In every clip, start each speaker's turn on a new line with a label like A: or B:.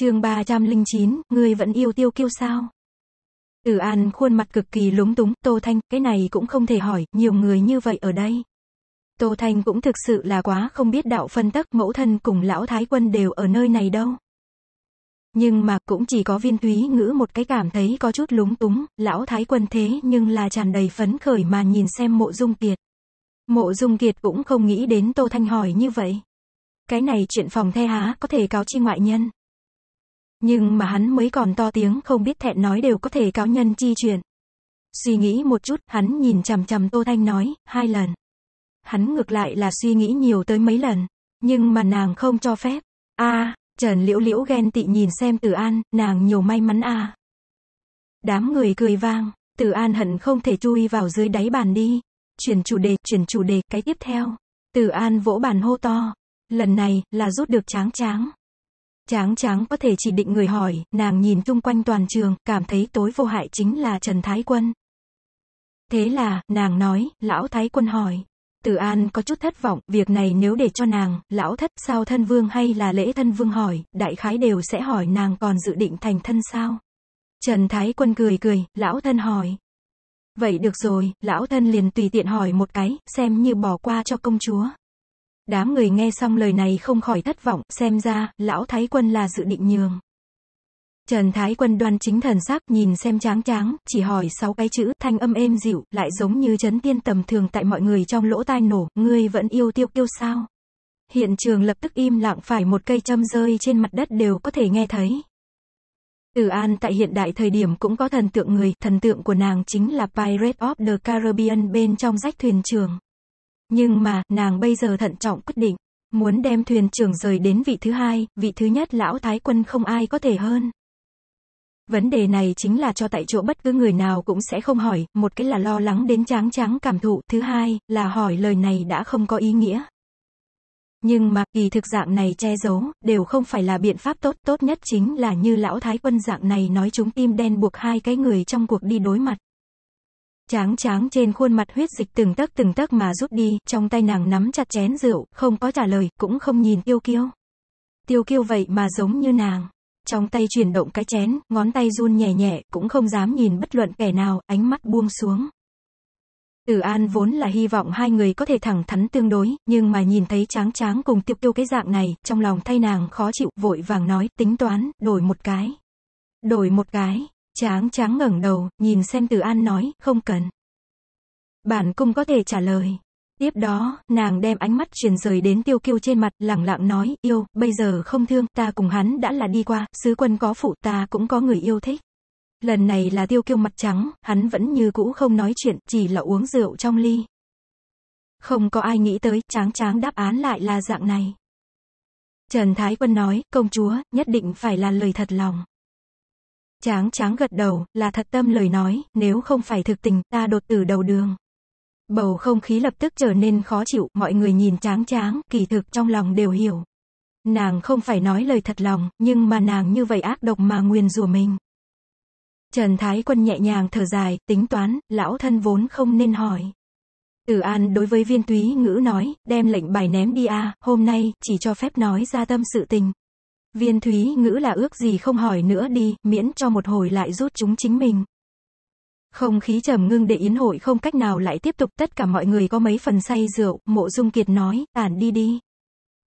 A: chương 309, người vẫn yêu
B: tiêu kiêu sao? từ An khuôn mặt cực kỳ lúng túng, Tô Thanh, cái này cũng không thể hỏi, nhiều người như vậy ở đây. Tô Thanh cũng thực sự là quá không biết đạo phân tắc mẫu thân cùng lão thái quân đều ở nơi này đâu. Nhưng mà cũng chỉ có viên túy ngữ một cái cảm thấy có chút lúng túng, lão thái quân thế nhưng là tràn đầy phấn khởi mà nhìn xem mộ dung kiệt. Mộ dung kiệt cũng không nghĩ đến Tô Thanh hỏi như vậy. Cái này chuyện phòng the há có thể cáo chi ngoại nhân. Nhưng mà hắn mới còn to tiếng không biết thẹn nói đều có thể cáo nhân chi chuyện. Suy nghĩ một chút, hắn nhìn chằm chằm Tô Thanh nói, hai lần. Hắn ngược lại là suy nghĩ nhiều tới mấy lần, nhưng mà nàng không cho phép. a à, Trần Liễu Liễu ghen tị nhìn xem Tử An, nàng nhiều may mắn a à. Đám người cười vang, Tử An hận không thể chui vào dưới đáy bàn đi. Chuyển chủ đề, chuyển chủ đề, cái tiếp theo. Tử An vỗ bàn hô to. Lần này, là rút được tráng tráng. Tráng tráng có thể chỉ định người hỏi, nàng nhìn chung quanh toàn trường, cảm thấy tối vô hại chính là Trần Thái Quân. Thế là, nàng nói, lão Thái Quân hỏi. Tử An có chút thất vọng, việc này nếu để cho nàng, lão thất sao thân vương hay là lễ thân vương hỏi, đại khái đều sẽ hỏi nàng còn dự định thành thân sao. Trần Thái Quân cười cười, lão thân hỏi. Vậy được rồi, lão thân liền tùy tiện hỏi một cái, xem như bỏ qua cho công chúa. Đám người nghe xong lời này không khỏi thất vọng, xem ra, lão Thái Quân là dự định nhường. Trần Thái Quân đoan chính thần sắc nhìn xem tráng tráng, chỉ hỏi sáu cái chữ, thanh âm êm dịu, lại giống như chấn tiên tầm thường tại mọi người trong lỗ tai nổ, ngươi vẫn yêu tiêu tiêu sao. Hiện trường lập tức im lặng phải một cây châm rơi trên mặt đất đều có thể nghe thấy. Tử An tại hiện đại thời điểm cũng có thần tượng người, thần tượng của nàng chính là Pirate of the Caribbean bên trong rách thuyền trường. Nhưng mà, nàng bây giờ thận trọng quyết định. Muốn đem thuyền trưởng rời đến vị thứ hai, vị thứ nhất lão thái quân không ai có thể hơn. Vấn đề này chính là cho tại chỗ bất cứ người nào cũng sẽ không hỏi, một cái là lo lắng đến tráng tráng cảm thụ, thứ hai là hỏi lời này đã không có ý nghĩa. Nhưng mà kỳ thực dạng này che giấu, đều không phải là biện pháp tốt, tốt nhất chính là như lão thái quân dạng này nói chúng tim đen buộc hai cái người trong cuộc đi đối mặt. Tráng tráng trên khuôn mặt huyết dịch từng tấc từng tấc mà rút đi, trong tay nàng nắm chặt chén rượu, không có trả lời, cũng không nhìn tiêu kiêu. Tiêu kiêu vậy mà giống như nàng. Trong tay chuyển động cái chén, ngón tay run nhẹ nhẹ, cũng không dám nhìn bất luận kẻ nào, ánh mắt buông xuống. Tử An vốn là hy vọng hai người có thể thẳng thắn tương đối, nhưng mà nhìn thấy tráng tráng cùng tiêu tiêu cái dạng này, trong lòng thay nàng khó chịu, vội vàng nói, tính toán, đổi một cái. Đổi một cái, Tráng tráng ngẩng đầu, nhìn xem Từ An nói, không cần. Bản cung có thể trả lời. Tiếp đó, nàng đem ánh mắt chuyển rời đến tiêu kiêu trên mặt, lặng lặng nói, yêu, bây giờ không thương, ta cùng hắn đã là đi qua, sứ quân có phụ, ta cũng có người yêu thích. Lần này là tiêu kiêu mặt trắng, hắn vẫn như cũ không nói chuyện, chỉ là uống rượu trong ly. Không có ai nghĩ tới, tráng tráng đáp án lại là dạng này. Trần Thái Quân nói, công chúa, nhất định phải là lời thật lòng. Tráng tráng gật đầu, là thật tâm lời nói, nếu không phải thực tình, ta đột tử đầu đường. Bầu không khí lập tức trở nên khó chịu, mọi người nhìn tráng tráng, kỳ thực trong lòng đều hiểu. Nàng không phải nói lời thật lòng, nhưng mà nàng như vậy ác độc mà nguyền rủa mình. Trần Thái Quân nhẹ nhàng thở dài, tính toán, lão thân vốn không nên hỏi. Tử An đối với viên túy ngữ nói, đem lệnh bài ném đi a à, hôm nay, chỉ cho phép nói ra tâm sự tình, Viên thúy ngữ là ước gì không hỏi nữa đi, miễn cho một hồi lại rút chúng chính mình. Không khí trầm ngưng để yến hội không cách nào lại tiếp tục tất cả mọi người có mấy phần say rượu, mộ dung kiệt nói, tản đi đi.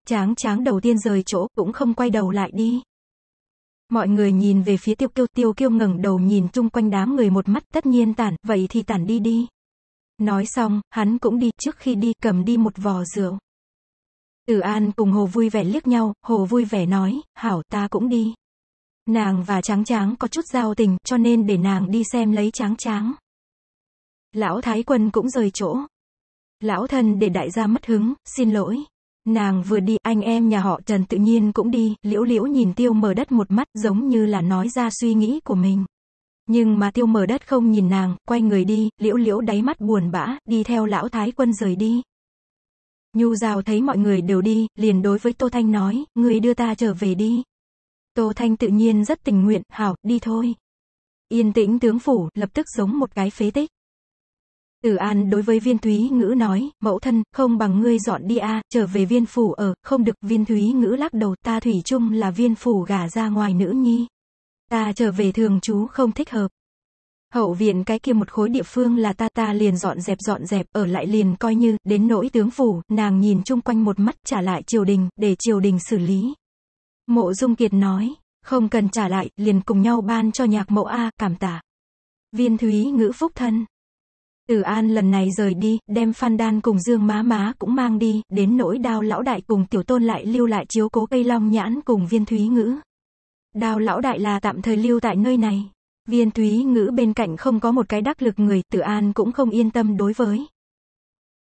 B: Tráng tráng đầu tiên rời chỗ, cũng không quay đầu lại đi. Mọi người nhìn về phía tiêu kiêu, tiêu kiêu ngẩng đầu nhìn chung quanh đám người một mắt tất nhiên tản, vậy thì tản đi đi. Nói xong, hắn cũng đi trước khi đi cầm đi một vò rượu. Tử An cùng Hồ vui vẻ liếc nhau, Hồ vui vẻ nói, hảo ta cũng đi. Nàng và Tráng Tráng có chút giao tình, cho nên để nàng đi xem lấy Tráng Tráng. Lão Thái Quân cũng rời chỗ. Lão thân để đại gia mất hứng, xin lỗi. Nàng vừa đi, anh em nhà họ Trần tự nhiên cũng đi, liễu liễu nhìn tiêu mở đất một mắt giống như là nói ra suy nghĩ của mình. Nhưng mà tiêu mở đất không nhìn nàng, quay người đi, liễu liễu đáy mắt buồn bã, đi theo lão thái quân rời đi. Nhu Giao thấy mọi người đều đi, liền đối với Tô Thanh nói, người đưa ta trở về đi. Tô Thanh tự nhiên rất tình nguyện, hảo, đi thôi. Yên tĩnh tướng phủ, lập tức giống một cái phế tích. Tử An đối với viên thúy ngữ nói, mẫu thân, không bằng ngươi dọn đi a trở về viên phủ ở, không được, viên thúy ngữ lắc đầu, ta thủy chung là viên phủ gả ra ngoài nữ nhi. Ta trở về thường chú không thích hợp. Hậu viện cái kia một khối địa phương là ta ta liền dọn dẹp dọn dẹp, ở lại liền coi như, đến nỗi tướng phủ, nàng nhìn chung quanh một mắt trả lại triều đình, để triều đình xử lý. Mộ Dung Kiệt nói, không cần trả lại, liền cùng nhau ban cho nhạc mẫu A, cảm tạ. Viên Thúy ngữ phúc thân. Tử An lần này rời đi, đem Phan Đan cùng Dương Má Má cũng mang đi, đến nỗi đao lão đại cùng tiểu tôn lại lưu lại chiếu cố cây long nhãn cùng viên thúy ngữ. Đao lão đại là tạm thời lưu tại nơi này. Viên Thúy ngữ bên cạnh không có một cái đắc lực người, tử an cũng không yên tâm đối với.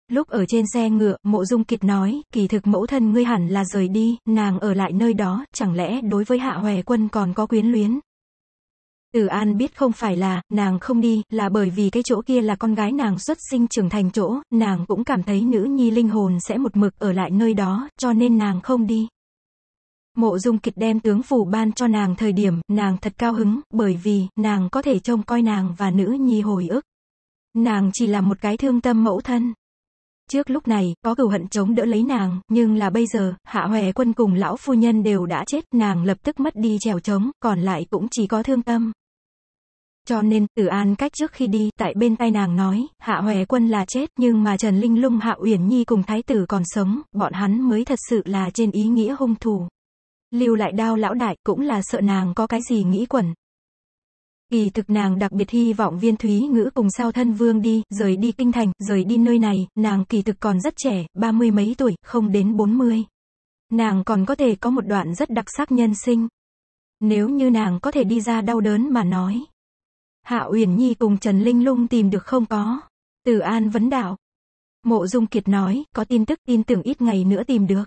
B: Lúc ở trên xe ngựa, mộ dung kiệt nói, kỳ thực mẫu thân ngươi hẳn là rời đi, nàng ở lại nơi đó, chẳng lẽ đối với hạ Hoè quân còn có quyến luyến. Tử An biết không phải là, nàng không đi, là bởi vì cái chỗ kia là con gái nàng xuất sinh trưởng thành chỗ, nàng cũng cảm thấy nữ nhi linh hồn sẽ một mực ở lại nơi đó, cho nên nàng không đi. Mộ dung kịch đem tướng phủ ban cho nàng thời điểm, nàng thật cao hứng, bởi vì, nàng có thể trông coi nàng và nữ nhi hồi ức. Nàng chỉ là một cái thương tâm mẫu thân. Trước lúc này, có cửu hận chống đỡ lấy nàng, nhưng là bây giờ, hạ hòe quân cùng lão phu nhân đều đã chết, nàng lập tức mất đi chèo trống, còn lại cũng chỉ có thương tâm. Cho nên, Tử An cách trước khi đi, tại bên tai nàng nói, Hạ Hoè Quân là chết, nhưng mà Trần Linh Lung Hạ Uyển Nhi cùng Thái Tử còn sống, bọn hắn mới thật sự là trên ý nghĩa hung thủ. Lưu lại đao lão đại cũng là sợ nàng có cái gì nghĩ quẩn. Kỳ thực nàng đặc biệt hy vọng viên thúy ngữ cùng sao thân vương đi, rời đi kinh thành, rời đi nơi này, nàng kỳ thực còn rất trẻ, ba mươi mấy tuổi, không đến bốn mươi. Nàng còn có thể có một đoạn rất đặc sắc nhân sinh. Nếu như nàng có thể đi ra đau đớn mà nói. Hạ Uyển Nhi cùng Trần Linh Lung tìm được không có. Từ An vấn đạo. Mộ Dung Kiệt nói, có tin tức tin tưởng ít ngày nữa tìm được.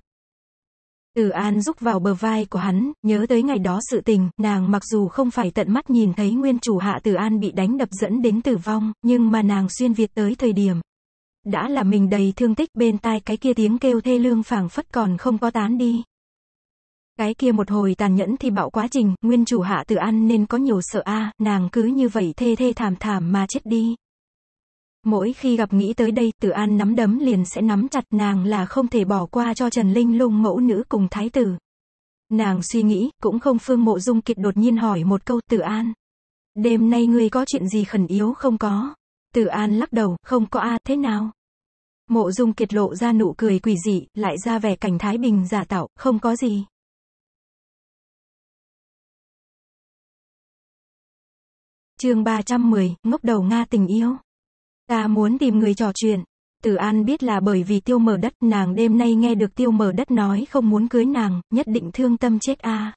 B: Từ An rúc vào bờ vai của hắn, nhớ tới ngày đó sự tình, nàng mặc dù không phải tận mắt nhìn thấy nguyên chủ hạ Từ An bị đánh đập dẫn đến tử vong, nhưng mà nàng xuyên Việt tới thời điểm. Đã là mình đầy thương tích bên tai cái kia tiếng kêu thê lương phảng phất còn không có tán đi. Cái kia một hồi tàn nhẫn thì bạo quá trình, nguyên chủ hạ Từ An nên có nhiều sợ a nàng cứ như vậy thê thê thảm thảm mà chết đi. Mỗi khi gặp nghĩ tới đây, Tử An nắm đấm liền sẽ nắm chặt nàng là không thể bỏ qua cho Trần Linh lung mẫu nữ cùng thái tử. Nàng suy nghĩ, cũng không Phương Mộ Dung Kiệt đột nhiên hỏi một câu Tử An. Đêm nay ngươi có chuyện gì khẩn yếu không có? Tử An lắc đầu, không có a thế nào? Mộ Dung Kiệt lộ ra nụ cười quỷ dị, lại ra vẻ cảnh Thái Bình giả tạo, không có gì. chương 310, ngốc đầu Nga tình yêu. Ta muốn tìm người trò chuyện. Tử An biết là bởi vì tiêu mở đất nàng đêm nay nghe được tiêu mở đất nói không muốn cưới nàng, nhất định thương tâm chết a.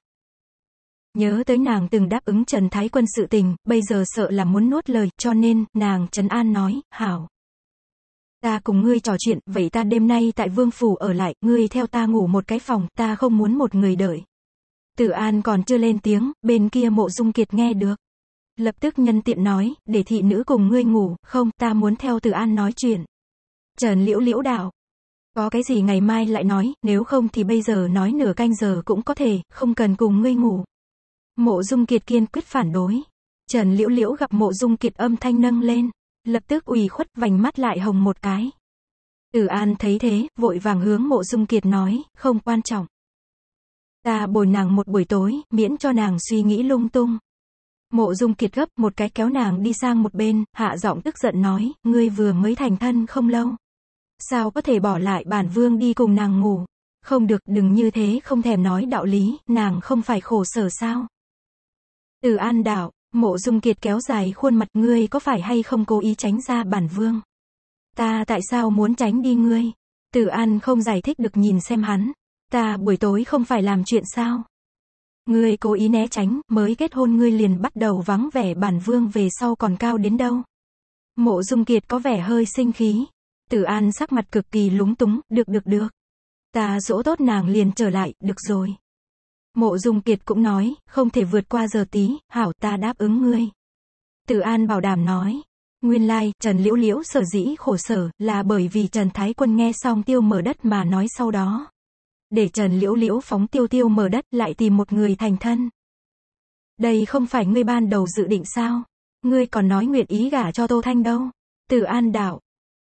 B: Nhớ tới nàng từng đáp ứng Trần Thái Quân sự tình, bây giờ sợ là muốn nuốt lời, cho nên, nàng Trần An nói, hảo. Ta cùng ngươi trò chuyện, vậy ta đêm nay tại Vương Phủ ở lại, ngươi theo ta ngủ một cái phòng, ta không muốn một người đợi. Tử An còn chưa lên tiếng, bên kia mộ dung kiệt nghe được. Lập tức nhân tiện nói, để thị nữ cùng ngươi ngủ, không, ta muốn theo Từ An nói chuyện. Trần Liễu Liễu đảo. Có cái gì ngày mai lại nói, nếu không thì bây giờ nói nửa canh giờ cũng có thể, không cần cùng ngươi ngủ. Mộ Dung Kiệt kiên quyết phản đối. Trần Liễu Liễu gặp Mộ Dung Kiệt âm thanh nâng lên, lập tức ủy khuất vành mắt lại hồng một cái. Tử An thấy thế, vội vàng hướng Mộ Dung Kiệt nói, không quan trọng. Ta bồi nàng một buổi tối, miễn cho nàng suy nghĩ lung tung. Mộ dung kiệt gấp một cái kéo nàng đi sang một bên, hạ giọng tức giận nói, ngươi vừa mới thành thân không lâu. Sao có thể bỏ lại bản vương đi cùng nàng ngủ? Không được, đừng như thế, không thèm nói đạo lý, nàng không phải khổ sở sao? Từ an đảo mộ dung kiệt kéo dài khuôn mặt ngươi có phải hay không cố ý tránh ra bản vương? Ta tại sao muốn tránh đi ngươi? Từ an không giải thích được nhìn xem hắn. Ta buổi tối không phải làm chuyện sao? Ngươi cố ý né tránh, mới kết hôn ngươi liền bắt đầu vắng vẻ bản vương về sau còn cao đến đâu. Mộ Dung Kiệt có vẻ hơi sinh khí. Tử An sắc mặt cực kỳ lúng túng, được được được. Ta dỗ tốt nàng liền trở lại, được rồi. Mộ Dung Kiệt cũng nói, không thể vượt qua giờ tí, hảo ta đáp ứng ngươi. Tử An bảo đảm nói. Nguyên lai, like, Trần Liễu Liễu sở dĩ khổ sở, là bởi vì Trần Thái Quân nghe xong tiêu mở đất mà nói sau đó để Trần Liễu Liễu phóng tiêu tiêu mở đất lại tìm một người thành thân. Đây không phải ngươi ban đầu dự định sao? Ngươi còn nói nguyện ý gả cho Tô Thanh đâu. Từ An đảo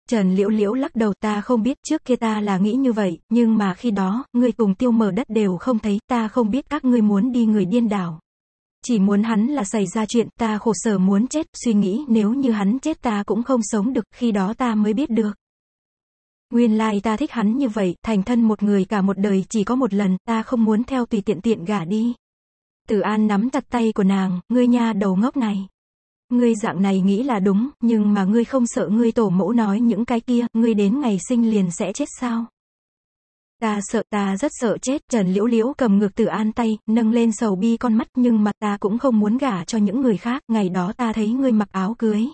B: Trần Liễu Liễu lắc đầu ta không biết trước kia ta là nghĩ như vậy, nhưng mà khi đó, ngươi cùng tiêu mở đất đều không thấy, ta không biết các ngươi muốn đi người điên đảo. Chỉ muốn hắn là xảy ra chuyện, ta khổ sở muốn chết, suy nghĩ nếu như hắn chết ta cũng không sống được, khi đó ta mới biết được. Nguyên lai ta thích hắn như vậy, thành thân một người cả một đời chỉ có một lần, ta không muốn theo tùy tiện tiện gả đi. Tử An nắm chặt tay của nàng, ngươi nha đầu ngốc này. Ngươi dạng này nghĩ là đúng, nhưng mà ngươi không sợ ngươi tổ mẫu nói những cái kia, ngươi đến ngày sinh liền sẽ chết sao? Ta sợ, ta rất sợ chết, Trần Liễu Liễu cầm ngược Tử An tay, nâng lên sầu bi con mắt nhưng mà ta cũng không muốn gả cho những người khác, ngày đó ta thấy ngươi mặc áo cưới,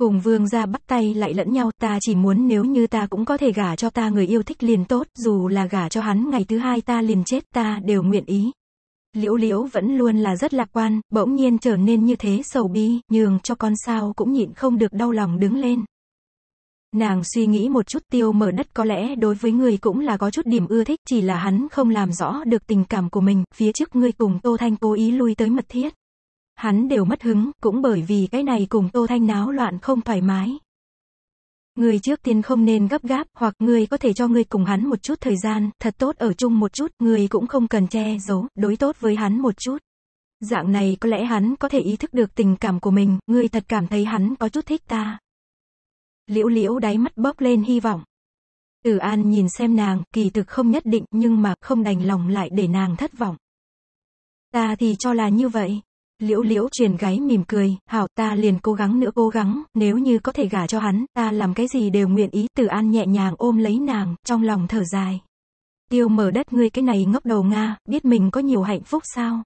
B: Cùng vương gia bắt tay lại lẫn nhau ta chỉ muốn nếu như ta cũng có thể gả cho ta người yêu thích liền tốt, dù là gả cho hắn ngày thứ hai ta liền chết ta đều nguyện ý. Liễu liễu vẫn luôn là rất lạc quan, bỗng nhiên trở nên như thế sầu bi, nhường cho con sao cũng nhịn không được đau lòng đứng lên. Nàng suy nghĩ một chút tiêu mở đất có lẽ đối với người cũng là có chút điểm ưa thích, chỉ là hắn không làm rõ được tình cảm của mình, phía trước ngươi cùng Tô Thanh cố ý lui tới mật thiết hắn đều mất hứng, cũng bởi vì cái này cùng Tô Thanh náo loạn không thoải mái. Người trước tiên không nên gấp gáp, hoặc người có thể cho người cùng hắn một chút thời gian, thật tốt ở chung một chút, người cũng không cần che giấu, đối tốt với hắn một chút. Dạng này có lẽ hắn có thể ý thức được tình cảm của mình, người thật cảm thấy hắn có chút thích ta. Liễu liễu đáy mắt bốc lên hy vọng. Tử An nhìn xem nàng, kỳ thực không nhất định nhưng mà không đành lòng lại để nàng thất vọng. Ta thì cho là như vậy. Liễu liễu truyền gái mỉm cười, hảo ta liền cố gắng nữa cố gắng, nếu như có thể gả cho hắn, ta làm cái gì đều nguyện ý. Tử An nhẹ nhàng ôm lấy nàng, trong lòng thở dài. Tiêu mở đất ngươi cái này ngốc đầu Nga, biết mình có nhiều hạnh phúc sao?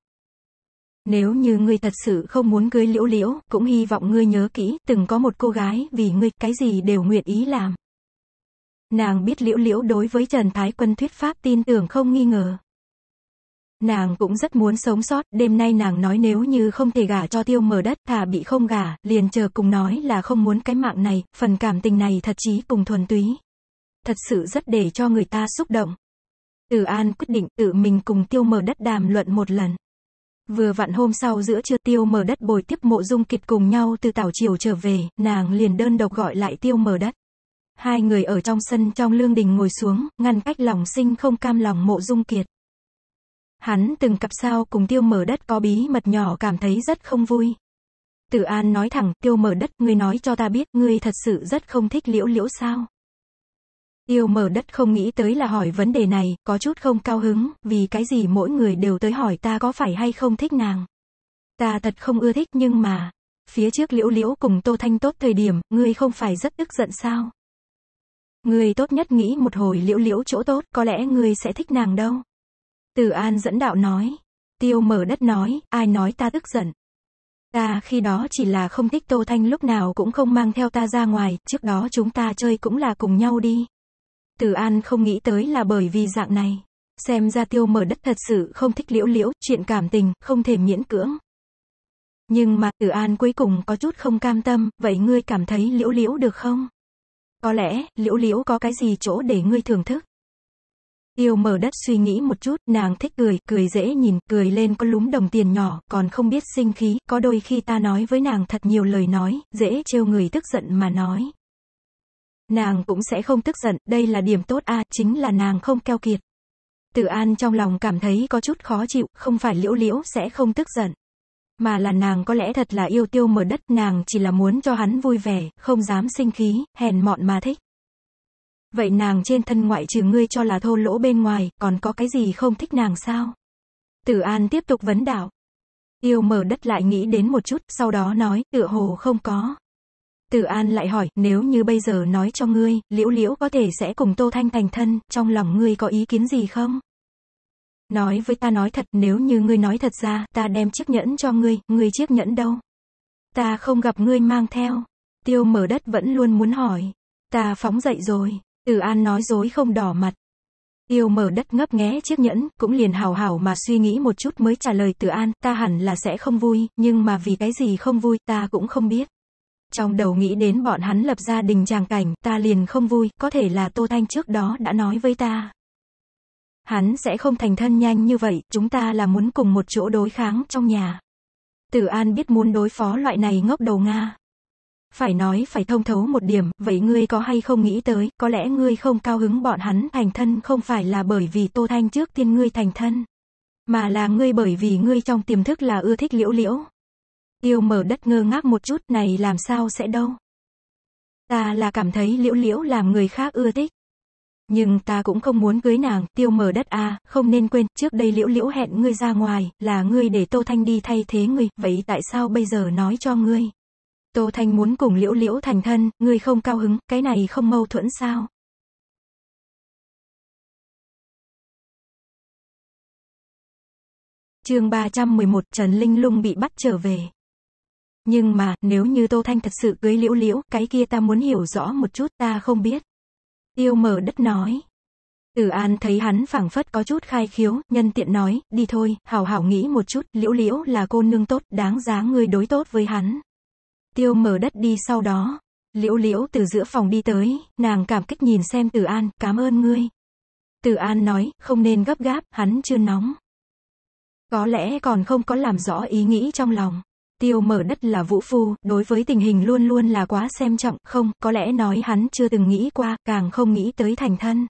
B: Nếu như ngươi thật sự không muốn cưới liễu liễu, cũng hy vọng ngươi nhớ kỹ, từng có một cô gái, vì ngươi, cái gì đều nguyện ý làm. Nàng biết liễu liễu đối với Trần Thái Quân thuyết pháp tin tưởng không nghi ngờ. Nàng cũng rất muốn sống sót, đêm nay nàng nói nếu như không thể gả cho tiêu mở đất, thà bị không gả, liền chờ cùng nói là không muốn cái mạng này, phần cảm tình này thật chí cùng thuần túy. Thật sự rất để cho người ta xúc động. từ An quyết định tự mình cùng tiêu mở đất đàm luận một lần. Vừa vặn hôm sau giữa trưa tiêu mở đất bồi tiếp mộ dung kiệt cùng nhau từ tảo chiều trở về, nàng liền đơn độc gọi lại tiêu mở đất. Hai người ở trong sân trong lương đình ngồi xuống, ngăn cách lòng sinh không cam lòng mộ dung kiệt. Hắn từng cặp sao cùng tiêu mở đất có bí mật nhỏ cảm thấy rất không vui. Tử An nói thẳng, tiêu mở đất, ngươi nói cho ta biết, ngươi thật sự rất không thích liễu liễu sao. Tiêu mở đất không nghĩ tới là hỏi vấn đề này, có chút không cao hứng, vì cái gì mỗi người đều tới hỏi ta có phải hay không thích nàng. Ta thật không ưa thích nhưng mà, phía trước liễu liễu cùng Tô Thanh tốt thời điểm, ngươi không phải rất tức giận sao. Ngươi tốt nhất nghĩ một hồi liễu liễu chỗ tốt, có lẽ ngươi sẽ thích nàng đâu. Từ An dẫn đạo nói. Tiêu mở đất nói, ai nói ta tức giận. Ta khi đó chỉ là không thích Tô Thanh lúc nào cũng không mang theo ta ra ngoài, trước đó chúng ta chơi cũng là cùng nhau đi. Từ An không nghĩ tới là bởi vì dạng này. Xem ra tiêu mở đất thật sự không thích liễu liễu, chuyện cảm tình, không thể miễn cưỡng. Nhưng mà Từ An cuối cùng có chút không cam tâm, vậy ngươi cảm thấy liễu liễu được không? Có lẽ, liễu liễu có cái gì chỗ để ngươi thưởng thức? Tiêu mở đất suy nghĩ một chút, nàng thích cười, cười dễ nhìn, cười lên có lúm đồng tiền nhỏ, còn không biết sinh khí, có đôi khi ta nói với nàng thật nhiều lời nói, dễ trêu người tức giận mà nói. Nàng cũng sẽ không tức giận, đây là điểm tốt a chính là nàng không keo kiệt. Tử An trong lòng cảm thấy có chút khó chịu, không phải liễu liễu sẽ không tức giận. Mà là nàng có lẽ thật là yêu tiêu mở đất, nàng chỉ là muốn cho hắn vui vẻ, không dám sinh khí, hèn mọn mà thích. Vậy nàng trên thân ngoại trừ ngươi cho là thô lỗ bên ngoài, còn có cái gì không thích nàng sao? Tử An tiếp tục vấn đạo. Yêu mở đất lại nghĩ đến một chút, sau đó nói, tựa hồ không có. Tử An lại hỏi, nếu như bây giờ nói cho ngươi, liễu liễu có thể sẽ cùng Tô Thanh thành thân, trong lòng ngươi có ý kiến gì không? Nói với ta nói thật, nếu như ngươi nói thật ra, ta đem chiếc nhẫn cho ngươi, ngươi chiếc nhẫn đâu? Ta không gặp ngươi mang theo. Tiêu mở đất vẫn luôn muốn hỏi. Ta phóng dậy rồi. Từ An nói dối không đỏ mặt. Tiêu mở đất ngấp nghé chiếc nhẫn, cũng liền hào hảo mà suy nghĩ một chút mới trả lời Từ An, ta hẳn là sẽ không vui, nhưng mà vì cái gì không vui, ta cũng không biết. Trong đầu nghĩ đến bọn hắn lập gia đình chàng cảnh, ta liền không vui, có thể là Tô Thanh trước đó đã nói với ta. Hắn sẽ không thành thân nhanh như vậy, chúng ta là muốn cùng một chỗ đối kháng trong nhà. Tử An biết muốn đối phó loại này ngốc đầu Nga. Phải nói phải thông thấu một điểm, vậy ngươi có hay không nghĩ tới, có lẽ ngươi không cao hứng bọn hắn thành thân không phải là bởi vì Tô Thanh trước tiên ngươi thành thân, mà là ngươi bởi vì ngươi trong tiềm thức là ưa thích liễu liễu. Tiêu mở đất ngơ ngác một chút này làm sao sẽ đâu. Ta là cảm thấy liễu liễu làm người khác ưa thích. Nhưng ta cũng không muốn cưới nàng, tiêu mở đất a không nên quên, trước đây liễu liễu hẹn ngươi ra ngoài, là ngươi để Tô Thanh đi thay thế ngươi, vậy tại sao bây giờ nói cho ngươi? Tô Thanh muốn cùng liễu liễu thành thân, người không cao hứng, cái này
C: không mâu thuẫn sao?
A: chương 311 Trần Linh Lung bị bắt trở về.
B: Nhưng mà, nếu như Tô Thanh thật sự cưới liễu liễu, cái kia ta muốn hiểu rõ một chút, ta không biết. Tiêu mở đất nói. Tử An thấy hắn phảng phất có chút khai khiếu, nhân tiện nói, đi thôi, hảo hảo nghĩ một chút, liễu liễu là cô nương tốt, đáng giá người đối tốt với hắn tiêu mở đất đi sau đó. Liễu liễu từ giữa phòng đi tới, nàng cảm kích nhìn xem Tử An, cảm ơn ngươi. Tử An nói, không nên gấp gáp, hắn chưa nóng. Có lẽ còn không có làm rõ ý nghĩ trong lòng. Tiêu mở đất là vũ phu, đối với tình hình luôn luôn là quá xem trọng, không, có lẽ nói hắn chưa từng nghĩ qua, càng không nghĩ tới thành thân.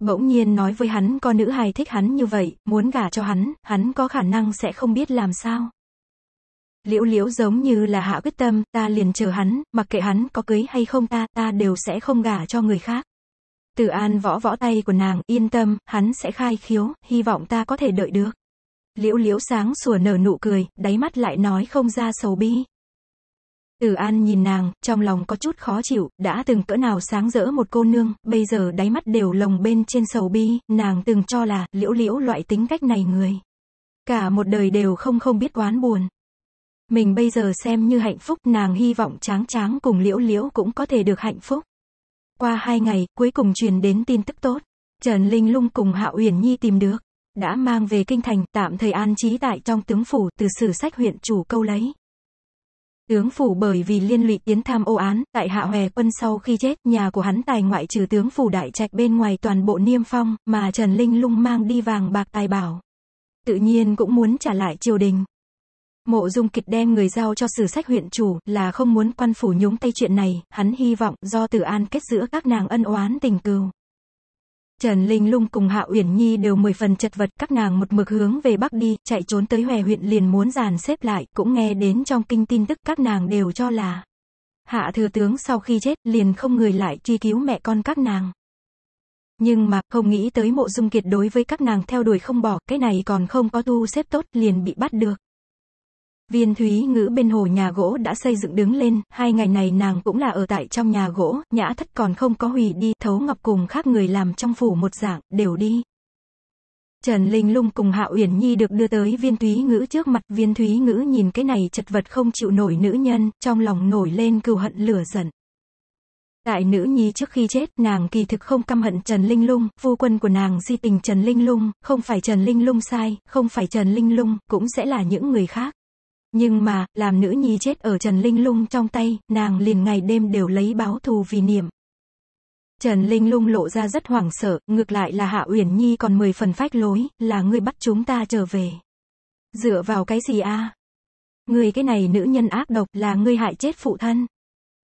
B: Bỗng nhiên nói với hắn con nữ hài thích hắn như vậy, muốn gả cho hắn, hắn có khả năng sẽ không biết làm sao. Liễu liễu giống như là hạ quyết tâm, ta liền chờ hắn, mặc kệ hắn có cưới hay không ta, ta đều sẽ không gả cho người khác. Từ an võ võ tay của nàng, yên tâm, hắn sẽ khai khiếu, hy vọng ta có thể đợi được. Liễu liễu sáng sủa nở nụ cười, đáy mắt lại nói không ra sầu bi. Từ an nhìn nàng, trong lòng có chút khó chịu, đã từng cỡ nào sáng rỡ một cô nương, bây giờ đáy mắt đều lồng bên trên sầu bi, nàng từng cho là, liễu liễu loại tính cách này người. Cả một đời đều không không biết oán buồn. Mình bây giờ xem như hạnh phúc nàng hy vọng tráng tráng cùng liễu liễu cũng có thể được hạnh phúc. Qua hai ngày, cuối cùng truyền đến tin tức tốt. Trần Linh Lung cùng Hạ Uyển Nhi tìm được. Đã mang về kinh thành, tạm thời an trí tại trong tướng phủ từ sử sách huyện chủ câu lấy. Tướng phủ bởi vì liên lụy tiến tham ô án, tại hạ hòe quân sau khi chết, nhà của hắn tài ngoại trừ tướng phủ đại trạch bên ngoài toàn bộ niêm phong, mà Trần Linh Lung mang đi vàng bạc tài bảo. Tự nhiên cũng muốn trả lại triều đình. Mộ dung kịch đem người giao cho sử sách huyện chủ là không muốn quan phủ nhúng tay chuyện này, hắn hy vọng do tử an kết giữa các nàng ân oán tình cừu. Trần Linh Lung cùng Hạ Uyển Nhi đều mười phần chật vật các nàng một mực hướng về Bắc đi, chạy trốn tới hòe huyện liền muốn dàn xếp lại, cũng nghe đến trong kinh tin tức các nàng đều cho là. Hạ thừa tướng sau khi chết liền không người lại truy cứu mẹ con các nàng. Nhưng mà, không nghĩ tới mộ dung kiệt đối với các nàng theo đuổi không bỏ, cái này còn không có tu xếp tốt, liền bị bắt được. Viên Thúy Ngữ bên hồ nhà gỗ đã xây dựng đứng lên, hai ngày này nàng cũng là ở tại trong nhà gỗ, nhã thất còn không có hủy đi, thấu ngọc cùng khác người làm trong phủ một dạng, đều đi. Trần Linh Lung cùng Hạ Uyển Nhi được đưa tới viên thúy ngữ trước mặt viên thúy ngữ nhìn cái này chật vật không chịu nổi nữ nhân, trong lòng nổi lên cừu hận lửa giận. Tại nữ nhi trước khi chết, nàng kỳ thực không căm hận Trần Linh Lung, phu quân của nàng di tình Trần Linh Lung, không phải Trần Linh Lung sai, không phải Trần Linh Lung, cũng sẽ là những người khác. Nhưng mà, làm nữ nhi chết ở Trần Linh Lung trong tay, nàng liền ngày đêm đều lấy báo thù vì niệm. Trần Linh Lung lộ ra rất hoảng sợ, ngược lại là Hạ Uyển Nhi còn mười phần phách lối, là người bắt chúng ta trở về. Dựa vào cái gì a? À? Ngươi cái này nữ nhân ác độc là ngươi hại chết phụ thân.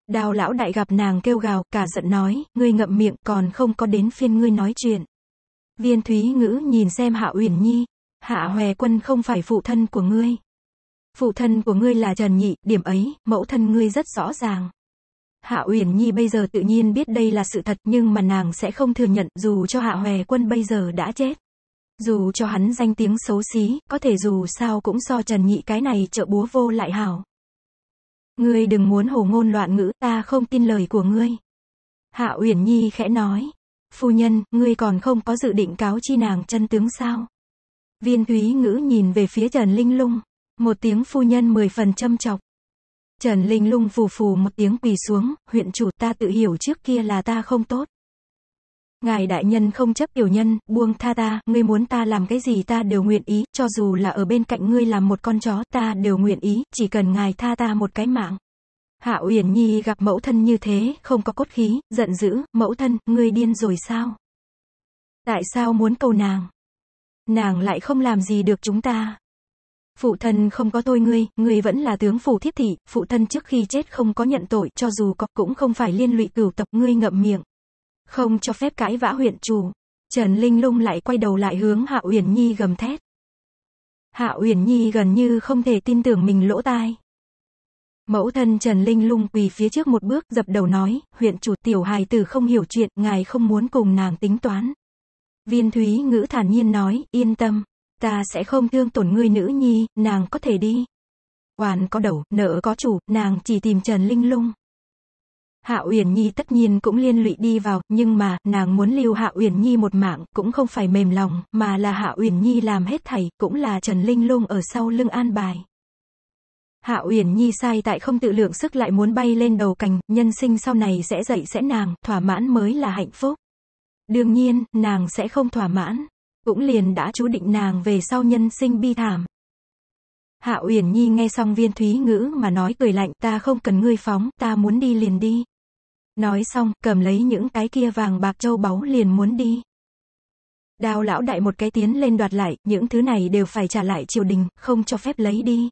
B: Đào lão đại gặp nàng kêu gào, cả giận nói, ngươi ngậm miệng còn không có đến phiên ngươi nói chuyện. Viên Thúy Ngữ nhìn xem Hạ Uyển Nhi, Hạ Hòe Quân không phải phụ thân của ngươi, Phụ thân của ngươi là Trần Nhị, điểm ấy, mẫu thân ngươi rất rõ ràng. Hạ Uyển Nhi bây giờ tự nhiên biết đây là sự thật nhưng mà nàng sẽ không thừa nhận dù cho Hạ Hòe Quân bây giờ đã chết. Dù cho hắn danh tiếng xấu xí, có thể dù sao cũng so Trần Nhị cái này trợ búa vô lại hảo. Ngươi đừng muốn hồ ngôn loạn ngữ, ta không tin lời của ngươi. Hạ Uyển Nhi khẽ nói. Phu nhân, ngươi còn không có dự định cáo chi nàng chân tướng sao? Viên Thúy Ngữ nhìn về phía Trần Linh Lung. Một tiếng phu nhân mười phần châm chọc. Trần Linh lung phù phù một tiếng quỳ xuống, huyện chủ ta tự hiểu trước kia là ta không tốt. Ngài đại nhân không chấp tiểu nhân, buông tha ta, ngươi muốn ta làm cái gì ta đều nguyện ý, cho dù là ở bên cạnh ngươi làm một con chó, ta đều nguyện ý, chỉ cần ngài tha ta một cái mạng. Hạ Uyển Nhi gặp mẫu thân như thế, không có cốt khí, giận dữ, mẫu thân, ngươi điên rồi sao? Tại sao muốn cầu nàng? Nàng lại không làm gì được chúng ta. Phụ thân không có tôi ngươi, ngươi vẫn là tướng phủ thiết thị, phụ thân trước khi chết không có nhận tội, cho dù có cũng không phải liên lụy cửu tộc ngươi ngậm miệng. Không cho phép cãi vã huyện chủ. Trần Linh Lung lại quay đầu lại hướng Hạ Uyển Nhi gầm thét. Hạ Uyển Nhi gần như không thể tin tưởng mình lỗ tai. Mẫu thân Trần Linh Lung quỳ phía trước một bước, dập đầu nói, huyện chủ tiểu hài tử không hiểu chuyện, ngài không muốn cùng nàng tính toán. Viên Thúy ngữ thản nhiên nói, yên tâm, Ta sẽ không thương tổn ngươi nữ nhi, nàng có thể đi. Oán có đầu, nợ có chủ, nàng chỉ tìm Trần Linh Lung. Hạ Uyển Nhi tất nhiên cũng liên lụy đi vào, nhưng mà, nàng muốn lưu Hạ Uyển Nhi một mạng, cũng không phải mềm lòng, mà là Hạ Uyển Nhi làm hết thảy, cũng là Trần Linh Lung ở sau lưng an bài. Hạ Uyển Nhi sai tại không tự lượng sức lại muốn bay lên đầu cành, nhân sinh sau này sẽ dậy sẽ nàng, thỏa mãn mới là hạnh phúc. Đương nhiên, nàng sẽ không thỏa mãn cũng liền đã chú định nàng về sau nhân sinh bi thảm. Hạ Uyển Nhi nghe xong viên thúy ngữ mà nói cười lạnh ta không cần ngươi phóng, ta muốn đi liền đi. Nói xong, cầm lấy những cái kia vàng bạc châu báu liền muốn đi. Đào lão đại một cái tiến lên đoạt lại, những thứ này đều phải trả lại triều đình, không cho phép lấy đi.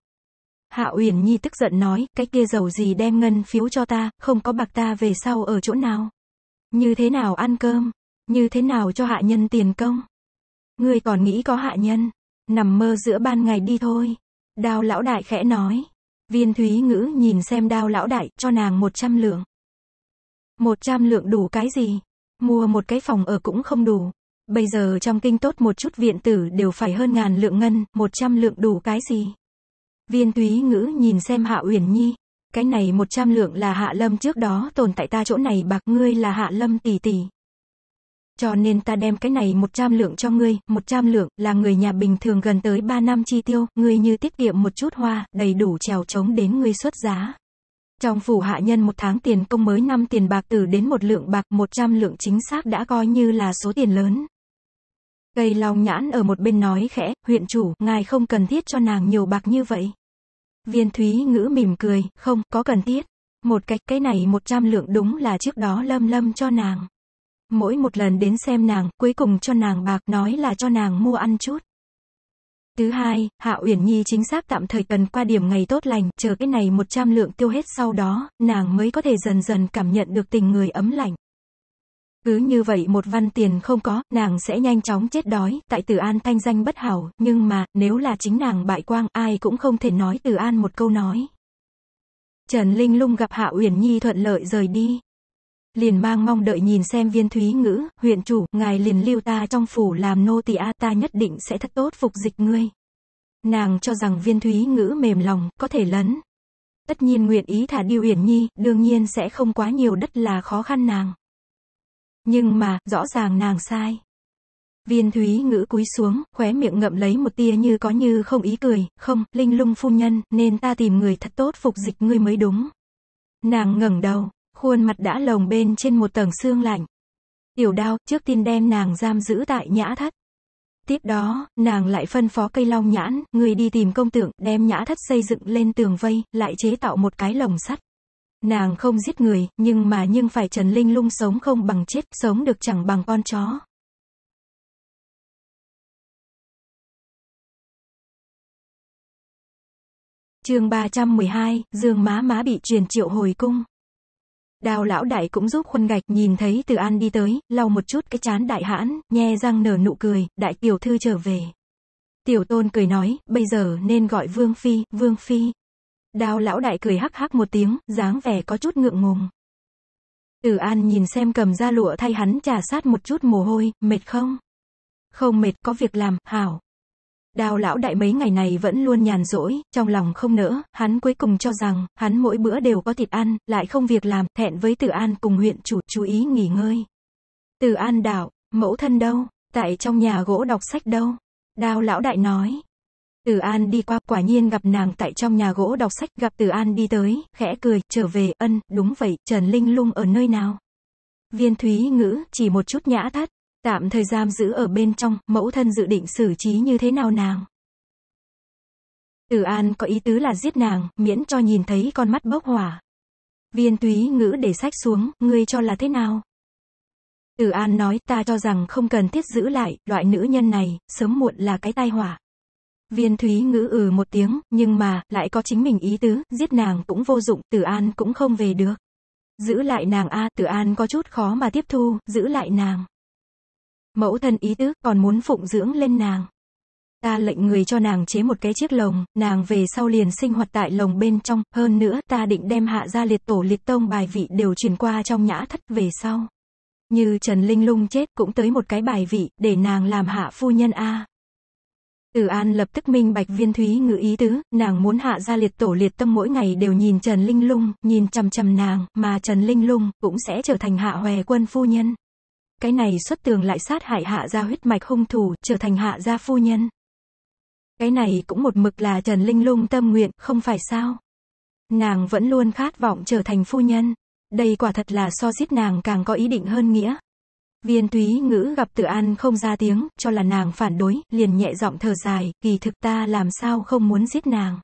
B: Hạ Uyển Nhi tức giận nói, cái kia giàu gì đem ngân phiếu cho ta, không có bạc ta về sau ở chỗ nào. Như thế nào ăn cơm, như thế nào cho hạ nhân tiền công. Ngươi còn nghĩ có hạ nhân. Nằm mơ giữa ban ngày đi thôi. Đao lão đại khẽ nói. Viên thúy ngữ nhìn xem đao lão đại cho nàng một trăm lượng. Một trăm lượng đủ cái gì? Mua một cái phòng ở cũng không đủ. Bây giờ trong kinh tốt một chút viện tử đều phải hơn ngàn lượng ngân, Một trăm lượng đủ cái gì? Viên túy ngữ nhìn xem hạ uyển nhi. Cái này một trăm lượng là hạ lâm trước đó tồn tại ta chỗ này bạc ngươi là hạ lâm tỷ tỷ cho nên ta đem cái này 100 lượng cho ngươi, 100 lượng, là người nhà bình thường gần tới 3 năm chi tiêu, ngươi như tiết kiệm một chút hoa, đầy đủ trèo trống đến ngươi xuất giá. Trong phủ hạ nhân một tháng tiền công mới 5 tiền bạc từ đến một lượng bạc 100 lượng chính xác đã coi như là số tiền lớn. Cây long nhãn ở một bên nói khẽ, huyện chủ, ngài không cần thiết cho nàng nhiều bạc như vậy. Viên thúy ngữ mỉm cười, không, có cần thiết. Một cách cái này 100 lượng đúng là trước đó lâm lâm cho nàng. Mỗi một lần đến xem nàng, cuối cùng cho nàng bạc nói là cho nàng mua ăn chút. Thứ hai, Hạ Uyển Nhi chính xác tạm thời cần qua điểm ngày tốt lành, chờ cái này 100 lượng tiêu hết sau đó, nàng mới có thể dần dần cảm nhận được tình người ấm lạnh. Cứ như vậy một văn tiền không có, nàng sẽ nhanh chóng chết đói, tại từ An thanh danh bất hảo, nhưng mà, nếu là chính nàng bại quang, ai cũng không thể nói từ An một câu nói. Trần Linh Lung gặp Hạ Uyển Nhi thuận lợi rời đi liền mang mong đợi nhìn xem viên thúy ngữ, huyện chủ, ngài liền lưu ta trong phủ làm nô tỳ a ta nhất định sẽ thật tốt phục dịch ngươi. Nàng cho rằng viên thúy ngữ mềm lòng, có thể lấn. Tất nhiên nguyện ý thả đi uyển nhi, đương nhiên sẽ không quá nhiều đất là khó khăn nàng. Nhưng mà, rõ ràng nàng sai. Viên thúy ngữ cúi xuống, khóe miệng ngậm lấy một tia như có như không ý cười, không, linh lung phu nhân, nên ta tìm người thật tốt phục dịch ngươi mới đúng. Nàng ngẩng đầu, khuôn mặt đã lồng bên trên một tầng xương lạnh. Tiểu đao, trước tiên đem nàng giam giữ tại nhã thất. Tiếp đó, nàng lại phân phó cây long nhãn, người đi tìm công tượng, đem nhã thất xây dựng lên tường vây, lại chế tạo một cái lồng sắt. Nàng không giết người, nhưng mà nhưng phải Trần Linh lung sống
A: không bằng chết, sống được chẳng bằng con chó.
C: chương 312,
B: Dương Má Má bị truyền triệu hồi cung. Đào lão đại cũng giúp khuân gạch, nhìn thấy Từ An đi tới, lau một chút cái chán đại hãn, nhe răng nở nụ cười, đại tiểu thư trở về. Tiểu tôn cười nói, bây giờ nên gọi Vương Phi, Vương Phi. Đào lão đại cười hắc hắc một tiếng, dáng vẻ có chút ngượng ngùng. Từ An nhìn xem cầm ra lụa thay hắn trà sát một chút mồ hôi, mệt không? Không mệt, có việc làm, hảo. Đào lão đại mấy ngày này vẫn luôn nhàn rỗi, trong lòng không nỡ, hắn cuối cùng cho rằng, hắn mỗi bữa đều có thịt ăn, lại không việc làm, thẹn với Tử An cùng huyện chủ, chú ý nghỉ ngơi. Tử An đạo: mẫu thân đâu, tại trong nhà gỗ đọc sách đâu, đào lão đại nói. Tử An đi qua, quả nhiên gặp nàng tại trong nhà gỗ đọc sách, gặp Tử An đi tới, khẽ cười, trở về, ân, đúng vậy, Trần Linh Lung ở nơi nào? Viên Thúy Ngữ, chỉ một chút nhã thắt. Tạm thời giam giữ ở bên trong, mẫu thân dự định xử trí như thế nào nàng? Tử An có ý tứ là giết nàng, miễn cho nhìn thấy con mắt bốc hỏa. Viên túy ngữ để sách xuống, ngươi cho là thế nào? Tử An nói ta cho rằng không cần thiết giữ lại, loại nữ nhân này, sớm muộn là cái tai họa. Viên Thúy ngữ ừ một tiếng, nhưng mà, lại có chính mình ý tứ, giết nàng cũng vô dụng, Tử An cũng không về được. Giữ lại nàng A, Tử An có chút khó mà tiếp thu, giữ lại nàng. Mẫu thân ý tứ còn muốn phụng dưỡng lên nàng. Ta lệnh người cho nàng chế một cái chiếc lồng, nàng về sau liền sinh hoạt tại lồng bên trong, hơn nữa ta định đem hạ ra liệt tổ liệt tông bài vị đều chuyển qua trong nhã thất về sau. Như Trần Linh Lung chết cũng tới một cái bài vị, để nàng làm hạ phu nhân A. À. Từ An lập tức minh bạch viên thúy ngữ ý tứ, nàng muốn hạ ra liệt tổ liệt tâm mỗi ngày đều nhìn Trần Linh Lung, nhìn chằm chằm nàng, mà Trần Linh Lung cũng sẽ trở thành hạ hòe quân phu nhân cái này xuất tường lại sát hại hạ gia huyết mạch hung thủ, trở thành hạ gia phu nhân. Cái này cũng một mực là Trần Linh Lung tâm nguyện, không phải sao? Nàng vẫn luôn khát vọng trở thành phu nhân. Đây quả thật là so giết nàng càng có ý định hơn nghĩa. Viên túy ngữ gặp tự an không ra tiếng, cho là nàng phản đối, liền nhẹ giọng thở dài, kỳ thực ta làm sao không muốn giết nàng.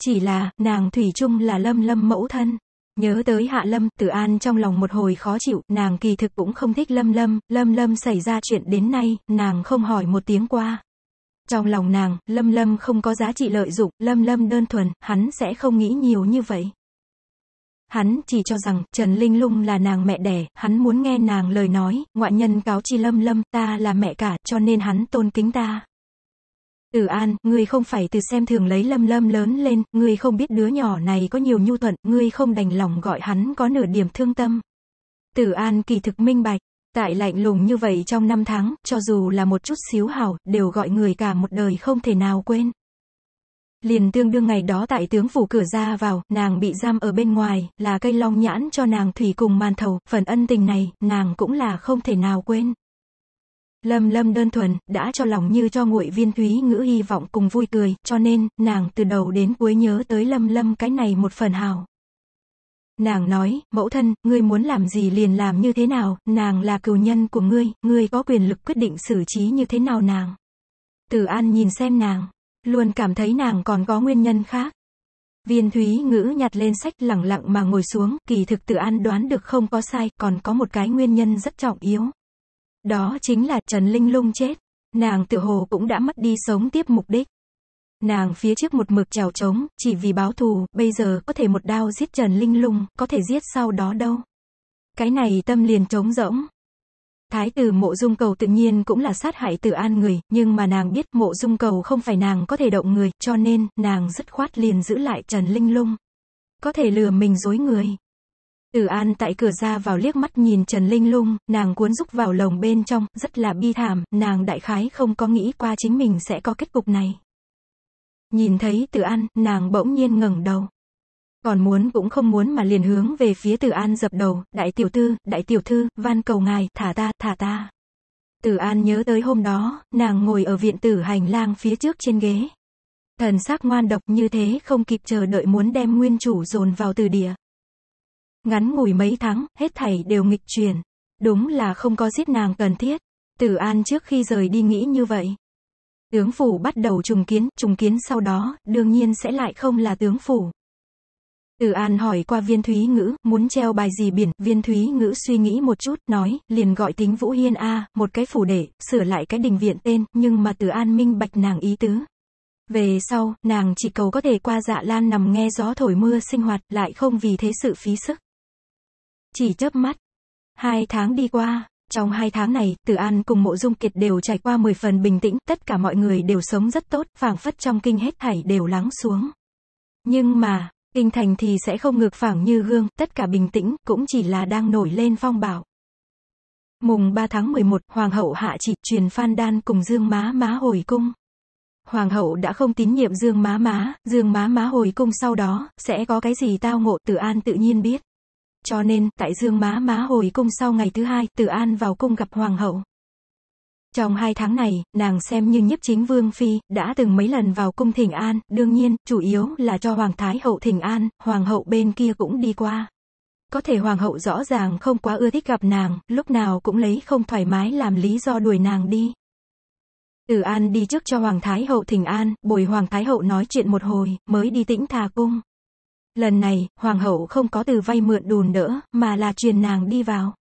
B: Chỉ là, nàng Thủy chung là lâm lâm mẫu thân. Nhớ tới Hạ Lâm, Tử An trong lòng một hồi khó chịu, nàng kỳ thực cũng không thích Lâm Lâm, Lâm Lâm xảy ra chuyện đến nay, nàng không hỏi một tiếng qua. Trong lòng nàng, Lâm Lâm không có giá trị lợi dụng, Lâm Lâm đơn thuần, hắn sẽ không nghĩ nhiều như vậy. Hắn chỉ cho rằng Trần Linh Lung là nàng mẹ đẻ, hắn muốn nghe nàng lời nói, ngoại nhân cáo chi Lâm Lâm, ta là mẹ cả, cho nên hắn tôn kính ta. Tử An, ngươi không phải từ xem thường lấy lâm lâm lớn lên, ngươi không biết đứa nhỏ này có nhiều nhu thuận, ngươi không đành lòng gọi hắn có nửa điểm thương tâm. Tử An kỳ thực minh bạch, tại lạnh lùng như vậy trong năm tháng, cho dù là một chút xíu hảo, đều gọi người cả một đời không thể nào quên. Liền tương đương ngày đó tại tướng phủ cửa ra vào, nàng bị giam ở bên ngoài, là cây long nhãn cho nàng thủy cùng màn thầu, phần ân tình này, nàng cũng là không thể nào quên. Lâm Lâm đơn thuần, đã cho lòng như cho nguội viên thúy ngữ hy vọng cùng vui cười, cho nên, nàng từ đầu đến cuối nhớ tới Lâm Lâm cái này một phần hào. Nàng nói, mẫu thân, ngươi muốn làm gì liền làm như thế nào, nàng là cựu nhân của ngươi, ngươi có quyền lực quyết định xử trí như thế nào nàng. từ An nhìn xem nàng, luôn cảm thấy nàng còn có nguyên nhân khác. Viên Thúy Ngữ nhặt lên sách lẳng lặng mà ngồi xuống, kỳ thực từ An đoán được không có sai, còn có một cái nguyên nhân rất trọng yếu. Đó chính là Trần Linh Lung chết. Nàng tự hồ cũng đã mất đi sống tiếp mục đích. Nàng phía trước một mực trèo trống, chỉ vì báo thù, bây giờ có thể một đao giết Trần Linh Lung, có thể giết sau đó đâu. Cái này tâm liền trống rỗng. Thái tử mộ dung cầu tự nhiên cũng là sát hại tử an người, nhưng mà nàng biết mộ dung cầu không phải nàng có thể động người, cho nên, nàng dứt khoát liền giữ lại Trần Linh Lung. Có thể lừa mình dối người. Từ An tại cửa ra vào liếc mắt nhìn Trần Linh Lung, nàng cuốn rúc vào lồng bên trong, rất là bi thảm, nàng đại khái không có nghĩ qua chính mình sẽ có kết cục này. Nhìn thấy Từ An, nàng bỗng nhiên ngẩng đầu. Còn muốn cũng không muốn mà liền hướng về phía Từ An dập đầu, đại tiểu thư, đại tiểu thư, van cầu ngài, thả ta, thả ta. Từ An nhớ tới hôm đó, nàng ngồi ở viện tử hành lang phía trước trên ghế. Thần sắc ngoan độc như thế không kịp chờ đợi muốn đem nguyên chủ dồn vào từ địa. Ngắn ngủi mấy tháng, hết thảy đều nghịch chuyển. Đúng là không có giết nàng cần thiết. Tử An trước khi rời đi nghĩ như vậy. Tướng phủ bắt đầu trùng kiến, trùng kiến sau đó, đương nhiên sẽ lại không là tướng phủ. Tử An hỏi qua viên thúy ngữ, muốn treo bài gì biển, viên thúy ngữ suy nghĩ một chút, nói, liền gọi tính Vũ Hiên A, một cái phủ để, sửa lại cái đình viện tên, nhưng mà Tử An minh bạch nàng ý tứ. Về sau, nàng chỉ cầu có thể qua dạ lan nằm nghe gió thổi mưa sinh hoạt, lại không vì thế sự phí sức. Chỉ chớp mắt. Hai tháng đi qua, trong hai tháng này, Tử An cùng Mộ Dung Kiệt đều trải qua mười phần bình tĩnh, tất cả mọi người đều sống rất tốt, phảng phất trong kinh hết thảy đều lắng xuống. Nhưng mà, kinh thành thì sẽ không ngược phẳng như gương, tất cả bình tĩnh, cũng chỉ là đang nổi lên phong bạo. Mùng 3 tháng 11, Hoàng hậu hạ chỉ truyền Phan Đan cùng Dương Má Má hồi cung. Hoàng hậu đã không tín nhiệm Dương Má Má, Dương Má Má hồi cung sau đó, sẽ có cái gì tao ngộ Tử An tự nhiên biết. Cho nên, tại Dương Mã Mã hồi cung sau ngày thứ hai, Tử An vào cung gặp Hoàng hậu. Trong hai tháng này, nàng xem như nhiếp chính vương phi, đã từng mấy lần vào cung thỉnh an, đương nhiên, chủ yếu là cho hoàng thái hậu thỉnh an, hoàng hậu bên kia cũng đi qua. Có thể hoàng hậu rõ ràng không quá ưa thích gặp nàng, lúc nào cũng lấy không thoải mái làm lý do đuổi nàng đi. Tử an đi trước cho hoàng thái hậu thỉnh an, bồi hoàng thái hậu nói chuyện một hồi, mới đi tĩnh thà cung. Lần này, hoàng hậu không có từ vay mượn đùn đỡ mà là truyền nàng đi vào.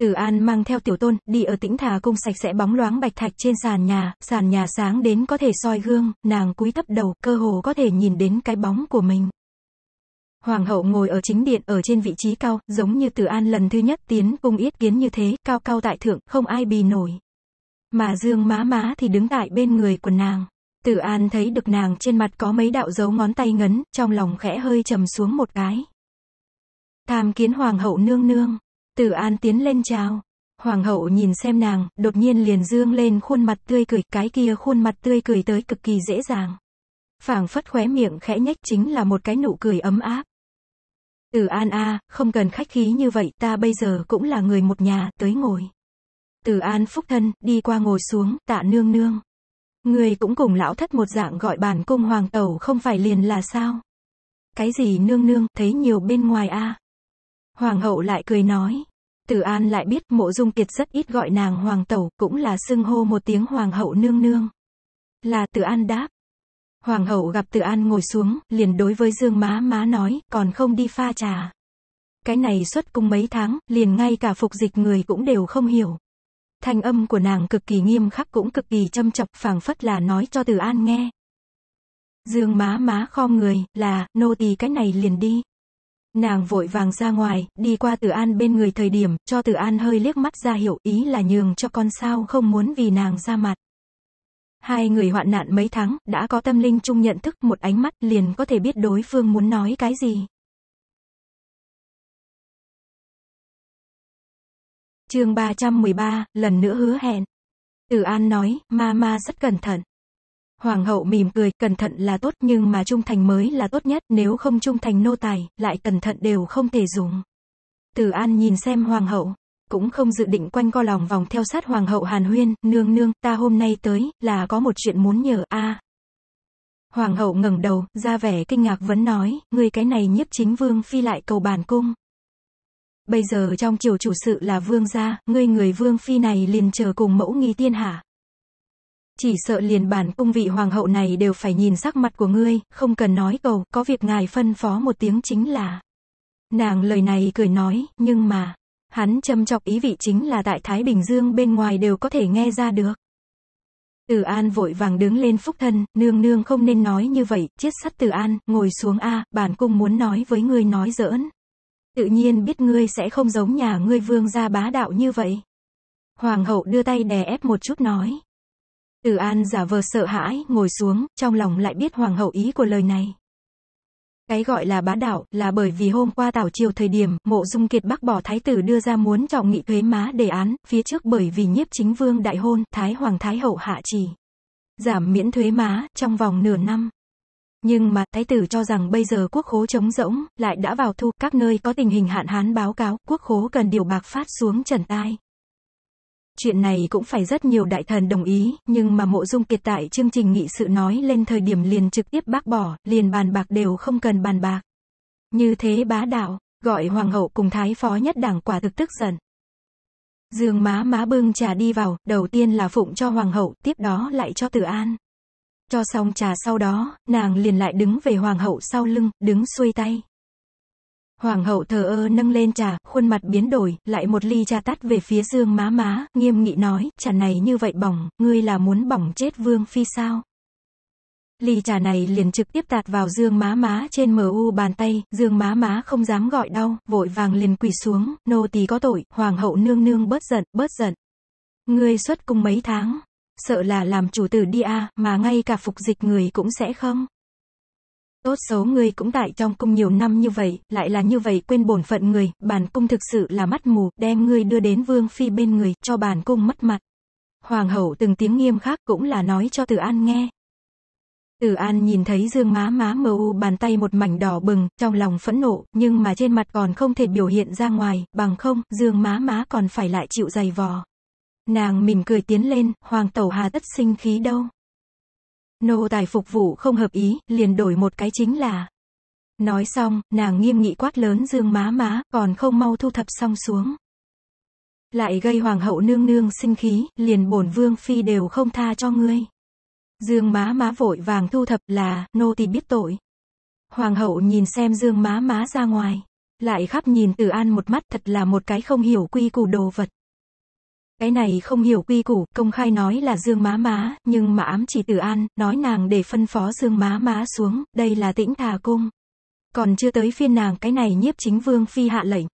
B: Tử An mang theo tiểu tôn, đi ở tĩnh thà cung sạch sẽ bóng loáng bạch thạch trên sàn nhà, sàn nhà sáng đến có thể soi gương, nàng cúi thấp đầu, cơ hồ có thể nhìn đến cái bóng của mình. Hoàng hậu ngồi ở chính điện ở trên vị trí cao, giống như Tử An lần thứ nhất tiến cung yết kiến như thế, cao cao tại thượng, không ai bì nổi. Mà Dương má má thì đứng tại bên người của nàng. Tử An thấy được nàng trên mặt có mấy đạo dấu ngón tay ngấn, trong lòng khẽ hơi trầm xuống một cái. Tham kiến hoàng hậu nương nương, Tử An tiến lên chào. Hoàng hậu nhìn xem nàng, đột nhiên liền dương lên khuôn mặt tươi cười, cái kia khuôn mặt tươi cười tới cực kỳ dễ dàng. phảng phất khóe miệng khẽ nhếch chính là một cái nụ cười ấm áp. Tử An a, không cần khách khí như vậy, ta bây giờ cũng là người một nhà, tới ngồi. Tử An phúc thân, đi qua ngồi xuống, tạ nương nương. Người cũng cùng lão thất một dạng gọi bản cung hoàng tẩu không phải liền là sao? Cái gì nương nương, thấy nhiều bên ngoài a à? Hoàng hậu lại cười nói. Tử An lại biết mộ dung kiệt rất ít gọi nàng hoàng tẩu, cũng là xưng hô một tiếng hoàng hậu nương nương. Là Tử An đáp. Hoàng hậu gặp Tử An ngồi xuống, liền đối với Dương Má Má nói, còn không đi pha trà. Cái này xuất cung mấy tháng, liền ngay cả phục dịch người cũng đều không hiểu. Thanh âm của nàng cực kỳ nghiêm khắc cũng cực kỳ châm chọc phảng phất là nói cho Từ An nghe. Dương má má kho người, là, nô tỳ cái này liền đi. Nàng vội vàng ra ngoài, đi qua Từ An bên người thời điểm, cho Từ An hơi liếc mắt ra hiểu ý là nhường cho con sao không muốn vì nàng ra mặt. Hai người hoạn nạn mấy tháng, đã có tâm linh chung nhận thức một ánh mắt liền có thể biết đối phương
A: muốn nói cái gì.
B: chương 313, lần nữa hứa hẹn. Tử An nói, Mama rất cẩn thận. Hoàng hậu mỉm cười, cẩn thận là tốt nhưng mà trung thành mới là tốt nhất, nếu không trung thành nô tài, lại cẩn thận đều không thể dùng. Tử An nhìn xem hoàng hậu, cũng không dự định quanh co lòng vòng theo sát hoàng hậu Hàn Huyên, nương nương, ta hôm nay tới, là có một chuyện muốn nhờ, a Hoàng hậu ngẩng đầu, ra vẻ kinh ngạc vấn nói, người cái này nhiếp chính vương phi lại cầu bản cung. Bây giờ trong triều chủ sự là vương gia, ngươi người vương phi này liền chờ cùng mẫu nghi tiên hạ. Chỉ sợ liền bản cung vị hoàng hậu này đều phải nhìn sắc mặt của ngươi, không cần nói cầu, có việc ngài phân phó một tiếng chính là. Nàng lời này cười nói, nhưng mà, hắn châm chọc ý vị chính là tại Thái Bình Dương bên ngoài đều có thể nghe ra được. Từ An vội vàng đứng lên phúc thân, nương nương không nên nói như vậy, chiết sắt Từ An, ngồi xuống a, bản cung muốn nói với ngươi nói giỡn. Tự nhiên biết ngươi sẽ không giống nhà ngươi vương gia bá đạo như vậy. Hoàng hậu đưa tay đè ép một chút nói. Tử An giả vờ sợ hãi, ngồi xuống, trong lòng lại biết hoàng hậu ý của lời này. Cái gọi là bá đạo, là bởi vì hôm qua tảo chiều thời điểm, mộ dung kiệt bác bỏ thái tử đưa ra muốn trọng nghị thuế má đề án, phía trước bởi vì nhiếp chính vương đại hôn, thái hoàng thái hậu hạ chỉ. Giảm miễn thuế má, trong vòng nửa năm, nhưng mà, thái tử cho rằng bây giờ quốc khố trống rỗng, lại đã vào thu, các nơi có tình hình hạn hán báo cáo, quốc khố cần điều bạc phát xuống trần tai. Chuyện này cũng phải rất nhiều đại thần đồng ý, nhưng mà mộ dung kiệt tại chương trình nghị sự nói lên thời điểm liền trực tiếp bác bỏ, liền bàn bạc đều không cần bàn bạc. Như thế bá đạo, gọi hoàng hậu cùng thái phó nhất đảng quả thực tức giận. Dương má má bưng trà đi vào, đầu tiên là phụng cho hoàng hậu, tiếp đó lại cho tử an. Cho xong trà sau đó, nàng liền lại đứng về hoàng hậu sau lưng, đứng xuôi tay. Hoàng hậu thờ ơ nâng lên trà, khuôn mặt biến đổi, lại một ly trà tắt về phía dương má má, nghiêm nghị nói, trà này như vậy bỏng, ngươi là muốn bỏng chết vương phi sao? Ly trà này liền trực tiếp tạt vào dương má má trên mờ u bàn tay, dương má má không dám gọi đau, vội vàng liền quỳ xuống, nô tỳ có tội, hoàng hậu nương nương bớt giận, bớt giận. Ngươi xuất cung mấy tháng, sợ là làm chủ tử đi a à, mà ngay cả phục dịch người cũng sẽ không. Tốt xấu người cũng tại trong cung nhiều năm như vậy, lại là như vậy quên bổn phận người, bản cung thực sự là mắt mù, đem người đưa đến vương phi bên người, cho bản cung mất mặt. Hoàng hậu từng tiếng nghiêm khắc cũng là nói cho Từ An nghe. Từ An nhìn thấy dương má má mờ u bàn tay một mảnh đỏ bừng, trong lòng phẫn nộ, nhưng mà trên mặt còn không thể biểu hiện ra ngoài, bằng không, dương má má còn phải lại chịu dày vò. Nàng mỉm cười tiến lên, hoàng tẩu hà tất sinh khí đâu. Nô tài phục vụ không hợp ý, liền đổi một cái chính là. Nói xong, nàng nghiêm nghị quát lớn dương má má, còn không mau thu thập xong xuống. Lại gây hoàng hậu nương nương sinh khí, liền bổn vương phi đều không tha cho ngươi. Dương má má vội vàng thu thập là, nô tỳ biết tội. Hoàng hậu nhìn xem dương má má ra ngoài. Lại khắp nhìn từ an một mắt thật là một cái không hiểu quy củ đồ vật cái này không hiểu quy củ, công khai nói là Dương Má Má, nhưng mà ám chỉ Tử An, nói nàng để phân phó Dương Má Má xuống, đây là tĩnh thà cung. Còn chưa tới phiên nàng cái này nhiếp chính vương phi hạ lệnh.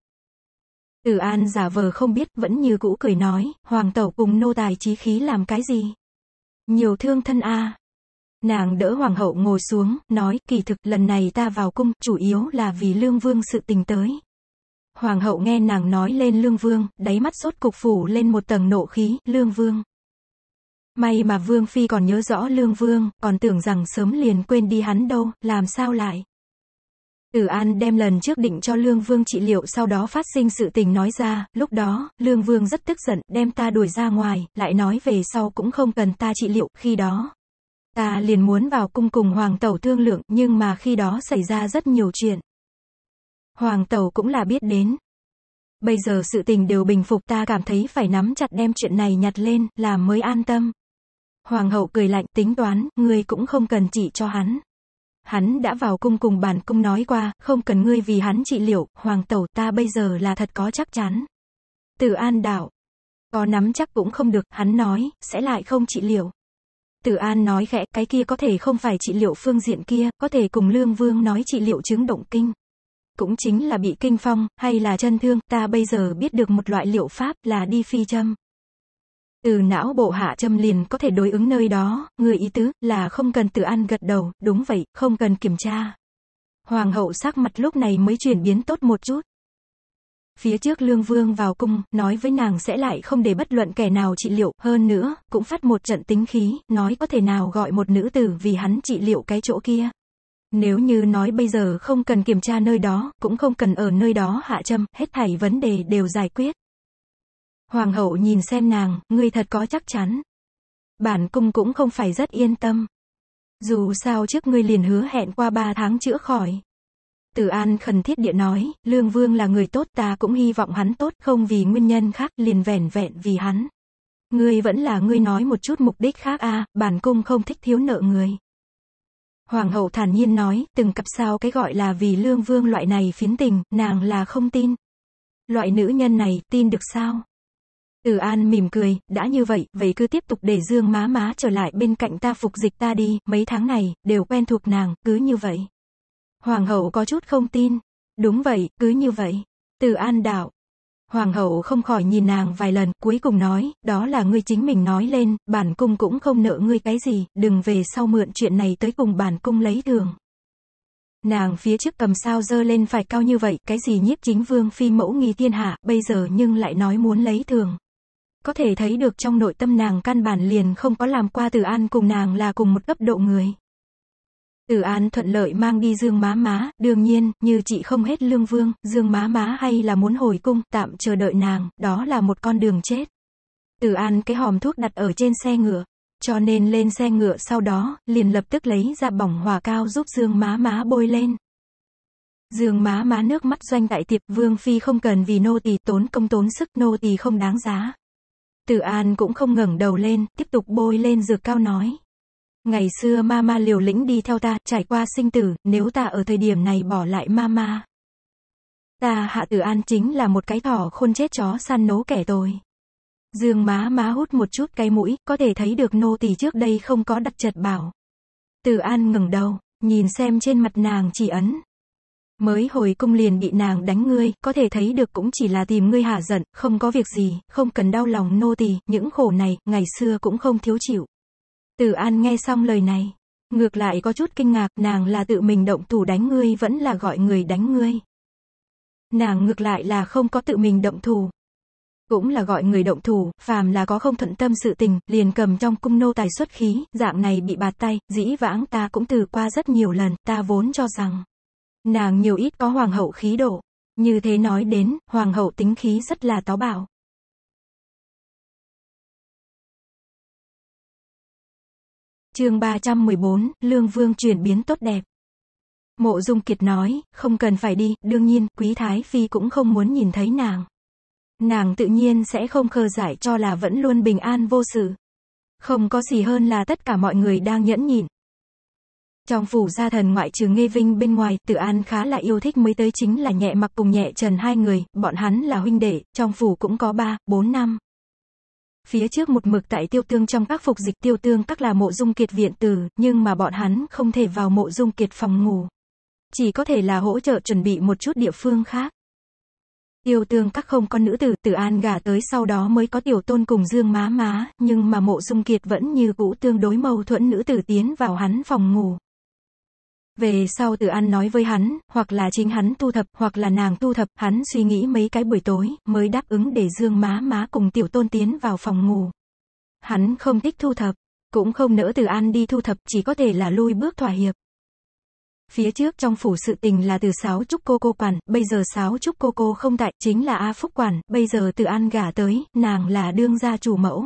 B: Tử An giả vờ không biết, vẫn như cũ cười nói, hoàng tẩu cùng nô tài trí khí làm cái gì? Nhiều thương thân a Nàng đỡ hoàng hậu ngồi xuống, nói, kỳ thực lần này ta vào cung, chủ yếu là vì lương vương sự tình tới, Hoàng hậu nghe nàng nói lên Lương Vương, đáy mắt sốt cục phủ lên một tầng nộ khí, Lương Vương. May mà Vương Phi còn nhớ rõ Lương Vương, còn tưởng rằng sớm liền quên đi hắn đâu, làm sao lại. Tử An đem lần trước định cho Lương Vương trị liệu sau đó phát sinh sự tình nói ra, lúc đó, Lương Vương rất tức giận, đem ta đuổi ra ngoài, lại nói về sau cũng không cần ta trị liệu, khi đó. Ta liền muốn vào cung cùng Hoàng Tẩu thương lượng, nhưng mà khi đó xảy ra rất nhiều chuyện. Hoàng Tẩu cũng là biết đến. Bây giờ sự tình đều bình phục ta cảm thấy phải nắm chặt đem chuyện này nhặt lên, làm mới an tâm. Hoàng hậu cười lạnh tính toán, ngươi cũng không cần chỉ cho hắn. Hắn đã vào cung cùng bản cung nói qua, không cần ngươi vì hắn trị liệu, hoàng tẩu ta bây giờ là thật có chắc chắn. Tử an đảo, có nắm chắc cũng không được, hắn nói, sẽ lại không trị liệu. Tử an nói khẽ, cái kia có thể không phải trị liệu phương diện kia, có thể cùng lương vương nói trị liệu chứng động kinh cũng chính là bị kinh phong, hay là chân thương, ta bây giờ biết được một loại liệu pháp là đi phi châm. Từ não bộ hạ châm liền có thể đối ứng nơi đó, người ý tứ là không cần tự ăn gật đầu, đúng vậy, không cần kiểm tra. Hoàng hậu sắc mặt lúc này mới chuyển biến tốt một chút. Phía trước Lương Vương vào cung, nói với nàng sẽ lại không để bất luận kẻ nào trị liệu, hơn nữa, cũng phát một trận tính khí, nói có thể nào gọi một nữ tử vì hắn trị liệu cái chỗ kia. Nếu như nói bây giờ không cần kiểm tra nơi đó, cũng không cần ở nơi đó hạ châm, hết thảy vấn đề đều giải quyết. Hoàng hậu nhìn xem nàng, ngươi thật có chắc chắn. Bản cung cũng không phải rất yên tâm. Dù sao trước ngươi liền hứa hẹn qua ba tháng chữa khỏi. từ An khẩn thiết địa nói, Lương Vương là người tốt ta cũng hy vọng hắn tốt, không vì nguyên nhân khác liền vẻn vẹn vì hắn. Ngươi vẫn là ngươi nói một chút mục đích khác a, bản cung không thích thiếu nợ người. Hoàng hậu thản nhiên nói, từng cặp sao cái gọi là vì lương vương loại này phiến tình, nàng là không tin. Loại nữ nhân này, tin được sao? Từ An mỉm cười, đã như vậy, vậy cứ tiếp tục để Dương má má trở lại bên cạnh ta phục dịch ta đi, mấy tháng này, đều quen thuộc nàng, cứ như vậy. Hoàng hậu có chút không tin. Đúng vậy, cứ như vậy. Từ An đạo, Hoàng hậu không khỏi nhìn nàng vài lần, cuối cùng nói, đó là ngươi chính mình nói lên, bản cung cũng không nợ ngươi cái gì, đừng về sau mượn chuyện này tới cùng bản cung lấy thường. Nàng phía trước cầm sao dơ lên phải cao như vậy, cái gì nhiếp chính vương phi mẫu nghi thiên hạ, bây giờ nhưng lại nói muốn lấy thường. Có thể thấy được trong nội tâm nàng căn bản liền không có làm qua từ an cùng nàng là cùng một cấp độ người. Tử án thuận lợi mang đi Dương Má Má, đương nhiên, như chị không hết lương vương, Dương Má Má hay là muốn hồi cung, tạm chờ đợi nàng, đó là một con đường chết. Tử An cái hòm thuốc đặt ở trên xe ngựa, cho nên lên xe ngựa sau đó, liền lập tức lấy ra bỏng hòa cao giúp Dương Má Má bôi lên. Dương Má Má nước mắt doanh tại tiệp, Vương Phi không cần vì nô tỳ tốn công tốn sức, nô tỳ không đáng giá. Tử An cũng không ngẩng đầu lên, tiếp tục bôi lên dược cao nói. Ngày xưa mama liều lĩnh đi theo ta, trải qua sinh tử, nếu ta ở thời điểm này bỏ lại mama. Ta Hạ Tử An chính là một cái thỏ khôn chết chó săn nấu kẻ tồi. Dương má má hút một chút cái mũi, có thể thấy được nô tỳ trước đây không có đặt chật bảo. Tử An ngẩng đầu, nhìn xem trên mặt nàng chỉ ấn. Mới hồi cung liền bị nàng đánh ngươi, có thể thấy được cũng chỉ là tìm ngươi hạ giận, không có việc gì, không cần đau lòng nô tỳ, những khổ này, ngày xưa cũng không thiếu chịu. Từ An nghe xong lời này, ngược lại có chút kinh ngạc, nàng là tự mình động thủ đánh ngươi vẫn là gọi người đánh ngươi. Nàng ngược lại là không có tự mình động thủ. Cũng là gọi người động thủ, phàm là có không thuận tâm sự tình, liền cầm trong cung nô tài xuất khí, dạng này bị bạt tay, dĩ vãng ta cũng từ qua rất nhiều lần, ta vốn cho rằng. Nàng nhiều ít có hoàng hậu khí độ. Như thế nói đến, hoàng hậu tính khí rất là táo bạo. Chương 314, Lương Vương chuyển biến tốt đẹp. Mộ Dung Kiệt nói, không cần phải đi, đương nhiên, Quý Thái Phi cũng không muốn nhìn thấy nàng. Nàng tự nhiên sẽ không khờ giải cho là vẫn luôn bình an vô sự. Không có gì hơn là tất cả mọi người đang nhẫn nhịn. Trong phủ gia thần ngoại trừ Nghê Vinh bên ngoài, Tử An khá là yêu thích mới tới chính là nhẹ mặc cùng nhẹ trần hai người, bọn hắn là huynh đệ, trong phủ cũng có ba, bốn năm. Phía trước một mực tại tiêu tương trong các phục dịch tiêu tương các là mộ dung kiệt viện tử, nhưng mà bọn hắn không thể vào mộ dung kiệt phòng ngủ. Chỉ có thể là hỗ trợ chuẩn bị một chút địa phương khác. Tiêu tương các không con nữ tử tử an gả tới sau đó mới có tiểu tôn cùng dương má má, nhưng mà mộ dung kiệt vẫn như cũ tương đối mâu thuẫn nữ tử tiến vào hắn phòng ngủ. Về sau tự ăn nói với hắn, hoặc là chính hắn thu thập, hoặc là nàng thu thập, hắn suy nghĩ mấy cái buổi tối, mới đáp ứng để Dương má má cùng tiểu tôn tiến vào phòng ngủ. Hắn không thích thu thập, cũng không nỡ từ an đi thu thập, chỉ có thể là lui bước thỏa hiệp. Phía trước trong phủ sự tình là từ sáu trúc cô cô quản, bây giờ sáu trúc cô cô không tại, chính là A Phúc quản, bây giờ từ an gả tới, nàng là đương gia chủ mẫu,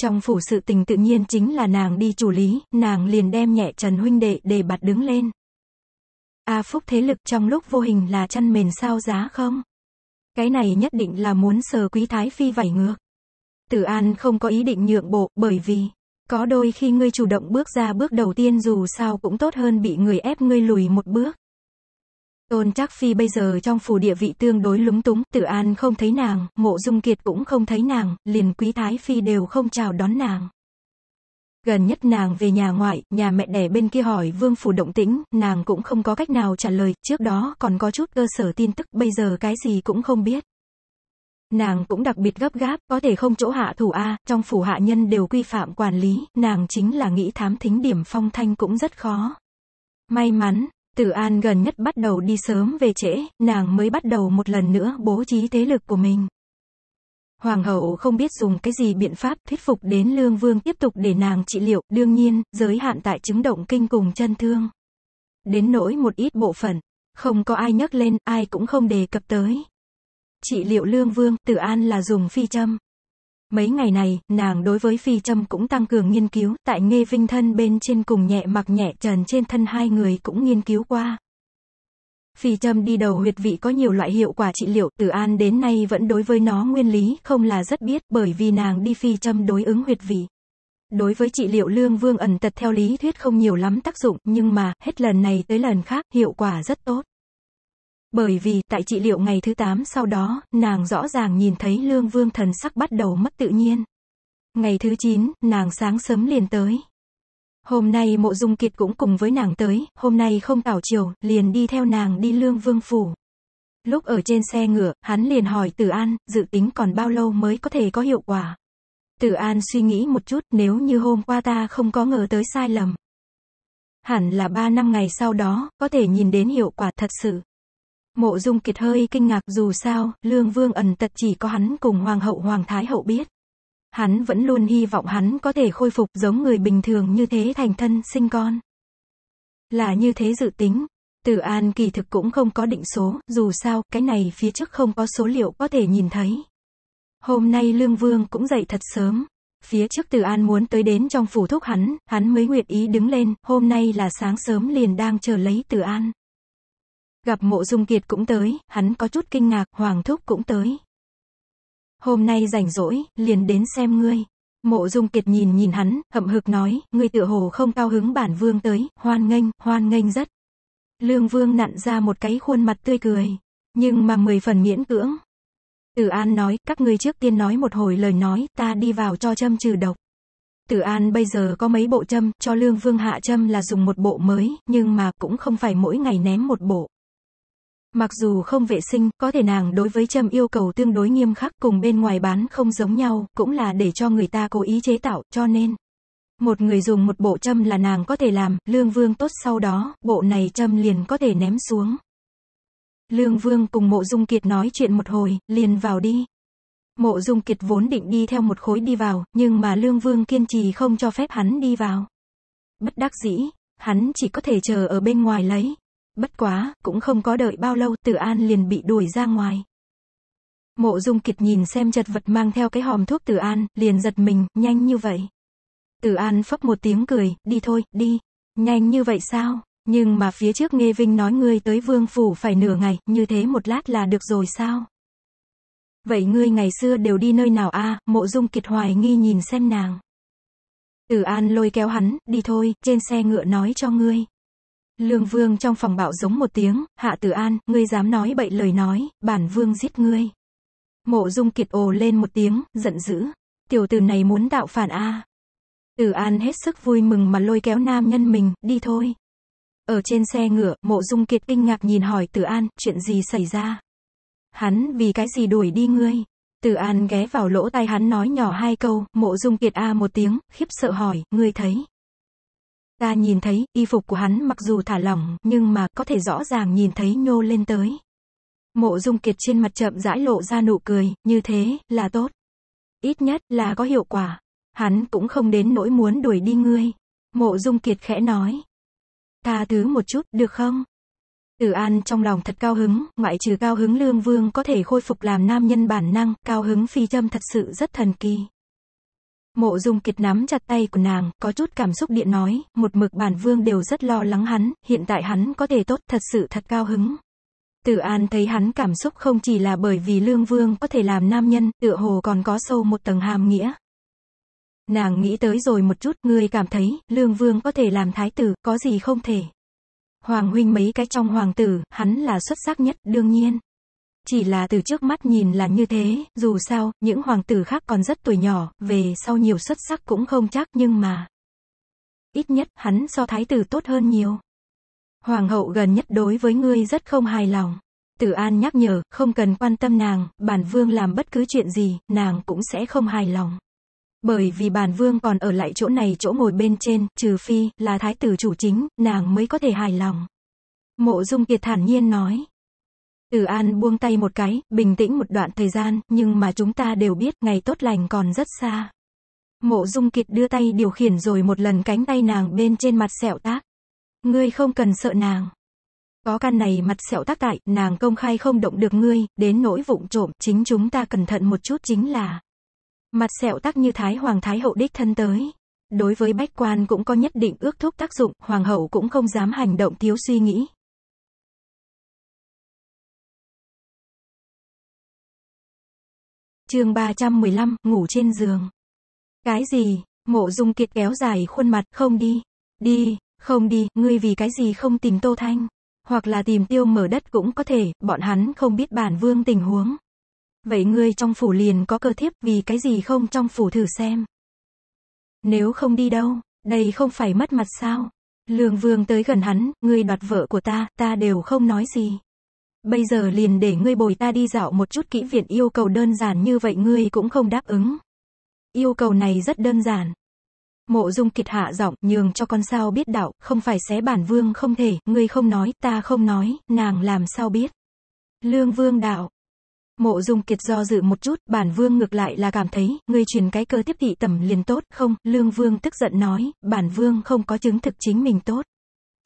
B: trong phủ sự tình tự nhiên chính là nàng đi chủ lý, nàng liền đem nhẹ Trần huynh đệ để bạt đứng lên. A Phúc thế lực trong lúc vô hình là chăn mền sao giá không? Cái này nhất định là muốn sờ quý thái phi vảy ngược. Tử An không có ý định nhượng bộ, bởi vì, có đôi khi ngươi chủ động bước ra bước đầu tiên dù sao cũng tốt hơn bị người ép ngươi lùi một bước. Tôn Trác Phi bây giờ trong phủ địa vị tương đối lúng túng, Tử An không thấy nàng, Mộ Dung Kiệt cũng không thấy nàng, liền Quý Thái Phi đều không chào đón nàng. Gần nhất nàng về nhà ngoại, nhà mẹ đẻ bên kia hỏi vương phủ động tĩnh, nàng cũng không có cách nào trả lời, trước đó còn có chút cơ sở tin tức, bây giờ cái gì cũng không biết. Nàng cũng đặc biệt gấp gáp, có thể không chỗ hạ thủ A, trong phủ hạ nhân đều quy phạm quản lý, nàng chính là nghĩ thám thính điểm phong thanh cũng rất khó. May mắn, Tử An gần nhất bắt đầu đi sớm về trễ, nàng mới bắt đầu một lần nữa bố trí thế lực của mình. Hoàng hậu không biết dùng cái gì biện pháp thuyết phục đến Lương Vương tiếp tục để nàng trị liệu, đương nhiên, giới hạn tại chứng động kinh cùng chân thương. Đến nỗi một ít bộ phận, không có ai nhắc lên, ai cũng không đề cập tới. Trị liệu Lương Vương, Tử An là dùng phi châm. Mấy ngày này, nàng đối với phi trâm cũng tăng cường nghiên cứu, tại nghe vinh thân bên trên cùng nhẹ mặc nhẹ trần trên thân hai người cũng nghiên cứu qua. Phi trâm đi đầu huyệt vị có nhiều loại hiệu quả trị liệu, từ an đến nay vẫn đối với nó nguyên lý không là rất biết, bởi vì nàng đi phi trâm đối ứng huyệt vị. Đối với trị liệu lương vương ẩn tật theo lý thuyết không nhiều lắm tác dụng, nhưng mà, hết lần này tới lần khác, hiệu quả rất tốt. Bởi vì, tại trị liệu ngày thứ 8 sau đó, nàng rõ ràng nhìn thấy lương vương thần sắc bắt đầu mất tự nhiên. Ngày thứ 9, nàng sáng sớm liền tới. Hôm nay mộ dung kiệt cũng cùng với nàng tới, hôm nay không tảo chiều, liền đi theo nàng đi lương vương phủ. Lúc ở trên xe ngựa, hắn liền hỏi Tử An, dự tính còn bao lâu mới có thể có hiệu quả. Tử An suy nghĩ một chút, nếu như hôm qua ta không có ngờ tới sai lầm. Hẳn là 3 năm ngày sau đó, có thể nhìn đến hiệu quả thật sự. Mộ dung kiệt hơi kinh ngạc dù sao, lương vương ẩn tật chỉ có hắn cùng hoàng hậu hoàng thái hậu biết. Hắn vẫn luôn hy vọng hắn có thể khôi phục giống người bình thường như thế thành thân sinh con. Là như thế dự tính, Tử An kỳ thực cũng không có định số, dù sao, cái này phía trước không có số liệu có thể nhìn thấy. Hôm nay Lương Vương cũng dậy thật sớm. Phía trước Tử An muốn tới đến trong phủ thúc hắn, hắn mới nguyện ý đứng lên, hôm nay là sáng sớm liền đang chờ lấy Tử An. Gặp mộ dung kiệt cũng tới, hắn có chút kinh ngạc, hoàng thúc cũng tới. Hôm nay rảnh rỗi, liền đến xem ngươi. Mộ dung kiệt nhìn nhìn hắn, hậm hực nói, ngươi tựa hồ không cao hứng bản vương tới, hoan nghênh, hoan nghênh rất. Lương vương nặn ra một cái khuôn mặt tươi cười, nhưng mà mười phần miễn cưỡng. Tử An nói, các ngươi trước tiên nói một hồi lời nói, ta đi vào cho châm trừ độc. Tử An bây giờ có mấy bộ châm, cho Lương Vương hạ châm là dùng một bộ mới, nhưng mà cũng không phải mỗi ngày ném một bộ. Mặc dù không vệ sinh, có thể nàng đối với Trâm yêu cầu tương đối nghiêm khắc cùng bên ngoài bán không giống nhau, cũng là để cho người ta cố ý chế tạo, cho nên. Một người dùng một bộ châm là nàng có thể làm, lương vương tốt sau đó, bộ này châm liền có thể ném xuống. Lương vương cùng mộ dung kiệt nói chuyện một hồi, liền vào đi. Mộ dung kiệt vốn định đi theo một khối đi vào, nhưng mà lương vương kiên trì không cho phép hắn đi vào. Bất đắc dĩ, hắn chỉ có thể chờ ở bên ngoài lấy, Bất quá, cũng không có đợi bao lâu Tử An liền bị đuổi ra ngoài. Mộ Dung Kiệt nhìn xem chật vật mang theo cái hòm thuốc Tử An, liền giật mình, nhanh như vậy. Tử An phấp một tiếng cười, đi thôi, đi. Nhanh như vậy sao? Nhưng mà phía trước Nghe Vinh nói ngươi tới vương phủ phải nửa ngày, như thế một lát là được rồi sao? Vậy ngươi ngày xưa đều đi nơi nào a? Mộ Dung Kiệt hoài nghi nhìn xem nàng. Tử An lôi kéo hắn, đi thôi, trên xe ngựa nói cho ngươi. Lương Vương trong phòng bạo giống một tiếng, Hạ Tử An, ngươi dám nói bậy lời nói, bản Vương giết ngươi. Mộ Dung Kiệt ồ lên một tiếng, giận dữ. Tiểu tử này muốn đạo phản a. Tử An hết sức vui mừng mà lôi kéo nam nhân mình, đi thôi. Ở trên xe ngựa, Mộ Dung Kiệt kinh ngạc nhìn hỏi Tử An, chuyện gì xảy ra? Hắn vì cái gì đuổi đi ngươi? Tử An ghé vào lỗ tai hắn nói nhỏ hai câu, Mộ Dung Kiệt a một tiếng, khiếp sợ hỏi, ngươi thấy? Ta nhìn thấy, y phục của hắn mặc dù thả lỏng, nhưng mà có thể rõ ràng nhìn thấy nhô lên tới. Mộ dung kiệt trên mặt chậm rãi lộ ra nụ cười, như thế, là tốt. Ít nhất là có hiệu quả. Hắn cũng không đến nỗi muốn đuổi đi ngươi. Mộ dung kiệt khẽ nói. Tha thứ một chút, được không? Tử An trong lòng thật cao hứng, ngoại trừ cao hứng lương vương có thể khôi phục làm nam nhân bản năng, cao hứng phi châm thật sự rất thần kỳ. Mộ dung kiệt nắm chặt tay của nàng, có chút cảm xúc điện nói, một mực bản vương đều rất lo lắng hắn, hiện tại hắn có thể tốt, thật sự thật cao hứng. Tử An thấy hắn cảm xúc không chỉ là bởi vì lương vương có thể làm nam nhân, tựa hồ còn có sâu một tầng hàm nghĩa. Nàng nghĩ tới rồi một chút, ngươi cảm thấy, lương vương có thể làm thái tử, có gì không thể. Hoàng huynh mấy cái trong hoàng tử, hắn là xuất sắc nhất, đương nhiên. Chỉ là từ trước mắt nhìn là như thế, dù sao, những hoàng tử khác còn rất tuổi nhỏ, về sau nhiều xuất sắc cũng không chắc nhưng mà. Ít nhất, hắn so thái tử tốt hơn nhiều. Hoàng hậu gần nhất đối với ngươi rất không hài lòng. Tử An nhắc nhở, không cần quan tâm nàng, bản vương làm bất cứ chuyện gì, nàng cũng sẽ không hài lòng. Bởi vì bản vương còn ở lại chỗ này chỗ ngồi bên trên, trừ phi, là thái tử chủ chính, nàng mới có thể hài lòng. Mộ Dung Kiệt thản nhiên nói, từ An buông tay một cái, bình tĩnh một đoạn thời gian, nhưng mà chúng ta đều biết ngày tốt lành còn rất xa. Mộ Dung Kiệt đưa tay điều khiển rồi một lần cánh tay nàng bên trên mặt sẹo tác. Ngươi không cần sợ nàng. Có căn này mặt sẹo tác tại, nàng công khai không động được ngươi, đến nỗi vụng trộm, chính chúng ta cẩn thận một chút chính là. Mặt sẹo tác như Thái Hoàng Thái Hậu đích thân tới. Đối với bách quan cũng có nhất định ước thúc tác dụng, Hoàng hậu cũng không dám hành động thiếu suy nghĩ. chương 315, ngủ trên giường. Cái gì? Mộ Dung Kiệt kéo dài khuôn mặt, không đi. Đi, không đi, ngươi vì cái gì không tìm Tô Thanh? Hoặc là tìm tiêu mở đất cũng có thể, bọn hắn không biết bản vương tình huống. Vậy ngươi trong phủ liền có cơ thiếp vì cái gì không trong phủ thử xem. Nếu không đi đâu, đây không phải mất mặt sao? Lương vương tới gần hắn, ngươi đoạt vợ của ta, ta đều không nói gì. Bây giờ liền để ngươi bồi ta đi dạo một chút kỹ viện yêu cầu đơn giản như vậy ngươi cũng không đáp ứng. Yêu cầu này rất đơn giản. Mộ dung kiệt hạ giọng, nhường cho con sao biết đạo, không phải xé bản vương không thể, ngươi không nói, ta không nói, nàng làm sao biết. Lương vương đạo. Mộ dung kiệt do dự một chút, bản vương ngược lại là cảm thấy, ngươi truyền cái cơ tiếp thị tầm liền tốt, không, lương vương tức giận nói, bản vương không có chứng thực chính mình tốt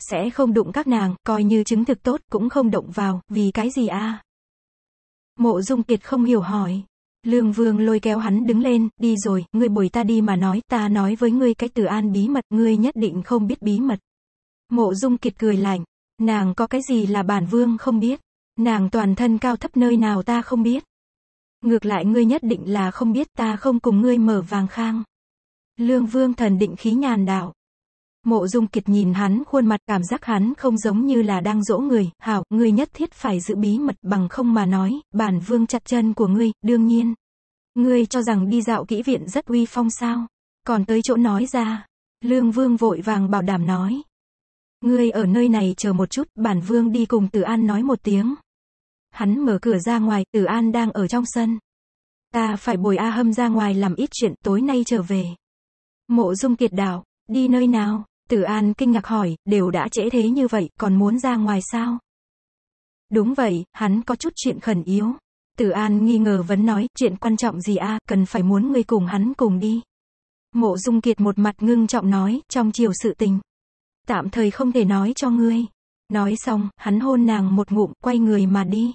B: sẽ không đụng các nàng, coi như chứng thực tốt cũng không động vào, vì cái gì a? À? Mộ Dung Kiệt không hiểu hỏi. Lương Vương lôi kéo hắn đứng lên, đi rồi, ngươi bồi ta đi mà nói, ta nói với ngươi cái từ an bí mật, ngươi nhất định không biết bí mật. Mộ Dung Kiệt cười lạnh, nàng có cái gì là bản vương không biết, nàng toàn thân cao thấp nơi nào ta không biết. Ngược lại ngươi nhất định là không biết ta không cùng ngươi mở vàng khang. Lương Vương thần định khí nhàn đạo, Mộ Dung Kiệt nhìn hắn khuôn mặt cảm giác hắn không giống như là đang dỗ người, hảo, ngươi nhất thiết phải giữ bí mật bằng không mà nói, bản vương chặt chân của ngươi, đương nhiên. Ngươi cho rằng đi dạo kỹ viện rất uy phong sao, còn tới chỗ nói ra. Lương vương vội vàng bảo đảm nói. Ngươi ở nơi này chờ một chút, bản vương đi cùng Tử An nói một tiếng. Hắn mở cửa ra ngoài, Tử An đang ở trong sân. Ta phải bồi A Hâm ra ngoài làm ít chuyện, tối nay trở về. Mộ Dung Kiệt đảo, đi nơi nào? Tử An kinh ngạc hỏi, đều đã trễ thế như vậy, còn muốn ra ngoài sao? Đúng vậy, hắn có chút chuyện khẩn yếu. Tử An nghi ngờ vấn nói, chuyện quan trọng gì a, cần phải muốn ngươi cùng hắn cùng đi. Mộ Dung Kiệt một mặt ngưng trọng nói, trong chiều sự tình. Tạm thời không thể nói cho ngươi. Nói xong, hắn hôn nàng một ngụm, quay người mà đi.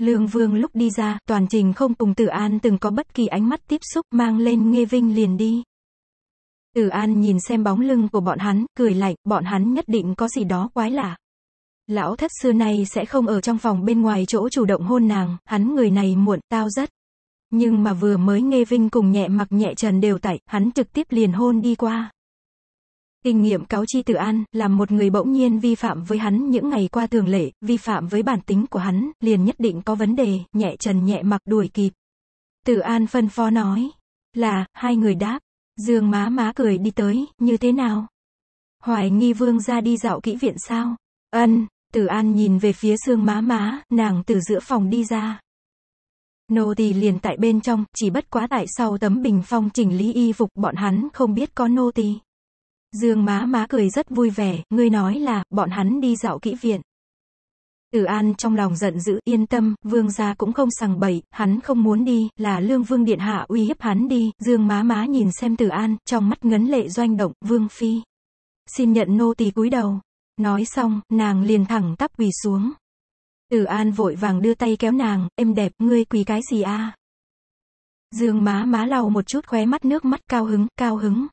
B: Lương Vương lúc đi ra, toàn trình không cùng Tử An từng có bất kỳ ánh mắt tiếp xúc mang lên nghe Vinh liền đi. Tử An nhìn xem bóng lưng của bọn hắn, cười lạnh, bọn hắn nhất định có gì đó quái lạ. Lão thất xưa nay sẽ không ở trong phòng bên ngoài chỗ chủ động hôn nàng, hắn người này muộn, tao rất. Nhưng mà vừa mới nghe Vinh cùng nhẹ mặc nhẹ trần đều tẩy, hắn trực tiếp liền hôn đi qua. Kinh nghiệm cáo chi Tử An, làm một người bỗng nhiên vi phạm với hắn những ngày qua thường lệ, vi phạm với bản tính của hắn, liền nhất định có vấn đề, nhẹ trần nhẹ mặc đuổi kịp. Tử An phân phó nói, là, hai người đáp, Dương má má cười đi tới, như thế nào? Hoài nghi vương ra đi dạo kỹ viện sao? Ân, tử an nhìn về phía xương má má, nàng từ giữa phòng đi ra. Nô tỳ liền tại bên trong, chỉ bất quá tại sau tấm bình phong chỉnh lý y phục bọn hắn không biết có nô tỳ. Dương má má cười rất vui vẻ, ngươi nói là, bọn hắn đi dạo kỹ viện. Tử An trong lòng giận dữ, yên tâm, vương gia cũng không sằng bậy, hắn không muốn đi, là lương vương điện hạ uy hiếp hắn đi, dương má má nhìn xem Tử An, trong mắt ngấn lệ doanh động, vương phi. Xin nhận nô tỳ cúi đầu. Nói xong, nàng liền thẳng tắp quỳ xuống. Tử An vội vàng đưa tay kéo nàng, em đẹp, ngươi quỳ cái gì a? Dương má má lau một chút khóe mắt nước mắt cao hứng, cao hứng.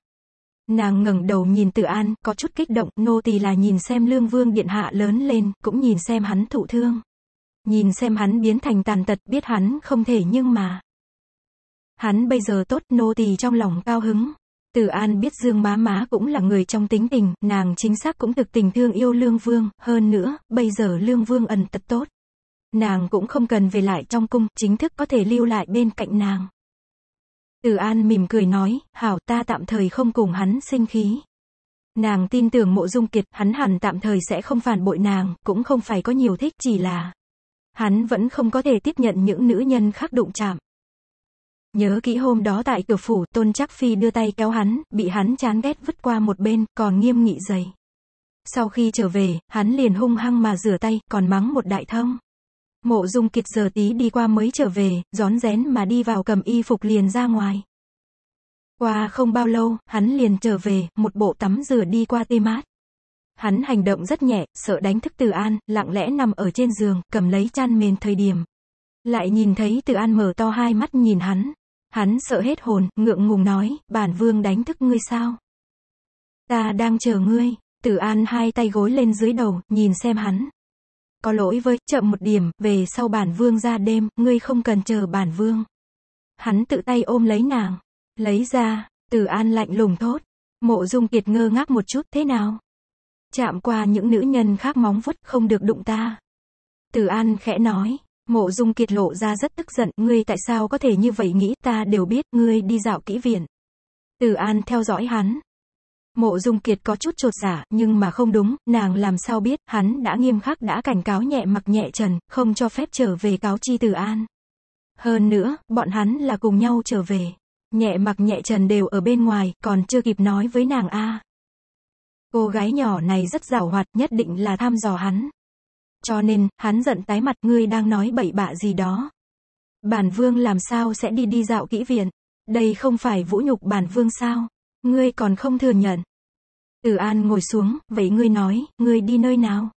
B: Nàng ngẩng đầu nhìn Tử An, có chút kích động, nô tỳ là nhìn xem Lương Vương điện hạ lớn lên, cũng nhìn xem hắn thụ thương. Nhìn xem hắn biến thành tàn tật, biết hắn không thể nhưng mà. Hắn bây giờ tốt, nô tỳ trong lòng cao hứng. Tử An biết Dương Má Má cũng là người trong tính tình, nàng chính xác cũng thực tình thương yêu Lương Vương, hơn nữa, bây giờ Lương Vương ẩn tật tốt. Nàng cũng không cần về lại trong cung, chính thức có thể lưu lại bên cạnh nàng. Từ An mỉm cười nói, hảo ta tạm thời không cùng hắn sinh khí. Nàng tin tưởng mộ dung kiệt, hắn hẳn tạm thời sẽ không phản bội nàng, cũng không phải có nhiều thích chỉ là. Hắn vẫn không có thể tiếp nhận những nữ nhân khác đụng chạm. Nhớ kỹ hôm đó tại cửa phủ, Tôn Chắc Phi đưa tay kéo hắn, bị hắn chán ghét vứt qua một bên, còn nghiêm nghị dày. Sau khi trở về, hắn liền hung hăng mà rửa tay, còn mắng một đại thông. Mộ dung kiệt giờ tí đi qua mới trở về, gión rén mà đi vào cầm y phục liền ra ngoài. Qua không bao lâu, hắn liền trở về, một bộ tắm rửa đi qua tê mát. Hắn hành động rất nhẹ, sợ đánh thức Từ An, lặng lẽ nằm ở trên giường, cầm lấy chăn mền thời điểm. Lại nhìn thấy Từ An mở to hai mắt nhìn hắn. Hắn sợ hết hồn, ngượng ngùng nói, bản vương đánh thức ngươi sao? Ta đang chờ ngươi. Từ An hai tay gối lên dưới đầu, nhìn xem hắn có lỗi với, chậm một điểm, về sau bản vương ra đêm, ngươi không cần chờ bản vương. Hắn tự tay ôm lấy nàng, lấy ra, từ an lạnh lùng thốt, mộ dung kiệt ngơ ngác một chút, thế nào? Chạm qua những nữ nhân khác móng vuốt không được đụng ta. Từ an khẽ nói, mộ dung kiệt lộ ra rất tức giận, ngươi tại sao có thể như vậy nghĩ, ta đều biết, ngươi đi dạo kỹ viện. Từ an theo dõi hắn, Mộ Dung Kiệt có chút trột giả, dạ, nhưng mà không đúng, nàng làm sao biết, hắn đã nghiêm khắc đã cảnh cáo nhẹ mặc nhẹ trần, không cho phép trở về cáo chi từ an. Hơn nữa, bọn hắn là cùng nhau trở về. Nhẹ mặc nhẹ trần đều ở bên ngoài, còn chưa kịp nói với nàng a. Cô gái nhỏ này rất giàu hoạt, nhất định là tham dò hắn. Cho nên, hắn giận tái mặt ngươi đang nói bậy bạ gì đó. Bản vương làm sao sẽ đi đi dạo kỹ viện. Đây không phải vũ nhục bản vương sao? Ngươi còn không thừa nhận. Tử An ngồi xuống, vậy ngươi nói, ngươi đi nơi nào?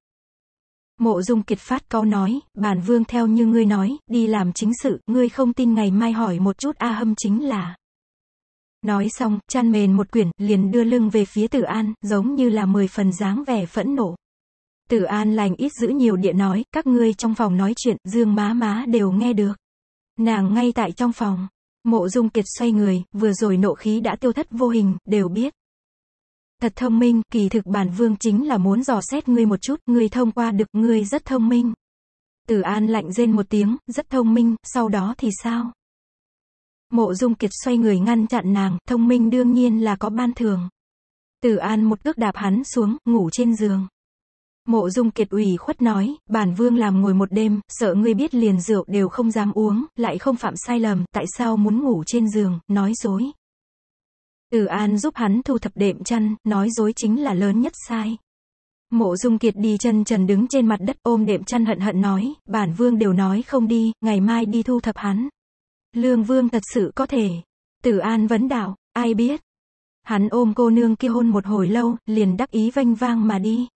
B: Mộ Dung Kiệt phát câu nói, bản vương theo như ngươi nói, đi làm chính sự, ngươi không tin ngày mai hỏi một chút A Hâm chính là. Nói xong, chăn mền một quyển, liền đưa lưng về phía Tử An, giống như là mười phần dáng vẻ phẫn nộ. Tử An lành ít giữ nhiều địa nói, các ngươi trong phòng nói chuyện, dương má má đều nghe được. Nàng ngay tại trong phòng. Mộ dung kiệt xoay người, vừa rồi nộ khí đã tiêu thất vô hình, đều biết. Thật thông minh, kỳ thực bản vương chính là muốn dò xét ngươi một chút, ngươi thông qua được, ngươi rất thông minh. Tử An lạnh rên một tiếng, rất thông minh, sau đó thì sao? Mộ Dung Kiệt xoay người ngăn chặn nàng, thông minh đương nhiên là có ban thường. Tử An một cước đạp hắn xuống, ngủ trên giường. Mộ dung kiệt ủy khuất nói, bản vương làm ngồi một đêm, sợ ngươi biết liền rượu đều không dám uống, lại không phạm sai lầm, tại sao muốn ngủ trên giường, nói dối. Tử An giúp hắn thu thập đệm chăn, nói dối chính là lớn nhất sai. Mộ dung kiệt đi chân trần đứng trên mặt đất ôm đệm chăn hận hận nói, bản vương đều nói không đi, ngày mai đi thu thập hắn. Lương vương thật sự có thể. Tử An vấn đạo, ai biết. Hắn ôm cô nương kia hôn một hồi lâu, liền đắc ý vênh vang mà đi.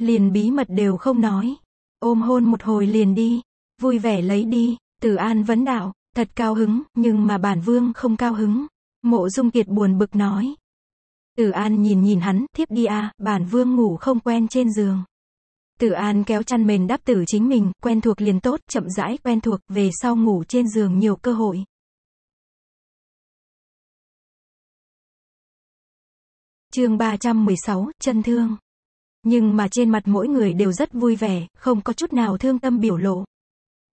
B: Liền bí mật đều không nói. Ôm hôn một hồi liền đi. Vui vẻ lấy đi. Tử An vấn đạo. Thật cao hứng, nhưng mà bản vương không cao hứng. Mộ Dung Kiệt buồn bực nói. Tử An nhìn nhìn hắn, thiếp đi a bản vương ngủ không quen trên giường. Tử An kéo chăn mền đắp tử chính mình, quen thuộc liền tốt, chậm rãi quen thuộc, về sau ngủ trên giường nhiều cơ hội. Chương 316, chân thương. Nhưng mà trên mặt mỗi người đều rất vui vẻ, không có chút nào thương tâm biểu lộ.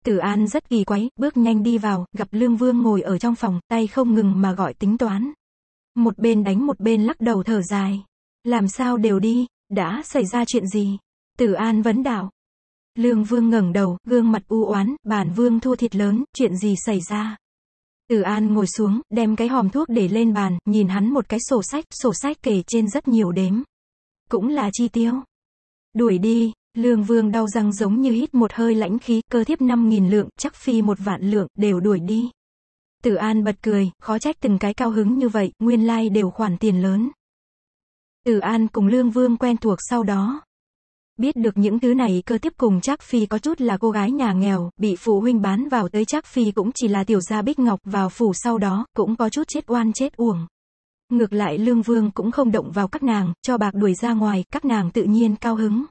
B: Tử An rất kỳ quái, bước nhanh đi vào, gặp Lương Vương ngồi ở trong phòng, tay không ngừng mà gọi tính toán. Một bên đánh một bên lắc đầu thở dài. Làm sao đều đi, đã xảy ra chuyện gì? Tử An vấn đạo. Lương Vương ngẩng đầu, gương mặt u oán, bản Vương thua thiệt lớn, chuyện gì xảy ra? Tử An ngồi xuống, đem cái hòm thuốc để lên bàn, nhìn hắn một cái sổ sách, sổ sách kể trên rất nhiều đếm cũng là chi tiêu. Đuổi đi, lương vương đau răng giống như hít một hơi lãnh khí, cơ thiếp 5.000 lượng, chắc phi một vạn lượng, đều đuổi đi. Tử An bật cười, khó trách từng cái cao hứng như vậy, nguyên lai like đều khoản tiền lớn. Tử An cùng Lương Vương quen thuộc sau đó. Biết được những thứ này cơ tiếp cùng chắc Phi có chút là cô gái nhà nghèo, bị phụ huynh bán vào tới chắc Phi cũng chỉ là tiểu gia Bích Ngọc vào phủ sau đó, cũng có chút chết oan chết uổng. Ngược lại Lương Vương cũng không động vào các nàng, cho bạc đuổi ra ngoài, các nàng tự nhiên cao hứng.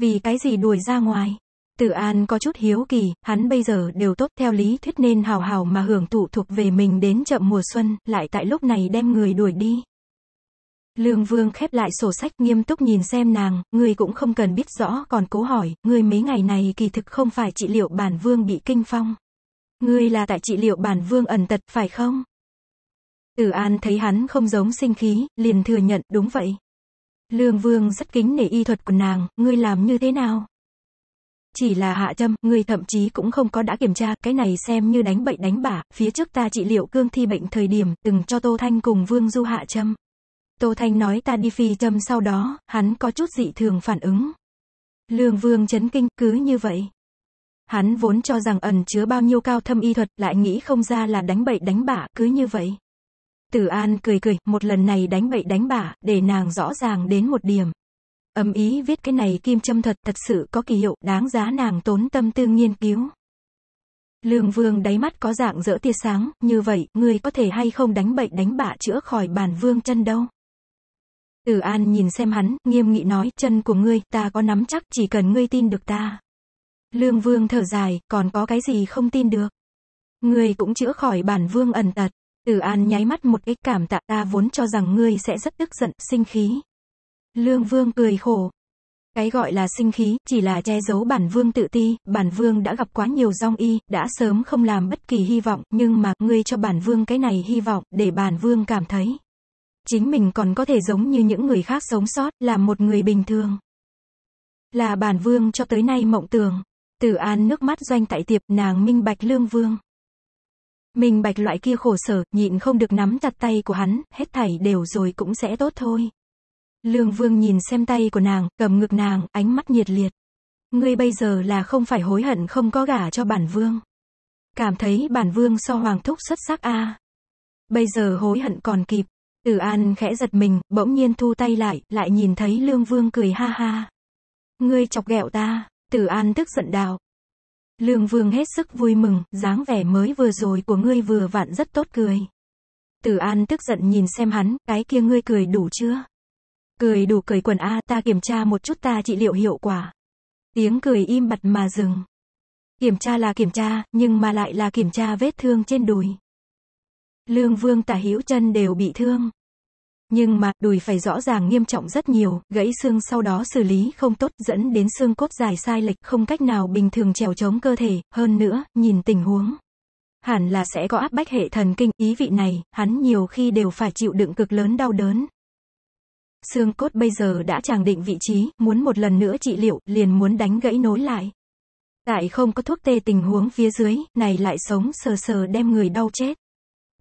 B: Vì cái gì đuổi ra ngoài? Tử An có chút hiếu kỳ, hắn bây giờ đều tốt theo lý thuyết nên hào hào mà hưởng thụ thuộc về mình đến chậm mùa xuân, lại tại lúc này đem người đuổi đi. Lương Vương khép lại sổ sách nghiêm túc nhìn xem nàng, người cũng không cần biết rõ còn cố hỏi, người mấy ngày này kỳ thực không phải trị liệu bản vương bị kinh phong. người là tại trị liệu bản vương ẩn tật phải không? Tử An thấy hắn không giống sinh khí, liền thừa nhận, đúng vậy. Lương Vương rất kính nể y thuật của nàng, ngươi làm như thế nào? Chỉ là hạ châm, ngươi thậm chí cũng không có đã kiểm tra, cái này xem như đánh bệnh đánh bả, phía trước ta trị liệu cương thi bệnh thời điểm, từng cho Tô Thanh cùng Vương Du hạ châm. Tô Thanh nói ta đi phi châm sau đó, hắn có chút dị thường phản ứng. Lương Vương chấn kinh, cứ như vậy. Hắn vốn cho rằng ẩn chứa bao nhiêu cao thâm y thuật, lại nghĩ không ra là đánh bậy đánh bả cứ như vậy. Tử An cười cười, một lần này đánh bậy đánh bả, để nàng rõ ràng đến một điểm. Âm ý viết cái này kim châm thật thật sự có kỳ hiệu, đáng giá nàng tốn tâm tư nghiên cứu. Lương vương đáy mắt có dạng dỡ tia sáng, như vậy, người có thể hay không đánh bậy đánh bạ chữa khỏi bản vương chân đâu. Tử An nhìn xem hắn, nghiêm nghị nói, chân của ngươi, ta có nắm chắc chỉ cần ngươi tin được ta. Lương vương thở dài, còn có cái gì không tin được. Ngươi cũng chữa khỏi bản vương ẩn tật. Tử An nháy mắt một cái cảm tạ ta vốn cho rằng ngươi sẽ rất tức giận, sinh khí. Lương Vương cười khổ. Cái gọi là sinh khí, chỉ là che giấu bản vương tự ti, bản vương đã gặp quá nhiều rong y, đã sớm không làm bất kỳ hy vọng, nhưng mà, ngươi cho bản vương cái này hy vọng, để bản vương cảm thấy. Chính mình còn có thể giống như những người khác sống sót, là một người bình thường. Là bản vương cho tới nay mộng tưởng. Tử An nước mắt doanh tại tiệp, nàng minh bạch Lương Vương mình bạch loại kia khổ sở, nhịn không được nắm chặt tay của hắn, hết thảy đều rồi cũng sẽ tốt thôi. Lương Vương nhìn xem tay của nàng, cầm ngực nàng, ánh mắt nhiệt liệt. Ngươi bây giờ là không phải hối hận không có gả cho bản vương. Cảm thấy bản vương so hoàng thúc xuất sắc a. Bây giờ hối hận còn kịp. Tử An khẽ giật mình, bỗng nhiên thu tay lại, lại nhìn thấy Lương Vương cười ha ha. Ngươi chọc ghẹo ta, Tử An tức giận đào, Lương Vương hết sức vui mừng, dáng vẻ mới vừa rồi của ngươi vừa vặn rất tốt cười. Tử An tức giận nhìn xem hắn, cái kia ngươi cười đủ chưa? Cười đủ cười quần A ta kiểm tra một chút ta trị liệu hiệu quả. Tiếng cười im bặt mà dừng. Kiểm tra là kiểm tra, nhưng mà lại là kiểm tra vết thương trên đùi. Lương Vương tả hữu chân đều bị thương, nhưng mà, đùi phải rõ ràng nghiêm trọng rất nhiều, gãy xương sau đó xử lý không tốt dẫn đến xương cốt dài sai lệch không cách nào bình thường trèo chống cơ thể, hơn nữa, nhìn tình huống. Hẳn là sẽ có áp bách hệ thần kinh, ý vị này, hắn nhiều khi đều phải chịu đựng cực lớn đau đớn. Xương cốt bây giờ đã chẳng định vị trí, muốn một lần nữa trị liệu, liền muốn đánh gãy nối lại. Tại không có thuốc tê tình huống phía dưới, này lại sống sờ sờ đem người đau chết.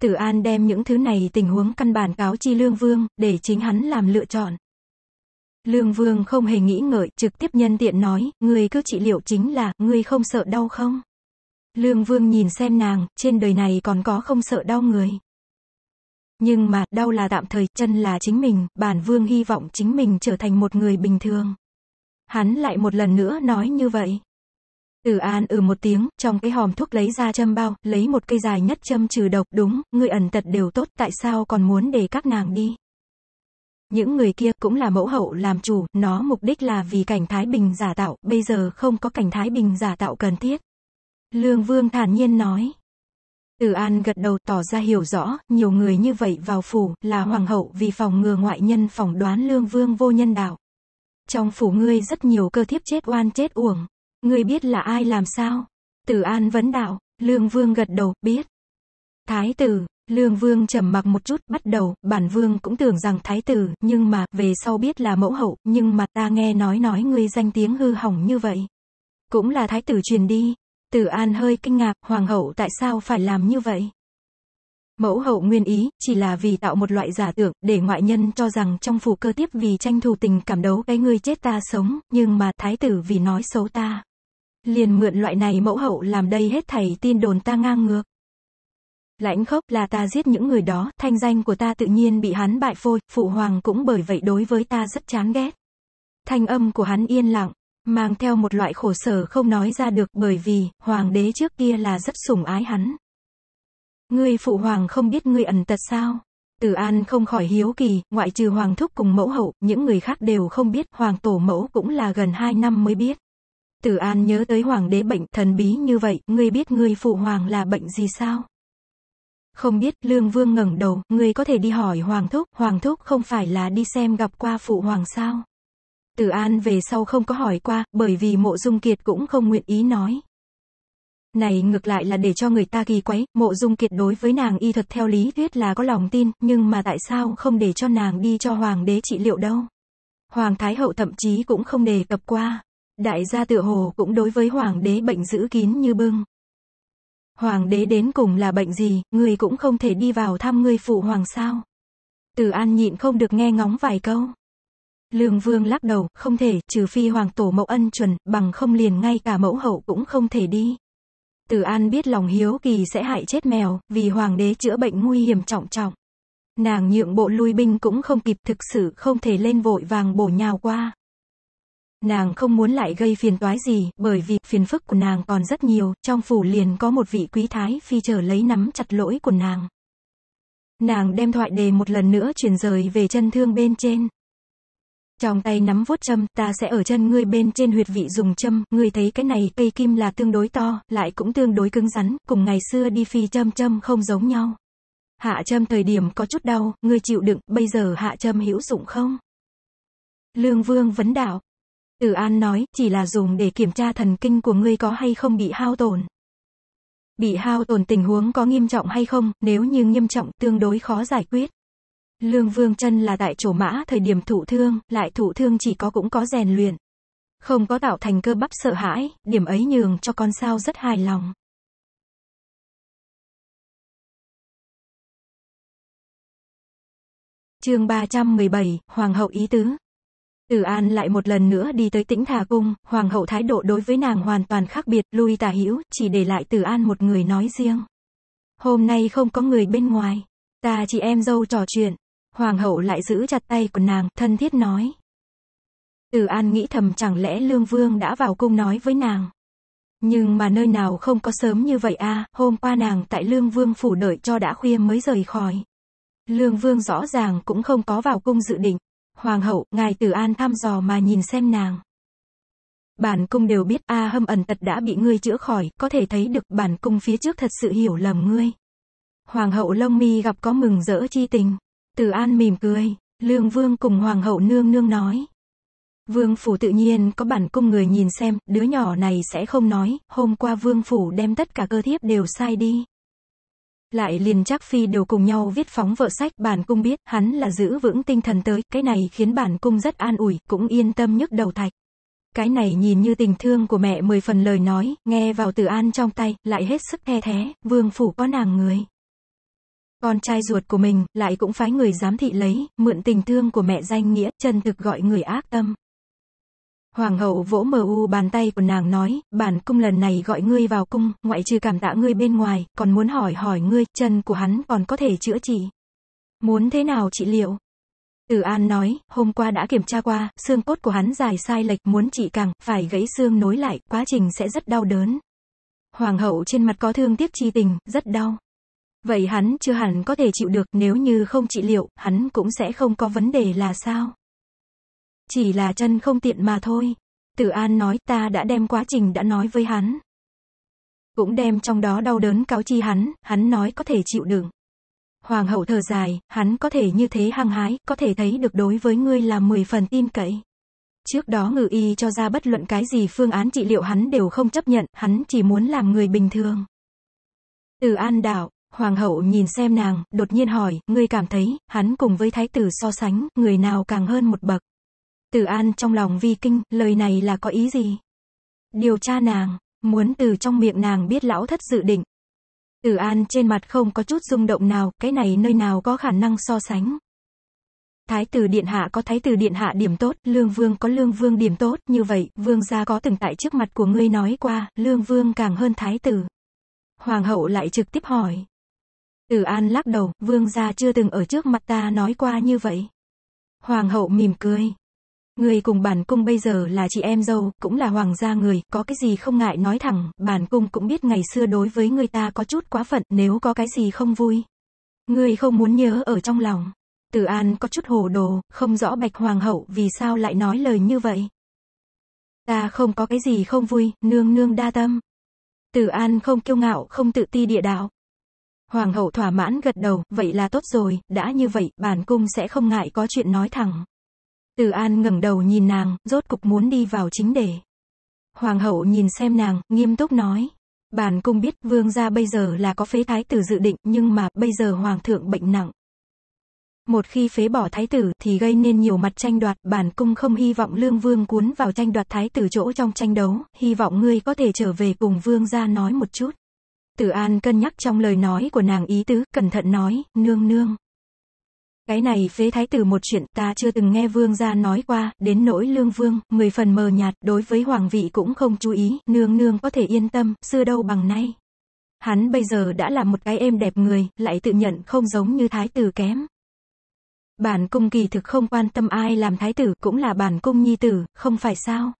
B: Tử An đem những thứ này tình huống căn bản cáo chi Lương Vương, để chính hắn làm lựa chọn. Lương Vương không hề nghĩ ngợi, trực tiếp nhân tiện nói, người cứ trị liệu chính là, người không sợ đau không? Lương Vương nhìn xem nàng, trên đời này còn có không sợ đau người. Nhưng mà, đau là tạm thời, chân là chính mình, bản Vương hy vọng chính mình trở thành một người bình thường. Hắn lại một lần nữa nói như vậy. Tử An ừ một tiếng, trong cái hòm thuốc lấy ra châm bao, lấy một cây dài nhất châm trừ độc, đúng, người ẩn tật đều tốt, tại sao còn muốn để các nàng đi? Những người kia cũng là mẫu hậu làm chủ, nó mục đích là vì cảnh Thái Bình giả tạo, bây giờ không có cảnh Thái Bình giả tạo cần thiết. Lương Vương thản nhiên nói. Tử An gật đầu tỏ ra hiểu rõ, nhiều người như vậy vào phủ là hoàng hậu vì phòng ngừa ngoại nhân phỏng đoán Lương Vương vô nhân đạo. Trong phủ ngươi rất nhiều cơ thiếp chết oan chết uổng. Ngươi biết là ai làm sao? Tử An vấn đạo, Lương Vương gật đầu, biết. Thái tử, Lương Vương trầm mặc một chút, bắt đầu, bản Vương cũng tưởng rằng Thái tử, nhưng mà, về sau biết là mẫu hậu, nhưng mà ta nghe nói nói ngươi danh tiếng hư hỏng như vậy. Cũng là Thái tử truyền đi. Tử An hơi kinh ngạc, Hoàng hậu tại sao phải làm như vậy? Mẫu hậu nguyên ý, chỉ là vì tạo một loại giả tưởng, để ngoại nhân cho rằng trong phủ cơ tiếp vì tranh thủ tình cảm đấu cái ngươi chết ta sống, nhưng mà thái tử vì nói xấu ta liền mượn loại này mẫu hậu làm đây hết thảy tin đồn ta ngang ngược. Lãnh khốc là ta giết những người đó, thanh danh của ta tự nhiên bị hắn bại phôi, phụ hoàng cũng bởi vậy đối với ta rất chán ghét. Thanh âm của hắn yên lặng, mang theo một loại khổ sở không nói ra được bởi vì, hoàng đế trước kia là rất sủng ái hắn. Ngươi phụ hoàng không biết ngươi ẩn tật sao? Từ An không khỏi hiếu kỳ, ngoại trừ hoàng thúc cùng mẫu hậu, những người khác đều không biết, hoàng tổ mẫu cũng là gần 2 năm mới biết. Tử An nhớ tới hoàng đế bệnh thần bí như vậy, ngươi biết ngươi phụ hoàng là bệnh gì sao? Không biết, Lương Vương ngẩng đầu, ngươi có thể đi hỏi Hoàng Thúc, Hoàng Thúc không phải là đi xem gặp qua phụ hoàng sao? Tử An về sau không có hỏi qua, bởi vì mộ dung kiệt cũng không nguyện ý nói. Này ngược lại là để cho người ta kỳ quấy, mộ dung kiệt đối với nàng y thuật theo lý thuyết là có lòng tin, nhưng mà tại sao không để cho nàng đi cho hoàng đế trị liệu đâu? Hoàng Thái Hậu thậm chí cũng không đề cập qua. Đại gia tựa hồ cũng đối với hoàng đế bệnh giữ kín như bưng. Hoàng đế đến cùng là bệnh gì, người cũng không thể đi vào thăm người phụ hoàng sao. Từ an nhịn không được nghe ngóng vài câu. Lương vương lắc đầu, không thể, trừ phi hoàng tổ mẫu ân chuẩn, bằng không liền ngay cả mẫu hậu cũng không thể đi. Từ An biết lòng hiếu kỳ sẽ hại chết mèo, vì hoàng đế chữa bệnh nguy hiểm trọng trọng. Nàng nhượng bộ lui binh cũng không kịp thực sự không thể lên vội vàng bổ nhào qua. Nàng không muốn lại gây phiền toái gì, bởi vì phiền phức của nàng còn rất nhiều, trong phủ liền có một vị quý thái phi chờ lấy nắm chặt lỗi của nàng. Nàng đem thoại đề một lần nữa chuyển rời về chân thương bên trên. Trong tay nắm vuốt châm, ta sẽ ở chân ngươi bên trên huyệt vị dùng châm, ngươi thấy cái này cây kim là tương đối to, lại cũng tương đối cứng rắn, cùng ngày xưa đi phi châm châm không giống nhau. Hạ châm thời điểm có chút đau, ngươi chịu đựng, bây giờ hạ châm hữu dụng không? Lương Vương vấn đạo, từ An nói, chỉ là dùng để kiểm tra thần kinh của ngươi có hay không bị hao tổn. Bị hao tổn tình huống có nghiêm trọng hay không, nếu như nghiêm trọng tương đối khó giải quyết. Lương Vương chân là tại chỗ mã thời điểm thụ thương, lại thụ thương chỉ có cũng có rèn luyện. Không có tạo thành cơ bắp sợ hãi,
A: điểm ấy nhường cho con sao rất hài lòng. chương 317, Hoàng hậu
B: ý tứ, Tử An lại một lần nữa đi tới tĩnh Thà Cung, Hoàng hậu thái độ đối với nàng hoàn toàn khác biệt, lui tà hữu chỉ để lại Tử An một người nói riêng. Hôm nay không có người bên ngoài, ta chị em dâu trò chuyện. Hoàng hậu lại giữ chặt tay của nàng, thân thiết nói. Tử An nghĩ thầm chẳng lẽ Lương Vương đã vào cung nói với nàng. Nhưng mà nơi nào không có sớm như vậy a à, hôm qua nàng tại Lương Vương phủ đợi cho đã khuya mới rời khỏi. Lương Vương rõ ràng cũng không có vào cung dự định. Hoàng hậu, ngài tử an thăm dò mà nhìn xem nàng. Bản cung đều biết A hâm ẩn tật đã bị ngươi chữa khỏi, có thể thấy được bản cung phía trước thật sự hiểu lầm ngươi. Hoàng hậu lông mi gặp có mừng rỡ chi tình. Từ an mỉm cười, lương vương cùng hoàng hậu nương nương nói. Vương phủ tự nhiên có bản cung người nhìn xem, đứa nhỏ này sẽ không nói, hôm qua vương phủ đem tất cả cơ thiếp đều sai đi. Lại liền chắc phi đều cùng nhau viết phóng vợ sách, bản cung biết, hắn là giữ vững tinh thần tới, cái này khiến bản cung rất an ủi, cũng yên tâm nhức đầu thạch. Cái này nhìn như tình thương của mẹ mười phần lời nói, nghe vào từ an trong tay, lại hết sức the thế, vương phủ có nàng người. Con trai ruột của mình, lại cũng phái người giám thị lấy, mượn tình thương của mẹ danh nghĩa, chân thực gọi người ác tâm. Hoàng hậu vỗ mờ u bàn tay của nàng nói, bản cung lần này gọi ngươi vào cung, ngoại trừ cảm tạ ngươi bên ngoài, còn muốn hỏi hỏi ngươi, chân của hắn còn có thể chữa trị. Muốn thế nào trị liệu? Tử An nói, hôm qua đã kiểm tra qua, xương cốt của hắn dài sai lệch, muốn trị càng, phải gãy xương nối lại, quá trình sẽ rất đau đớn. Hoàng hậu trên mặt có thương tiếc chi tình, rất đau. Vậy hắn chưa hẳn có thể chịu được, nếu như không trị liệu, hắn cũng sẽ không có vấn đề là sao? Chỉ là chân không tiện mà thôi. Tử An nói ta đã đem quá trình đã nói với hắn. Cũng đem trong đó đau đớn cáo chi hắn, hắn nói có thể chịu đựng. Hoàng hậu thở dài, hắn có thể như thế hăng hái, có thể thấy được đối với ngươi là 10 phần tin cậy. Trước đó ngự y cho ra bất luận cái gì phương án trị liệu hắn đều không chấp nhận, hắn chỉ muốn làm người bình thường. Từ an đảo, hoàng hậu nhìn xem nàng, đột nhiên hỏi, ngươi cảm thấy, hắn cùng với thái tử so sánh, người nào càng hơn một bậc. Tử An trong lòng vi kinh, lời này là có ý gì? Điều tra nàng, muốn từ trong miệng nàng biết lão thất dự định. Tử An trên mặt không có chút rung động nào, cái này nơi nào có khả năng so sánh. Thái tử điện hạ có thái tử điện hạ điểm tốt, lương vương có lương vương điểm tốt, như vậy, vương gia có từng tại trước mặt của ngươi nói qua, lương vương càng hơn thái tử. Hoàng hậu lại trực tiếp hỏi. Tử An lắc đầu, vương gia chưa từng ở trước mặt ta nói qua như vậy. Hoàng hậu mỉm cười, Người cùng bản cung bây giờ là chị em dâu, cũng là hoàng gia người, có cái gì không ngại nói thẳng, bản cung cũng biết ngày xưa đối với người ta có chút quá phận, nếu có cái gì không vui. Người không muốn nhớ ở trong lòng. Tử An có chút hồ đồ, không rõ Bạch Hoàng hậu vì sao lại nói lời như vậy. Ta không có cái gì không vui, nương nương đa tâm. Tử An không kiêu ngạo, không tự ti địa đạo. Hoàng hậu thỏa mãn gật đầu, vậy là tốt rồi, đã như vậy, bản cung sẽ không ngại có chuyện nói thẳng. Từ An ngẩng đầu nhìn nàng, rốt cục muốn đi vào chính đề. Hoàng hậu nhìn xem nàng, nghiêm túc nói. Bản cung biết vương gia bây giờ là có phế thái tử dự định nhưng mà bây giờ hoàng thượng bệnh nặng. Một khi phế bỏ thái tử thì gây nên nhiều mặt tranh đoạt, bản cung không hy vọng lương vương cuốn vào tranh đoạt thái tử chỗ trong tranh đấu, hy vọng ngươi có thể trở về cùng vương gia nói một chút. Tử An cân nhắc trong lời nói của nàng ý tứ, cẩn thận nói, nương nương. Cái này phế thái tử một chuyện ta chưa từng nghe vương gia nói qua, đến nỗi lương vương, người phần mờ nhạt, đối với hoàng vị cũng không chú ý, nương nương có thể yên tâm, xưa đâu bằng nay. Hắn bây giờ đã là một cái êm đẹp người, lại tự nhận không giống như thái tử kém. Bản cung kỳ thực không quan tâm ai làm thái tử cũng là bản cung nhi tử, không phải sao?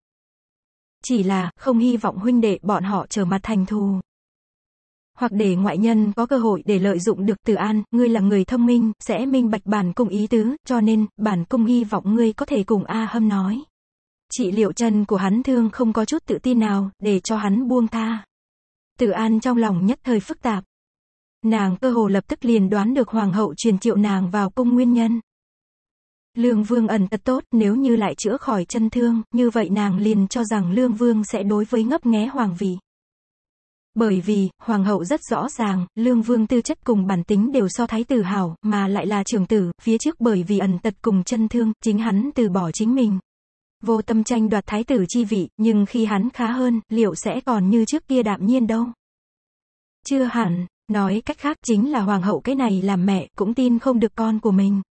B: Chỉ là, không hy vọng huynh đệ bọn họ trở mặt thành thù hoặc để ngoại nhân có cơ hội để lợi dụng được Từ An, ngươi là người thông minh, sẽ minh bạch bản cung ý tứ, cho nên, bản cung hy vọng ngươi có thể cùng A Hâm nói. Chị liệu chân của hắn thương không có chút tự tin nào, để cho hắn buông tha. Từ An trong lòng nhất thời phức tạp. Nàng cơ hồ lập tức liền đoán được hoàng hậu truyền triệu nàng vào cung nguyên nhân. Lương Vương ẩn tật tốt, nếu như lại chữa khỏi chân thương, như vậy nàng liền cho rằng Lương Vương sẽ đối với ngấp nghé hoàng vị. Bởi vì, hoàng hậu rất rõ ràng, lương vương tư chất cùng bản tính đều so thái tử hảo, mà lại là trưởng tử, phía trước bởi vì ẩn tật cùng chân thương, chính hắn từ bỏ chính mình. Vô tâm tranh đoạt thái tử chi vị, nhưng khi hắn khá hơn, liệu sẽ còn như trước kia đạm nhiên đâu? Chưa hẳn, nói cách khác chính là hoàng hậu cái này làm mẹ, cũng tin không được con của mình.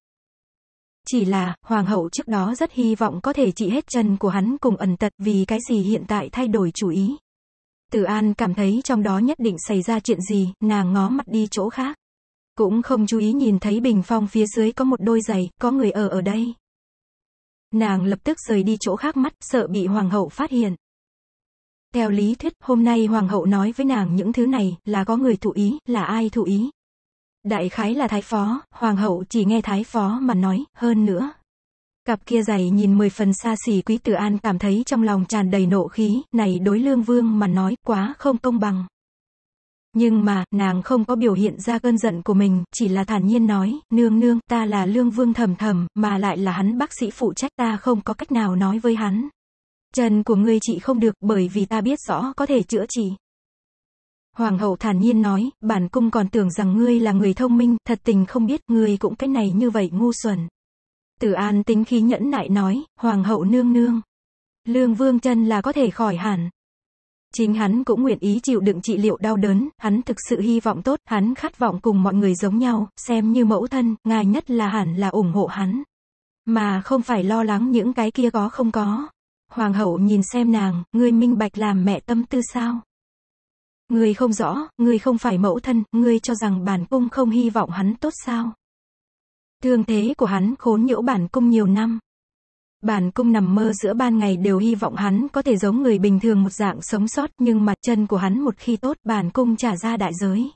B: Chỉ là, hoàng hậu trước đó rất hy vọng có thể trị hết chân của hắn cùng ẩn tật vì cái gì hiện tại thay đổi chủ ý. Từ An cảm thấy trong đó nhất định xảy ra chuyện gì, nàng ngó mặt đi chỗ khác. Cũng không chú ý nhìn thấy bình phong phía dưới có một đôi giày, có người ở ở đây. Nàng lập tức rời đi chỗ khác mắt, sợ bị hoàng hậu phát hiện. Theo lý thuyết, hôm nay hoàng hậu nói với nàng những thứ này, là có người thụ ý, là ai thụ ý. Đại khái là thái phó, hoàng hậu chỉ nghe thái phó mà nói, hơn nữa, Cặp kia giày nhìn mười phần xa xỉ quý tử an cảm thấy trong lòng tràn đầy nộ khí, này đối lương vương mà nói quá không công bằng. Nhưng mà, nàng không có biểu hiện ra cơn giận của mình, chỉ là thản nhiên nói, nương nương, ta là lương vương thầm thầm, mà lại là hắn bác sĩ phụ trách ta không có cách nào nói với hắn. chân của ngươi chị không được, bởi vì ta biết rõ có thể chữa trị. Hoàng hậu thản nhiên nói, bản cung còn tưởng rằng ngươi là người thông minh, thật tình không biết ngươi cũng cái này như vậy ngu xuẩn. Tử An tính khí nhẫn nại nói, Hoàng hậu nương nương. Lương Vương chân là có thể khỏi hẳn. Chính hắn cũng nguyện ý chịu đựng trị liệu đau đớn, hắn thực sự hy vọng tốt, hắn khát vọng cùng mọi người giống nhau, xem như mẫu thân, ngài nhất là hẳn là ủng hộ hắn. Mà không phải lo lắng những cái kia có không có. Hoàng hậu nhìn xem nàng, ngươi minh bạch làm mẹ tâm tư sao? Ngươi không rõ, ngươi không phải mẫu thân, ngươi cho rằng bản cung không hy vọng hắn tốt sao? Thương thế của hắn khốn nhiễu bản cung nhiều năm. Bản cung nằm mơ giữa ban ngày đều hy vọng hắn có thể giống người bình thường một dạng sống sót nhưng mặt chân của hắn một khi tốt bản cung trả ra đại giới.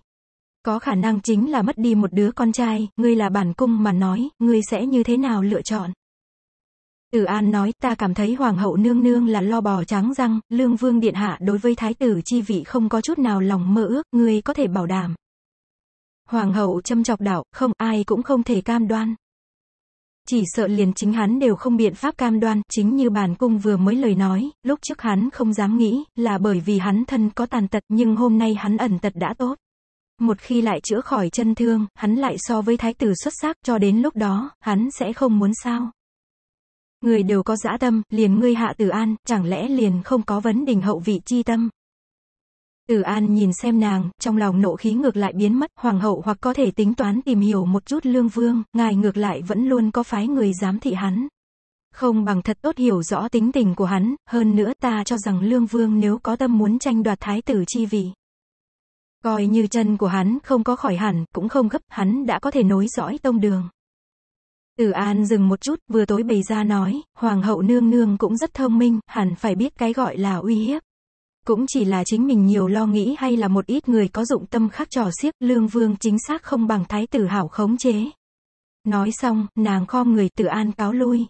B: Có khả năng chính là mất đi một đứa con trai, ngươi là bản cung mà nói, ngươi sẽ như thế nào lựa chọn? Tử An nói, ta cảm thấy hoàng hậu nương nương là lo bò trắng răng, lương vương điện hạ đối với thái tử chi vị không có chút nào lòng mơ ước, ngươi có thể bảo đảm. Hoàng hậu châm chọc đảo, không ai cũng không thể cam đoan. Chỉ sợ liền chính hắn đều không biện pháp cam đoan, chính như bản cung vừa mới lời nói, lúc trước hắn không dám nghĩ, là bởi vì hắn thân có tàn tật nhưng hôm nay hắn ẩn tật đã tốt. Một khi lại chữa khỏi chân thương, hắn lại so với thái tử xuất sắc cho đến lúc đó, hắn sẽ không muốn sao. Người đều có dã tâm, liền ngươi hạ tử an, chẳng lẽ liền không có vấn đình hậu vị chi tâm. Tử An nhìn xem nàng, trong lòng nộ khí ngược lại biến mất, hoàng hậu hoặc có thể tính toán tìm hiểu một chút lương vương, ngài ngược lại vẫn luôn có phái người giám thị hắn. Không bằng thật tốt hiểu rõ tính tình của hắn, hơn nữa ta cho rằng lương vương nếu có tâm muốn tranh đoạt thái tử chi vị. Coi như chân của hắn không có khỏi hẳn, cũng không gấp, hắn đã có thể nối dõi tông đường. Tử An dừng một chút, vừa tối bày ra nói, hoàng hậu nương nương cũng rất thông minh, hẳn phải biết cái gọi là uy hiếp cũng chỉ là chính mình nhiều lo nghĩ hay là một ít người có dụng tâm khác trò xiếc, lương vương chính xác không bằng thái tử hảo khống chế. Nói xong, nàng khom người tự an cáo lui.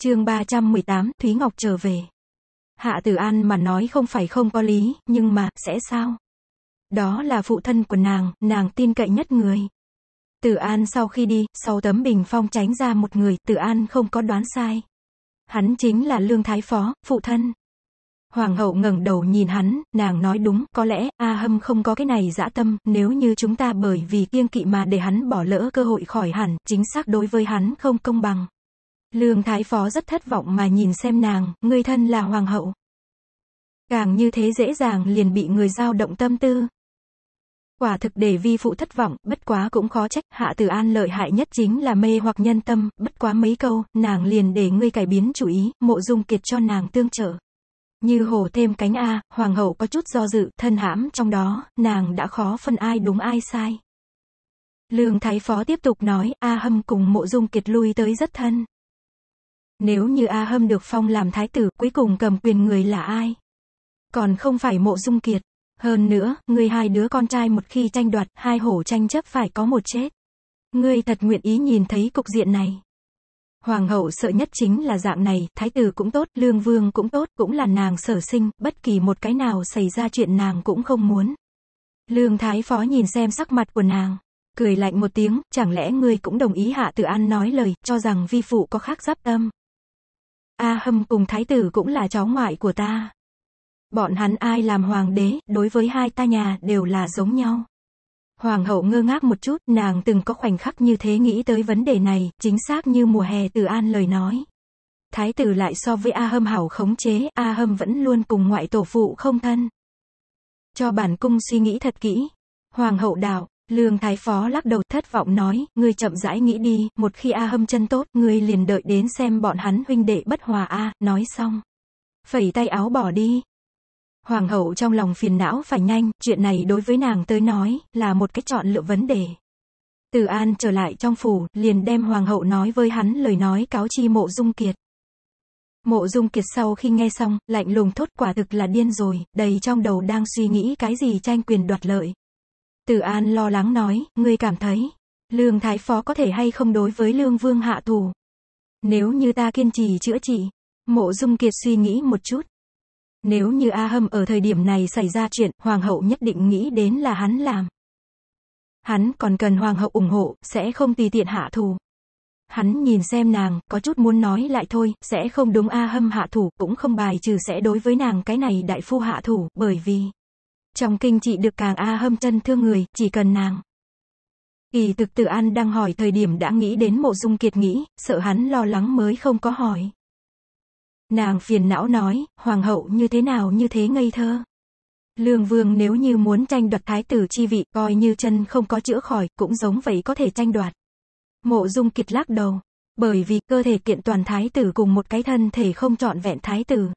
B: chương 318, Thúy Ngọc trở về. Hạ Tử An mà nói không phải không có lý, nhưng mà, sẽ sao? Đó là phụ thân của nàng, nàng tin cậy nhất người. Tử An sau khi đi, sau tấm bình phong tránh ra một người, Tử An không có đoán sai. Hắn chính là Lương Thái Phó, phụ thân. Hoàng hậu ngẩng đầu nhìn hắn, nàng nói đúng, có lẽ A Hâm không có cái này dã tâm, nếu như chúng ta bởi vì kiêng kỵ mà để hắn bỏ lỡ cơ hội khỏi hẳn, chính xác đối với hắn không công bằng. Lương Thái Phó rất thất vọng mà nhìn xem nàng, người thân là hoàng hậu. Càng như thế dễ dàng liền bị người giao động tâm tư. Quả thực để vi phụ thất vọng, bất quá cũng khó trách, hạ tử an lợi hại nhất chính là mê hoặc nhân tâm, bất quá mấy câu, nàng liền để ngươi cải biến chủ ý, mộ dung kiệt cho nàng tương trợ. Như hồ thêm cánh A, hoàng hậu có chút do dự, thân hãm trong đó, nàng đã khó phân ai đúng ai sai. Lương Thái Phó tiếp tục nói, A Hâm cùng mộ dung kiệt lui tới rất thân. Nếu như A Hâm được phong làm thái tử, cuối cùng cầm quyền người là ai? Còn không phải mộ dung kiệt. Hơn nữa, người hai đứa con trai một khi tranh đoạt, hai hổ tranh chấp phải có một chết. Ngươi thật nguyện ý nhìn thấy cục diện này. Hoàng hậu sợ nhất chính là dạng này, thái tử cũng tốt, lương vương cũng tốt, cũng là nàng sở sinh, bất kỳ một cái nào xảy ra chuyện nàng cũng không muốn. Lương thái phó nhìn xem sắc mặt của nàng, cười lạnh một tiếng, chẳng lẽ ngươi cũng đồng ý hạ tử an nói lời, cho rằng vi phụ có khác giáp tâm. A hâm cùng thái tử cũng là cháu ngoại của ta. Bọn hắn ai làm hoàng đế, đối với hai ta nhà đều là giống nhau. Hoàng hậu ngơ ngác một chút, nàng từng có khoảnh khắc như thế nghĩ tới vấn đề này, chính xác như mùa hè từ an lời nói. Thái tử lại so với A Hâm hảo khống chế, A Hâm vẫn luôn cùng ngoại tổ phụ không thân. Cho bản cung suy nghĩ thật kỹ. Hoàng hậu đạo, lương thái phó lắc đầu thất vọng nói, ngươi chậm rãi nghĩ đi, một khi A Hâm chân tốt, ngươi liền đợi đến xem bọn hắn huynh đệ bất hòa A, nói xong. Phẩy tay áo bỏ đi, Hoàng hậu trong lòng phiền não phải nhanh, chuyện này đối với nàng tới nói, là một cái chọn lựa vấn đề. Từ An trở lại trong phủ, liền đem Hoàng hậu nói với hắn lời nói cáo chi mộ dung kiệt. Mộ dung kiệt sau khi nghe xong, lạnh lùng thốt quả thực là điên rồi, đầy trong đầu đang suy nghĩ cái gì tranh quyền đoạt lợi. Từ An lo lắng nói, ngươi cảm thấy, lương thái phó có thể hay không đối với lương vương hạ thủ. Nếu như ta kiên trì chữa trị, mộ dung kiệt suy nghĩ một chút, nếu như A Hâm ở thời điểm này xảy ra chuyện, hoàng hậu nhất định nghĩ đến là hắn làm. Hắn còn cần hoàng hậu ủng hộ, sẽ không tùy tiện hạ thù. Hắn nhìn xem nàng, có chút muốn nói lại thôi, sẽ không đúng A Hâm hạ thủ, cũng không bài trừ sẽ đối với nàng cái này đại phu hạ thủ, bởi vì trong kinh trị được càng A Hâm chân thương người, chỉ cần nàng. Kỳ thực tử an đang hỏi thời điểm đã nghĩ đến mộ dung kiệt nghĩ, sợ hắn lo lắng mới không có hỏi. Nàng phiền não nói, hoàng hậu như thế nào như thế ngây thơ. Lương vương nếu như muốn tranh đoạt thái tử chi vị, coi như chân không có chữa khỏi, cũng giống vậy có thể tranh đoạt. Mộ dung kiệt lắc đầu, bởi vì cơ thể kiện toàn thái tử cùng một cái thân thể không chọn vẹn thái tử.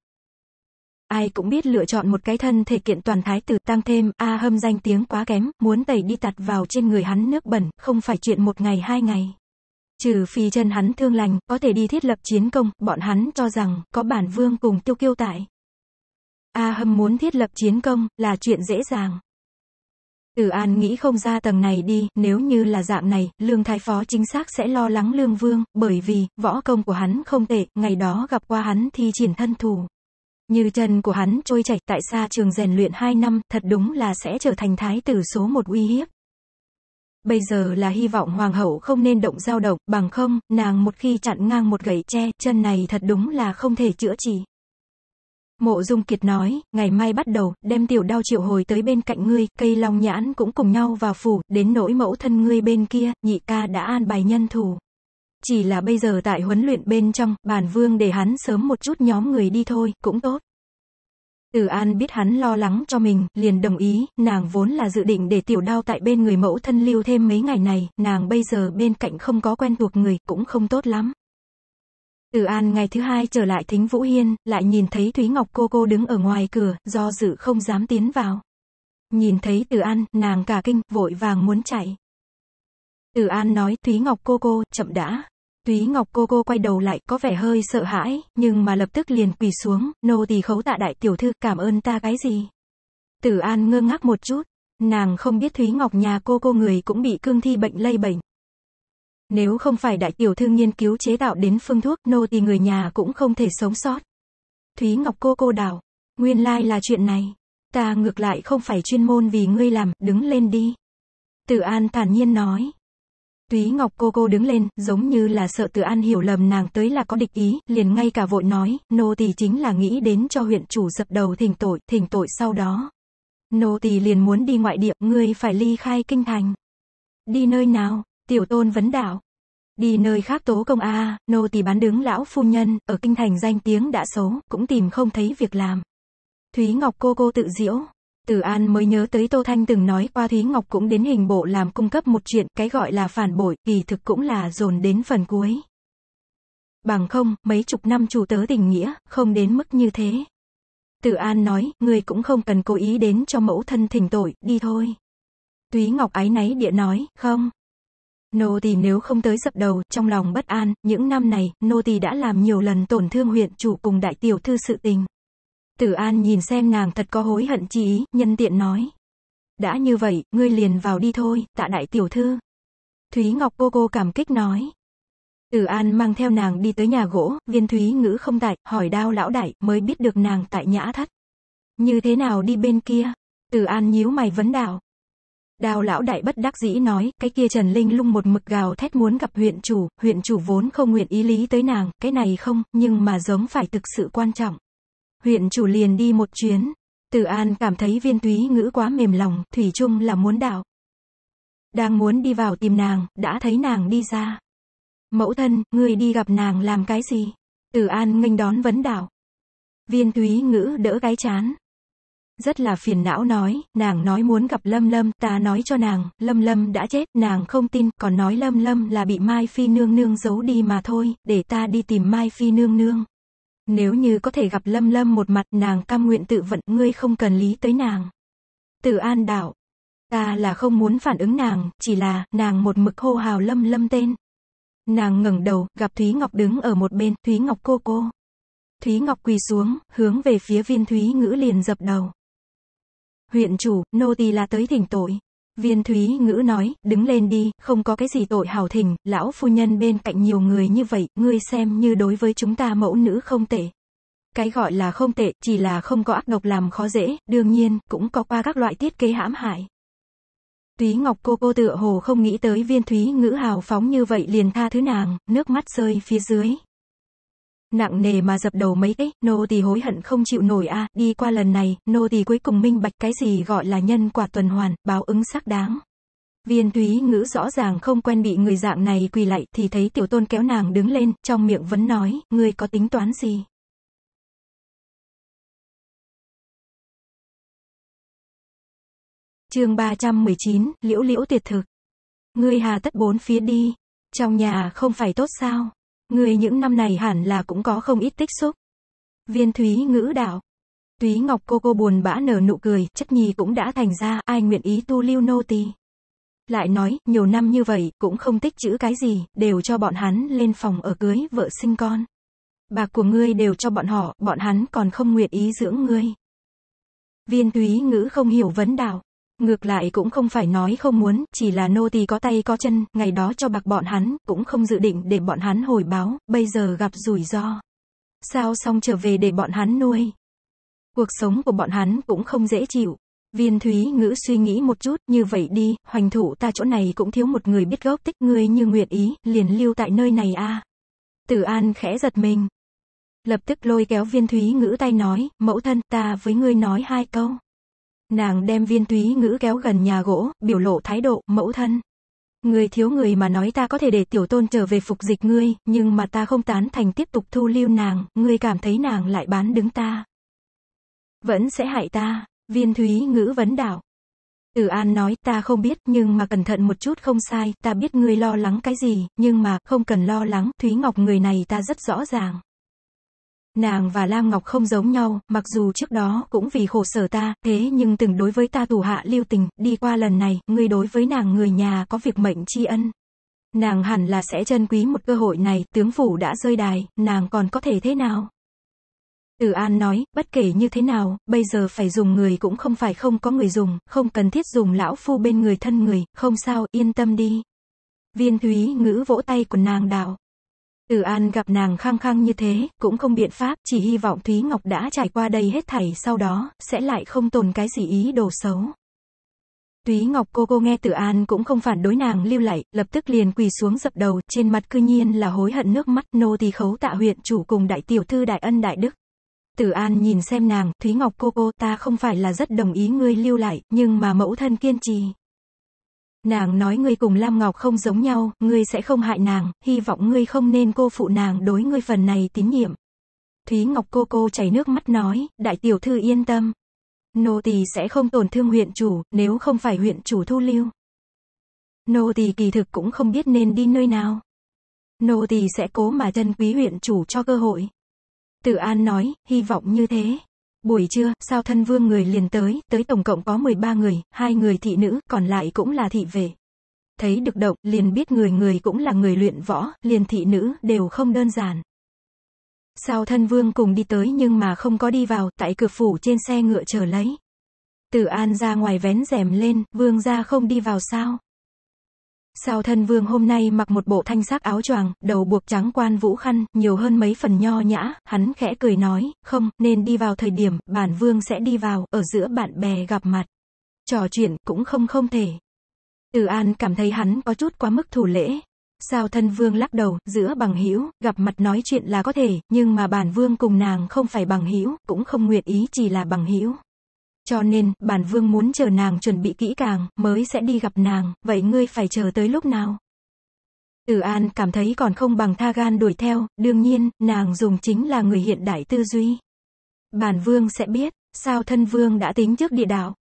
B: Ai cũng biết lựa chọn một cái thân thể kiện toàn thái tử tăng thêm, a hâm danh tiếng quá kém, muốn tẩy đi tạt vào trên người hắn nước bẩn, không phải chuyện một ngày hai ngày. Trừ phi chân hắn thương lành, có thể đi thiết lập chiến công, bọn hắn cho rằng, có bản vương cùng tiêu kiêu tại. A hâm muốn thiết lập chiến công, là chuyện dễ dàng. Tử An nghĩ không ra tầng này đi, nếu như là dạng này, lương thái phó chính xác sẽ lo lắng lương vương, bởi vì, võ công của hắn không tệ, ngày đó gặp qua hắn thì triển thân thủ. Như chân của hắn trôi chảy tại xa trường rèn luyện 2 năm, thật đúng là sẽ trở thành thái tử số một uy hiếp. Bây giờ là hy vọng hoàng hậu không nên động dao động, bằng không, nàng một khi chặn ngang một gậy tre, chân này thật đúng là không thể chữa trị. Mộ Dung Kiệt nói, ngày mai bắt đầu, đem tiểu đao triệu hồi tới bên cạnh ngươi, cây long nhãn cũng cùng nhau vào phủ, đến nỗi mẫu thân ngươi bên kia, nhị ca đã an bài nhân thủ. Chỉ là bây giờ tại huấn luyện bên trong, bản vương để hắn sớm một chút nhóm người đi thôi, cũng tốt. Từ An biết hắn lo lắng cho mình, liền đồng ý, nàng vốn là dự định để tiểu đao tại bên người mẫu thân lưu thêm mấy ngày này, nàng bây giờ bên cạnh không có quen thuộc người, cũng không tốt lắm. Từ An ngày thứ hai trở lại Thính Vũ Hiên, lại nhìn thấy Thúy Ngọc cô cô đứng ở ngoài cửa, do dự không dám tiến vào. Nhìn thấy Từ An, nàng cả kinh, vội vàng muốn chạy. Từ An nói, Thúy Ngọc cô cô, chậm đã, Túy Ngọc cô cô quay đầu lại, có vẻ hơi sợ hãi, nhưng mà lập tức liền quỳ xuống, nô tỳ khấu tạ đại tiểu thư, cảm ơn ta cái gì? Tử An ngơ ngác một chút, nàng không biết Thúy Ngọc nhà cô cô người cũng bị cương thi bệnh lây bệnh. Nếu không phải đại tiểu thư nghiên cứu chế tạo đến phương thuốc nô tỳ người nhà cũng không thể sống sót. Thúy Ngọc cô cô đào nguyên lai like là chuyện này. Ta ngược lại không phải chuyên môn vì ngươi làm, đứng lên đi. Tử An thản nhiên nói, Túy Ngọc cô cô đứng lên, giống như là sợ từ an hiểu lầm nàng tới là có địch ý, liền ngay cả vội nói, nô tỳ chính là nghĩ đến cho huyện chủ dập đầu thỉnh tội, thỉnh tội sau đó. Nô tỳ liền muốn đi ngoại địa, ngươi phải ly khai kinh thành. Đi nơi nào? Tiểu tôn vấn đạo. Đi nơi khác tố công a, nô tỳ bán đứng lão phu nhân, ở kinh thành danh tiếng đã xấu, cũng tìm không thấy việc làm. Thúy Ngọc cô cô tự diễu, Tử An mới nhớ tới Tô Thanh từng nói qua Thúy Ngọc cũng đến hình bộ làm cung cấp một chuyện, cái gọi là phản bội, kỳ thực cũng là dồn đến phần cuối. Bằng không, mấy chục năm chủ tớ tình nghĩa, không đến mức như thế. Tử An nói, người cũng không cần cố ý đến cho mẫu thân thỉnh tội, đi thôi. Túy Ngọc ái náy địa nói, không. Nô tỳ nếu không tới dập đầu, trong lòng bất an, những năm này, nô tỳ đã làm nhiều lần tổn thương huyện chủ cùng đại tiểu thư sự tình. Tử An nhìn xem nàng thật có hối hận chi ý, nhân tiện nói. Đã như vậy, ngươi liền vào đi thôi, tạ đại tiểu thư. Thúy Ngọc cô cô cảm kích nói. Tử An mang theo nàng đi tới nhà gỗ, viên Thúy ngữ không tại, hỏi đao lão đại, mới biết được nàng tại nhã thất. Như thế nào đi bên kia? Tử An nhíu mày vấn đạo. Đào lão đại bất đắc dĩ nói, cái kia Trần Linh lung một mực gào thét muốn gặp huyện chủ, huyện chủ vốn không nguyện ý lý tới nàng, cái này không, nhưng mà giống phải thực sự quan trọng huyện chủ liền đi một chuyến. Từ An cảm thấy viên túy ngữ quá mềm lòng, Thủy chung là muốn đạo. Đang muốn đi vào tìm nàng, đã thấy nàng đi ra. Mẫu thân, người đi gặp nàng làm cái gì? Từ An nghênh đón vấn đạo. Viên túy ngữ đỡ cái chán. Rất là phiền não nói, nàng nói muốn gặp Lâm Lâm, ta nói cho nàng, Lâm Lâm đã chết, nàng không tin, còn nói Lâm Lâm là bị Mai Phi Nương Nương giấu đi mà thôi, để ta đi tìm Mai Phi Nương Nương. Nếu như có thể gặp Lâm Lâm một mặt nàng cam nguyện tự vận ngươi không cần lý tới nàng. từ An đạo Ta là không muốn phản ứng nàng, chỉ là nàng một mực hô hào Lâm Lâm tên. Nàng ngẩng đầu, gặp Thúy Ngọc đứng ở một bên, Thúy Ngọc cô cô. Thúy Ngọc quỳ xuống, hướng về phía viên Thúy Ngữ liền dập đầu. Huyện chủ, nô tỳ là tới thỉnh tội. Viên Thúy Ngữ nói, đứng lên đi, không có cái gì tội hào thỉnh, lão phu nhân bên cạnh nhiều người như vậy, ngươi xem như đối với chúng ta mẫu nữ không tệ. Cái gọi là không tệ, chỉ là không có ác độc làm khó dễ, đương nhiên, cũng có qua các loại thiết kế hãm hại. Túy Ngọc cô cô tựa hồ không nghĩ tới viên Thúy Ngữ hào phóng như vậy liền tha thứ nàng, nước mắt rơi phía dưới, Nặng nề mà dập đầu mấy cái, nô tỳ hối hận không chịu nổi a, đi qua lần này, nô tỳ cuối cùng minh bạch cái gì gọi là nhân quả tuần hoàn, báo ứng xác đáng. Viên thúy ngữ rõ ràng không quen bị người dạng này quỳ lại thì thấy tiểu tôn kéo nàng đứng lên, trong miệng vẫn nói,
A: ngươi có tính toán gì? chương 319, liễu liễu tuyệt thực.
B: Ngươi hà tất bốn phía đi, trong nhà không phải tốt sao? Người những năm này hẳn là cũng có không ít tích xúc. Viên Thúy ngữ đạo. Túy Ngọc cô cô buồn bã nở nụ cười, chất nhi cũng đã thành ra, ai nguyện ý tu lưu nô tỳ. Lại nói, nhiều năm như vậy, cũng không tích chữ cái gì, đều cho bọn hắn lên phòng ở cưới vợ sinh con. Bạc của ngươi đều cho bọn họ, bọn hắn còn không nguyện ý dưỡng ngươi. Viên túy ngữ không hiểu vấn đạo. Ngược lại cũng không phải nói không muốn, chỉ là nô tỳ có tay có chân, ngày đó cho bạc bọn hắn, cũng không dự định để bọn hắn hồi báo, bây giờ gặp rủi ro. Sao xong trở về để bọn hắn nuôi? Cuộc sống của bọn hắn cũng không dễ chịu. Viên Thúy Ngữ suy nghĩ một chút, như vậy đi, hoành thủ ta chỗ này cũng thiếu một người biết gốc tích ngươi như nguyện ý, liền lưu tại nơi này a. Tử An khẽ giật mình. Lập tức lôi kéo viên Thúy Ngữ tay nói, mẫu thân ta với ngươi nói hai câu. Nàng đem viên túy ngữ kéo gần nhà gỗ, biểu lộ thái độ, mẫu thân. Người thiếu người mà nói ta có thể để tiểu tôn trở về phục dịch ngươi, nhưng mà ta không tán thành tiếp tục thu lưu nàng, ngươi cảm thấy nàng lại bán đứng ta. Vẫn sẽ hại ta, viên thúy ngữ vấn đảo. Tử ừ An nói, ta không biết, nhưng mà cẩn thận một chút không sai, ta biết ngươi lo lắng cái gì, nhưng mà, không cần lo lắng, Thúy Ngọc người này ta rất rõ ràng. Nàng và Lam Ngọc không giống nhau, mặc dù trước đó cũng vì khổ sở ta, thế nhưng từng đối với ta thủ hạ lưu tình, đi qua lần này, ngươi đối với nàng người nhà có việc mệnh tri ân. Nàng hẳn là sẽ trân quý một cơ hội này, tướng phủ đã rơi đài, nàng còn có thể thế nào? Tử An nói, bất kể như thế nào, bây giờ phải dùng người cũng không phải không có người dùng, không cần thiết dùng lão phu bên người thân người, không sao, yên tâm đi. Viên thúy ngữ vỗ tay của nàng đạo. Từ An gặp nàng khăng khăng như thế, cũng không biện pháp, chỉ hy vọng Thúy Ngọc đã trải qua đây hết thảy sau đó, sẽ lại không tồn cái gì ý đồ xấu. Túy Ngọc cô cô nghe Tử An cũng không phản đối nàng lưu lại, lập tức liền quỳ xuống dập đầu, trên mặt cư nhiên là hối hận nước mắt, nô tỳ khấu tạ huyện chủ cùng đại tiểu thư đại ân đại đức. Tử An nhìn xem nàng, Thúy Ngọc cô cô ta không phải là rất đồng ý ngươi lưu lại, nhưng mà mẫu thân kiên trì, Nàng nói ngươi cùng Lam Ngọc không giống nhau, ngươi sẽ không hại nàng, hy vọng ngươi không nên cô phụ nàng đối ngươi phần này tín nhiệm. Thúy Ngọc cô cô chảy nước mắt nói, đại tiểu thư yên tâm. Nô tỳ sẽ không tổn thương huyện chủ, nếu không phải huyện chủ thu lưu. Nô tỳ kỳ thực cũng không biết nên đi nơi nào. Nô tỳ sẽ cố mà chân quý huyện chủ cho cơ hội. Tử An nói, hy vọng như thế. Buổi trưa, sao thân vương người liền tới, tới tổng cộng có 13 người, hai người thị nữ, còn lại cũng là thị vệ. Thấy được động, liền biết người người cũng là người luyện võ, liền thị nữ, đều không đơn giản. Sao thân vương cùng đi tới nhưng mà không có đi vào, tại cửa phủ trên xe ngựa chờ lấy. Tử An ra ngoài vén rèm lên, vương ra không đi vào sao? Sao thân vương hôm nay mặc một bộ thanh sắc áo choàng, đầu buộc trắng quan vũ khăn, nhiều hơn mấy phần nho nhã, hắn khẽ cười nói, không, nên đi vào thời điểm, bản vương sẽ đi vào, ở giữa bạn bè gặp mặt. Trò chuyện, cũng không không thể. Từ An cảm thấy hắn có chút quá mức thủ lễ. Sao thân vương lắc đầu, giữa bằng hữu gặp mặt nói chuyện là có thể, nhưng mà bản vương cùng nàng không phải bằng hữu cũng không nguyện ý chỉ là bằng hữu cho nên, bản vương muốn chờ nàng chuẩn bị kỹ càng, mới sẽ đi gặp nàng, vậy ngươi phải chờ tới lúc nào? Tử An cảm thấy còn không bằng tha gan đuổi theo, đương nhiên, nàng dùng chính là người hiện đại tư duy. Bản vương sẽ biết, sao thân vương đã tính trước địa đạo.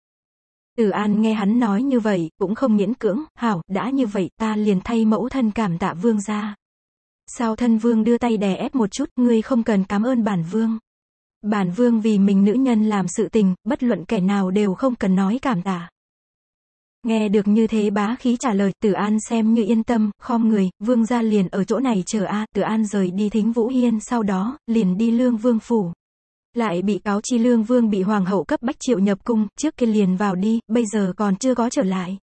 B: Tử An nghe hắn nói như vậy, cũng không miễn cưỡng, hảo, đã như vậy, ta liền thay mẫu thân cảm tạ vương ra. Sao thân vương đưa tay đè ép một chút, ngươi không cần cảm ơn bản vương bản vương vì mình nữ nhân làm sự tình, bất luận kẻ nào đều không cần nói cảm tạ. Nghe được như thế bá khí trả lời, Tử An xem như yên tâm, khom người, vương gia liền ở chỗ này chờ a, Tử An rời đi thính Vũ Hiên sau đó, liền đi lương vương phủ. Lại bị cáo chi lương vương bị hoàng hậu cấp bách triệu nhập cung, trước kia liền vào đi, bây giờ còn chưa có trở lại.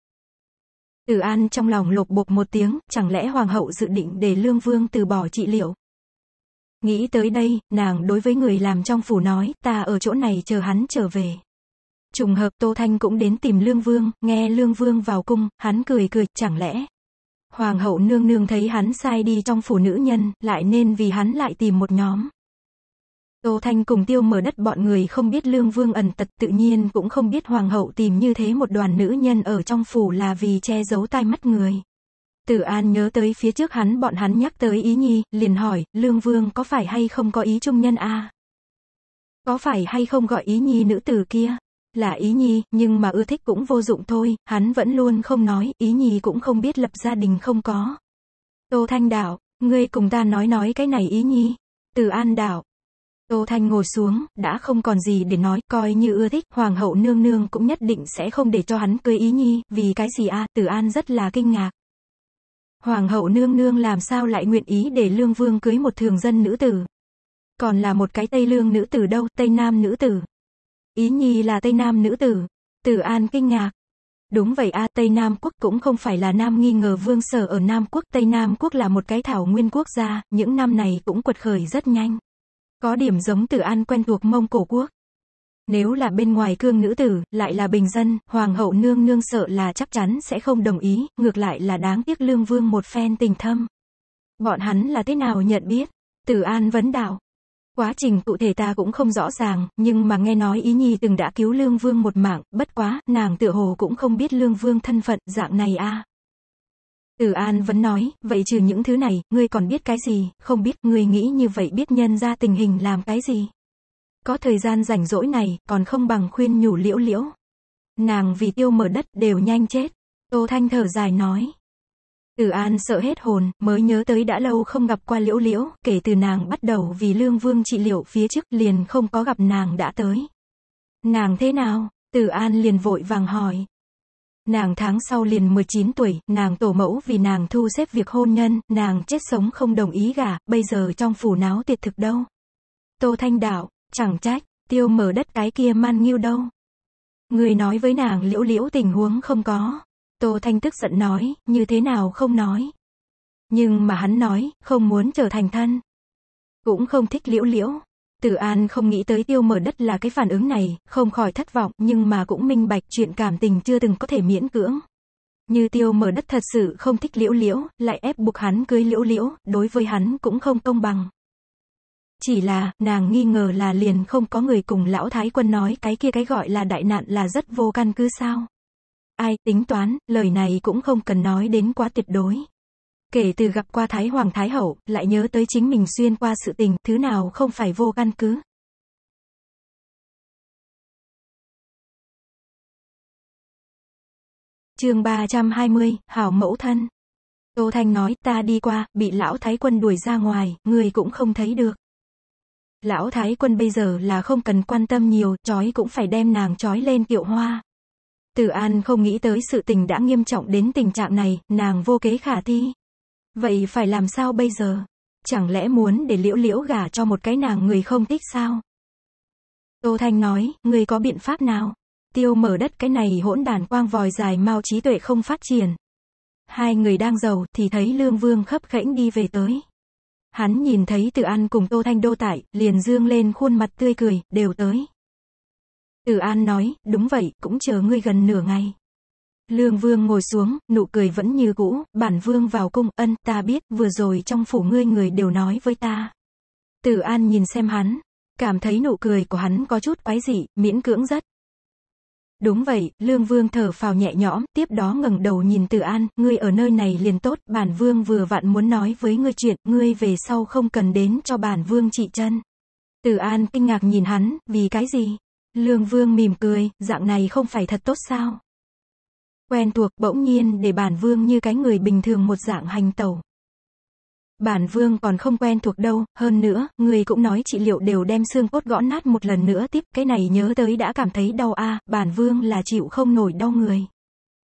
B: Tử An trong lòng lột bột một tiếng, chẳng lẽ hoàng hậu dự định để lương vương từ bỏ trị liệu. Nghĩ tới đây, nàng đối với người làm trong phủ nói, ta ở chỗ này chờ hắn trở về. Trùng hợp Tô Thanh cũng đến tìm Lương Vương, nghe Lương Vương vào cung, hắn cười cười, chẳng lẽ. Hoàng hậu nương nương thấy hắn sai đi trong phủ nữ nhân, lại nên vì hắn lại tìm một nhóm. Tô Thanh cùng tiêu mở đất bọn người không biết Lương Vương ẩn tật tự nhiên cũng không biết Hoàng hậu tìm như thế một đoàn nữ nhân ở trong phủ là vì che giấu tai mắt người. Tử An nhớ tới phía trước hắn bọn hắn nhắc tới ý nhi, liền hỏi, Lương Vương có phải hay không có ý trung nhân a? Có phải hay không gọi ý nhi nữ tử kia? Là ý nhi, nhưng mà ưa thích cũng vô dụng thôi, hắn vẫn luôn không nói, ý nhi cũng không biết lập gia đình không có. Tô Thanh Đạo, ngươi cùng ta nói nói cái này ý nhi. Từ An Đạo. Tô Thanh ngồi xuống, đã không còn gì để nói, coi như ưa thích, hoàng hậu nương nương cũng nhất định sẽ không để cho hắn cưới ý nhi, vì cái gì a à? Từ An rất là kinh ngạc. Hoàng hậu nương nương làm sao lại nguyện ý để lương vương cưới một thường dân nữ tử. Còn là một cái Tây lương nữ tử đâu, Tây Nam nữ tử. Ý nhi là Tây Nam nữ tử. Tử An kinh ngạc. Đúng vậy a Tây Nam quốc cũng không phải là Nam nghi ngờ vương sở ở Nam quốc. Tây Nam quốc là một cái thảo nguyên quốc gia, những năm này cũng quật khởi rất nhanh. Có điểm giống Tử An quen thuộc Mông Cổ quốc. Nếu là bên ngoài cương nữ tử, lại là bình dân, hoàng hậu nương nương sợ là chắc chắn sẽ không đồng ý, ngược lại là đáng tiếc lương vương một phen tình thâm. Bọn hắn là thế nào nhận biết? Tử An vấn đạo. Quá trình cụ thể ta cũng không rõ ràng, nhưng mà nghe nói ý nhi từng đã cứu Lương Vương một mạng, bất quá, nàng tựa hồ cũng không biết Lương Vương thân phận, dạng này a. Tử An vẫn nói, vậy trừ những thứ này, ngươi còn biết cái gì, không biết, ngươi nghĩ như vậy biết nhân ra tình hình làm cái gì. Có thời gian rảnh rỗi này, còn không bằng khuyên nhủ liễu liễu. Nàng vì tiêu mở đất đều nhanh chết. Tô Thanh thở dài nói. Tử An sợ hết hồn, mới nhớ tới đã lâu không gặp qua liễu liễu, kể từ nàng bắt đầu vì lương vương trị liệu phía trước liền không có gặp nàng đã tới. Nàng thế nào? Tử An liền vội vàng hỏi. Nàng tháng sau liền 19 tuổi, nàng tổ mẫu vì nàng thu xếp việc hôn nhân, nàng chết sống không đồng ý gả, bây giờ trong phủ náo tuyệt thực đâu. Tô Thanh Đạo, Chẳng trách, tiêu mở đất cái kia man nghiêu đâu. Người nói với nàng liễu liễu tình huống không có. Tô Thanh tức giận nói, như thế nào không nói. Nhưng mà hắn nói, không muốn trở thành thân. Cũng không thích liễu liễu. Tử An không nghĩ tới tiêu mở đất là cái phản ứng này, không khỏi thất vọng nhưng mà cũng minh bạch chuyện cảm tình chưa từng có thể miễn cưỡng. Như tiêu mở đất thật sự không thích liễu liễu, lại ép buộc hắn cưới liễu liễu, đối với hắn cũng không công bằng. Chỉ là, nàng nghi ngờ là liền không có người cùng lão thái quân nói cái kia cái gọi là đại nạn là rất vô căn cứ sao. Ai, tính toán, lời này cũng không cần nói đến quá tuyệt đối. Kể từ gặp qua Thái Hoàng Thái Hậu, lại nhớ tới chính mình xuyên qua sự tình, thứ
A: nào không phải vô căn cứ. chương 320, Hảo Mẫu Thân
B: Tô Thanh nói, ta đi qua, bị lão Thái Quân đuổi ra ngoài, người cũng không thấy được. Lão Thái Quân bây giờ là không cần quan tâm nhiều, trói cũng phải đem nàng trói lên kiệu hoa. Từ An không nghĩ tới sự tình đã nghiêm trọng đến tình trạng này, nàng vô kế khả thi. Vậy phải làm sao bây giờ? Chẳng lẽ muốn để liễu liễu gả cho một cái nàng người không thích sao? Tô Thanh nói, người có biện pháp nào? Tiêu mở đất cái này hỗn đàn quang vòi dài mau trí tuệ không phát triển. Hai người đang giàu thì thấy Lương Vương khấp khẽnh đi về tới. Hắn nhìn thấy Từ An cùng Tô Thanh Đô tại, liền dương lên khuôn mặt tươi cười, đều tới. Từ An nói, đúng vậy, cũng chờ ngươi gần nửa ngày. Lương Vương ngồi xuống, nụ cười vẫn như cũ, bản Vương vào cung, ân, ta biết, vừa rồi trong phủ ngươi người đều nói với ta. Từ An nhìn xem hắn, cảm thấy nụ cười của hắn có chút quái dị, miễn cưỡng rất. Đúng vậy, Lương Vương thở phào nhẹ nhõm, tiếp đó ngẩng đầu nhìn Tử An, ngươi ở nơi này liền tốt, bản Vương vừa vặn muốn nói với ngươi chuyện, ngươi về sau không cần đến cho bản Vương trị chân. Tử An kinh ngạc nhìn hắn, vì cái gì? Lương Vương mỉm cười, dạng này không phải thật tốt sao? Quen thuộc bỗng nhiên để bản Vương như cái người bình thường một dạng hành tẩu bản vương còn không quen thuộc đâu, hơn nữa, người cũng nói trị liệu đều đem xương cốt gõ nát một lần nữa tiếp, cái này nhớ tới đã cảm thấy đau a, bản vương là chịu không nổi đau người.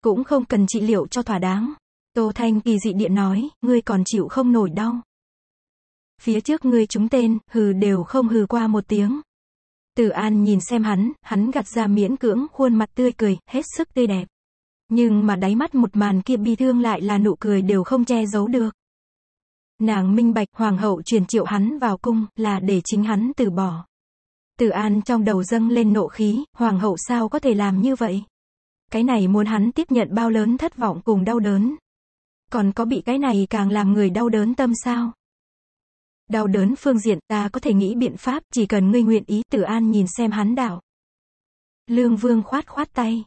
B: Cũng không cần trị liệu cho thỏa đáng. Tô Thanh kỳ dị điện nói, ngươi còn chịu không nổi đau. Phía trước ngươi chúng tên, hừ đều không hừ qua một tiếng. Từ An nhìn xem hắn, hắn gặt ra miễn cưỡng khuôn mặt tươi cười, hết sức tươi đẹp. Nhưng mà đáy mắt một màn kia bi thương lại là nụ cười đều không che giấu được. Nàng minh bạch hoàng hậu truyền triệu hắn vào cung là để chính hắn từ bỏ. Từ an trong đầu dâng lên nộ khí, hoàng hậu sao có thể làm như vậy? Cái này muốn hắn tiếp nhận bao lớn thất vọng cùng đau đớn. Còn có bị cái này càng làm người đau đớn tâm sao? Đau đớn phương diện ta có thể nghĩ biện pháp chỉ cần ngươi nguyện ý tử an nhìn xem hắn đảo. Lương vương khoát khoát tay.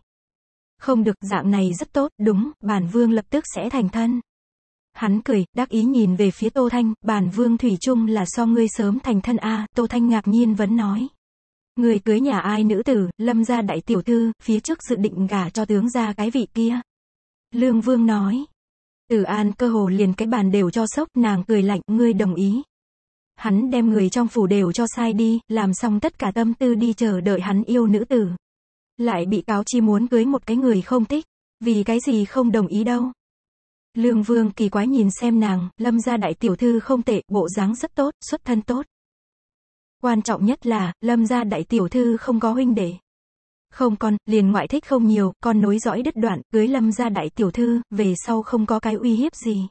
B: Không được dạng này rất tốt, đúng, bản vương lập tức sẽ thành thân. Hắn cười, đắc ý nhìn về phía Tô Thanh, bản vương Thủy chung là so ngươi sớm thành thân A, Tô Thanh ngạc nhiên vẫn nói. Người cưới nhà ai nữ tử, lâm gia đại tiểu thư, phía trước dự định gả cho tướng gia cái vị kia. Lương Vương nói. Tử An cơ hồ liền cái bàn đều cho sốc, nàng cười lạnh, ngươi đồng ý. Hắn đem người trong phủ đều cho sai đi, làm xong tất cả tâm tư đi chờ đợi hắn yêu nữ tử. Lại bị cáo chi muốn cưới một cái người không thích, vì cái gì không đồng ý đâu. Lương Vương kỳ quái nhìn xem nàng, lâm gia đại tiểu thư không tệ, bộ dáng rất tốt, xuất thân tốt. Quan trọng nhất là, lâm gia đại tiểu thư không có huynh đệ. Không con, liền ngoại thích không nhiều, con nối dõi đứt đoạn, cưới lâm gia đại tiểu thư, về sau không có cái uy hiếp gì.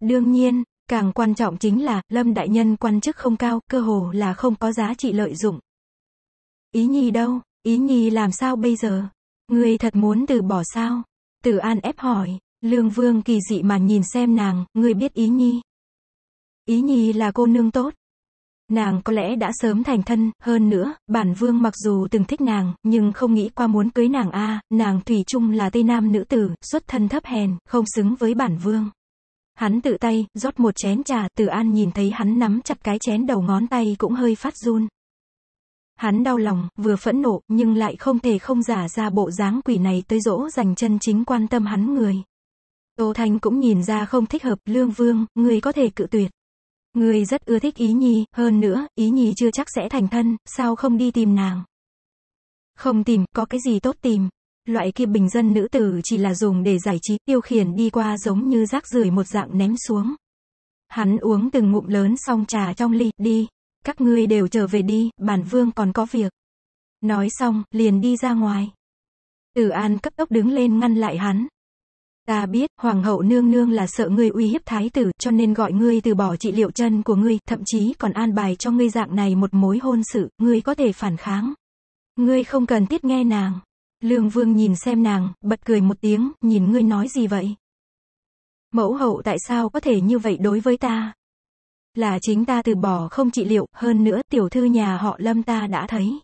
B: Đương nhiên, càng quan trọng chính là, lâm đại nhân quan chức không cao, cơ hồ là không có giá trị lợi dụng. Ý nhi đâu, ý nhi làm sao bây giờ? Người thật muốn từ bỏ sao? Tử An ép hỏi. Lương Vương kỳ dị mà nhìn xem nàng, ngươi biết Ý Nhi. Ý Nhi là cô nương tốt. Nàng có lẽ đã sớm thành thân, hơn nữa, bản vương mặc dù từng thích nàng, nhưng không nghĩ qua muốn cưới nàng a, nàng thủy chung là tây nam nữ tử, xuất thân thấp hèn, không xứng với bản vương. Hắn tự tay, rót một chén trà, Từ An nhìn thấy hắn nắm chặt cái chén đầu ngón tay cũng hơi phát run. Hắn đau lòng, vừa phẫn nộ, nhưng lại không thể không giả ra bộ dáng quỷ này tới dỗ dành chân chính quan tâm hắn người. Tô Thanh cũng nhìn ra không thích hợp, Lương Vương, người có thể cự tuyệt. Người rất ưa thích Ý Nhi, hơn nữa, Ý Nhi chưa chắc sẽ thành thân, sao không đi tìm nàng? Không tìm, có cái gì tốt tìm? Loại kia bình dân nữ tử chỉ là dùng để giải trí, tiêu khiển đi qua giống như rác rưởi một dạng ném xuống. Hắn uống từng ngụm lớn xong trà trong ly, đi. Các ngươi đều trở về đi, bản vương còn có việc. Nói xong, liền đi ra ngoài. Tử An cấp tốc đứng lên ngăn lại hắn. Ta biết, hoàng hậu nương nương là sợ ngươi uy hiếp thái tử, cho nên gọi ngươi từ bỏ trị liệu chân của ngươi, thậm chí còn an bài cho ngươi dạng này một mối hôn sự, ngươi có thể phản kháng. Ngươi không cần tiết nghe nàng. Lương vương nhìn xem nàng, bật cười một tiếng, nhìn ngươi nói gì vậy? Mẫu hậu tại sao có thể như vậy đối với ta? Là chính ta từ bỏ không trị liệu, hơn nữa tiểu thư nhà họ lâm ta đã thấy.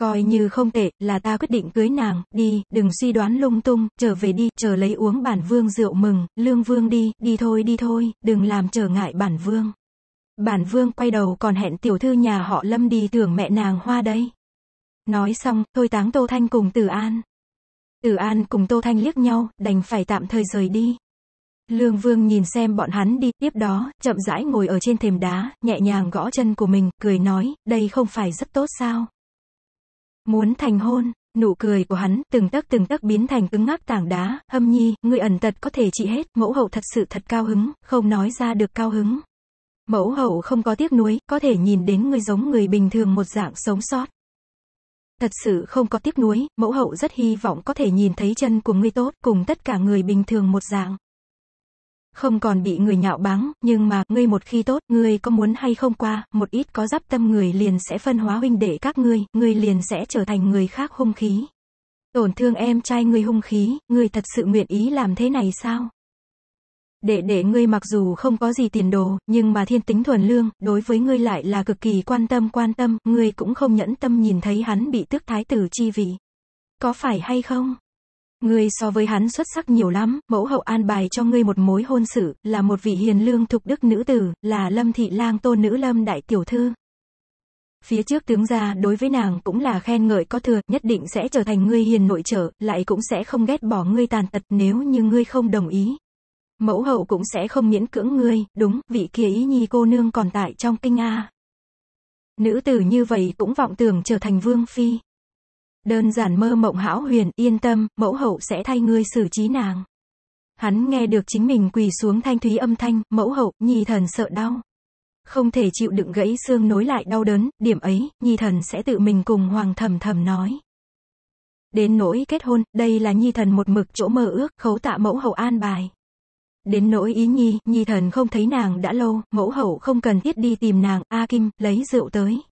B: Coi như không tệ, là ta quyết định cưới nàng, đi, đừng suy đoán lung tung, trở về đi, chờ lấy uống bản vương rượu mừng, lương vương đi, đi thôi đi thôi, đừng làm trở ngại bản vương. Bản vương quay đầu còn hẹn tiểu thư nhà họ lâm đi thưởng mẹ nàng hoa đây. Nói xong, thôi táng Tô Thanh cùng Tử An. Tử An cùng Tô Thanh liếc nhau, đành phải tạm thời rời đi. Lương Vương nhìn xem bọn hắn đi, tiếp đó, chậm rãi ngồi ở trên thềm đá, nhẹ nhàng gõ chân của mình, cười nói, đây không phải rất tốt sao? Muốn thành hôn, nụ cười của hắn từng tấc từng tấc biến thành cứng ngắc tảng đá, hâm nhi, người ẩn tật có thể trị hết, mẫu hậu thật sự thật cao hứng, không nói ra được cao hứng. Mẫu hậu không có tiếc nuối, có thể nhìn đến người giống người bình thường một dạng sống sót. Thật sự không có tiếc nuối, mẫu hậu rất hy vọng có thể nhìn thấy chân của ngươi tốt, cùng tất cả người bình thường một dạng không còn bị người nhạo báng, nhưng mà, ngươi một khi tốt, ngươi có muốn hay không qua, một ít có giáp tâm người liền sẽ phân hóa huynh đệ các ngươi, ngươi liền sẽ trở thành người khác hung khí. Tổn thương em trai ngươi hung khí, ngươi thật sự nguyện ý làm thế này sao? Đệ đệ ngươi mặc dù không có gì tiền đồ, nhưng mà thiên tính thuần lương, đối với ngươi lại là cực kỳ quan tâm quan tâm, ngươi cũng không nhẫn tâm nhìn thấy hắn bị tước thái tử chi vị. Có phải hay không? Ngươi so với hắn xuất sắc nhiều lắm, mẫu hậu an bài cho ngươi một mối hôn sự, là một vị hiền lương thục đức nữ tử, là lâm thị lang tôn nữ lâm đại tiểu thư. Phía trước tướng gia đối với nàng cũng là khen ngợi có thừa, nhất định sẽ trở thành ngươi hiền nội trợ, lại cũng sẽ không ghét bỏ ngươi tàn tật nếu như ngươi không đồng ý. Mẫu hậu cũng sẽ không miễn cưỡng ngươi, đúng, vị kia ý nhi cô nương còn tại trong kinh A. Nữ tử như vậy cũng vọng tưởng trở thành vương phi. Đơn giản mơ mộng hão huyền, yên tâm, mẫu hậu sẽ thay ngươi xử trí nàng. Hắn nghe được chính mình quỳ xuống thanh thúy âm thanh, mẫu hậu, nhi thần sợ đau. Không thể chịu đựng gãy xương nối lại đau đớn, điểm ấy, nhi thần sẽ tự mình cùng hoàng thầm thầm nói. Đến nỗi kết hôn, đây là nhi thần một mực chỗ mơ ước, khấu tạ mẫu hậu an bài. Đến nỗi ý nhi, nhi thần không thấy nàng đã lâu, mẫu hậu không cần thiết đi tìm nàng, A Kim, lấy rượu tới.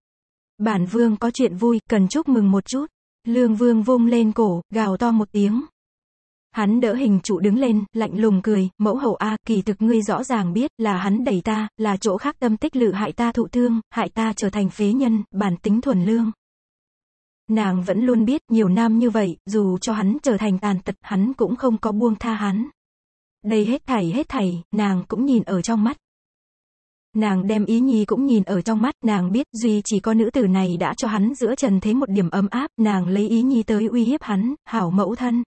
B: Bản vương có chuyện vui, cần chúc mừng một chút. Lương Vương vung lên cổ, gào to một tiếng. Hắn đỡ hình trụ đứng lên, lạnh lùng cười, mẫu hậu A, kỳ thực ngươi rõ ràng biết, là hắn đẩy ta, là chỗ khác tâm tích lự hại ta thụ thương, hại ta trở thành phế nhân, bản tính thuần lương. Nàng vẫn luôn biết, nhiều nam như vậy, dù cho hắn trở thành tàn tật, hắn cũng không có buông tha hắn. Đây hết thảy hết thảy, nàng cũng nhìn ở trong mắt. Nàng đem ý nhi cũng nhìn ở trong mắt, nàng biết duy chỉ có nữ tử này đã cho hắn giữa trần thế một điểm ấm áp, nàng lấy ý nhi tới uy
A: hiếp hắn, hảo mẫu thân,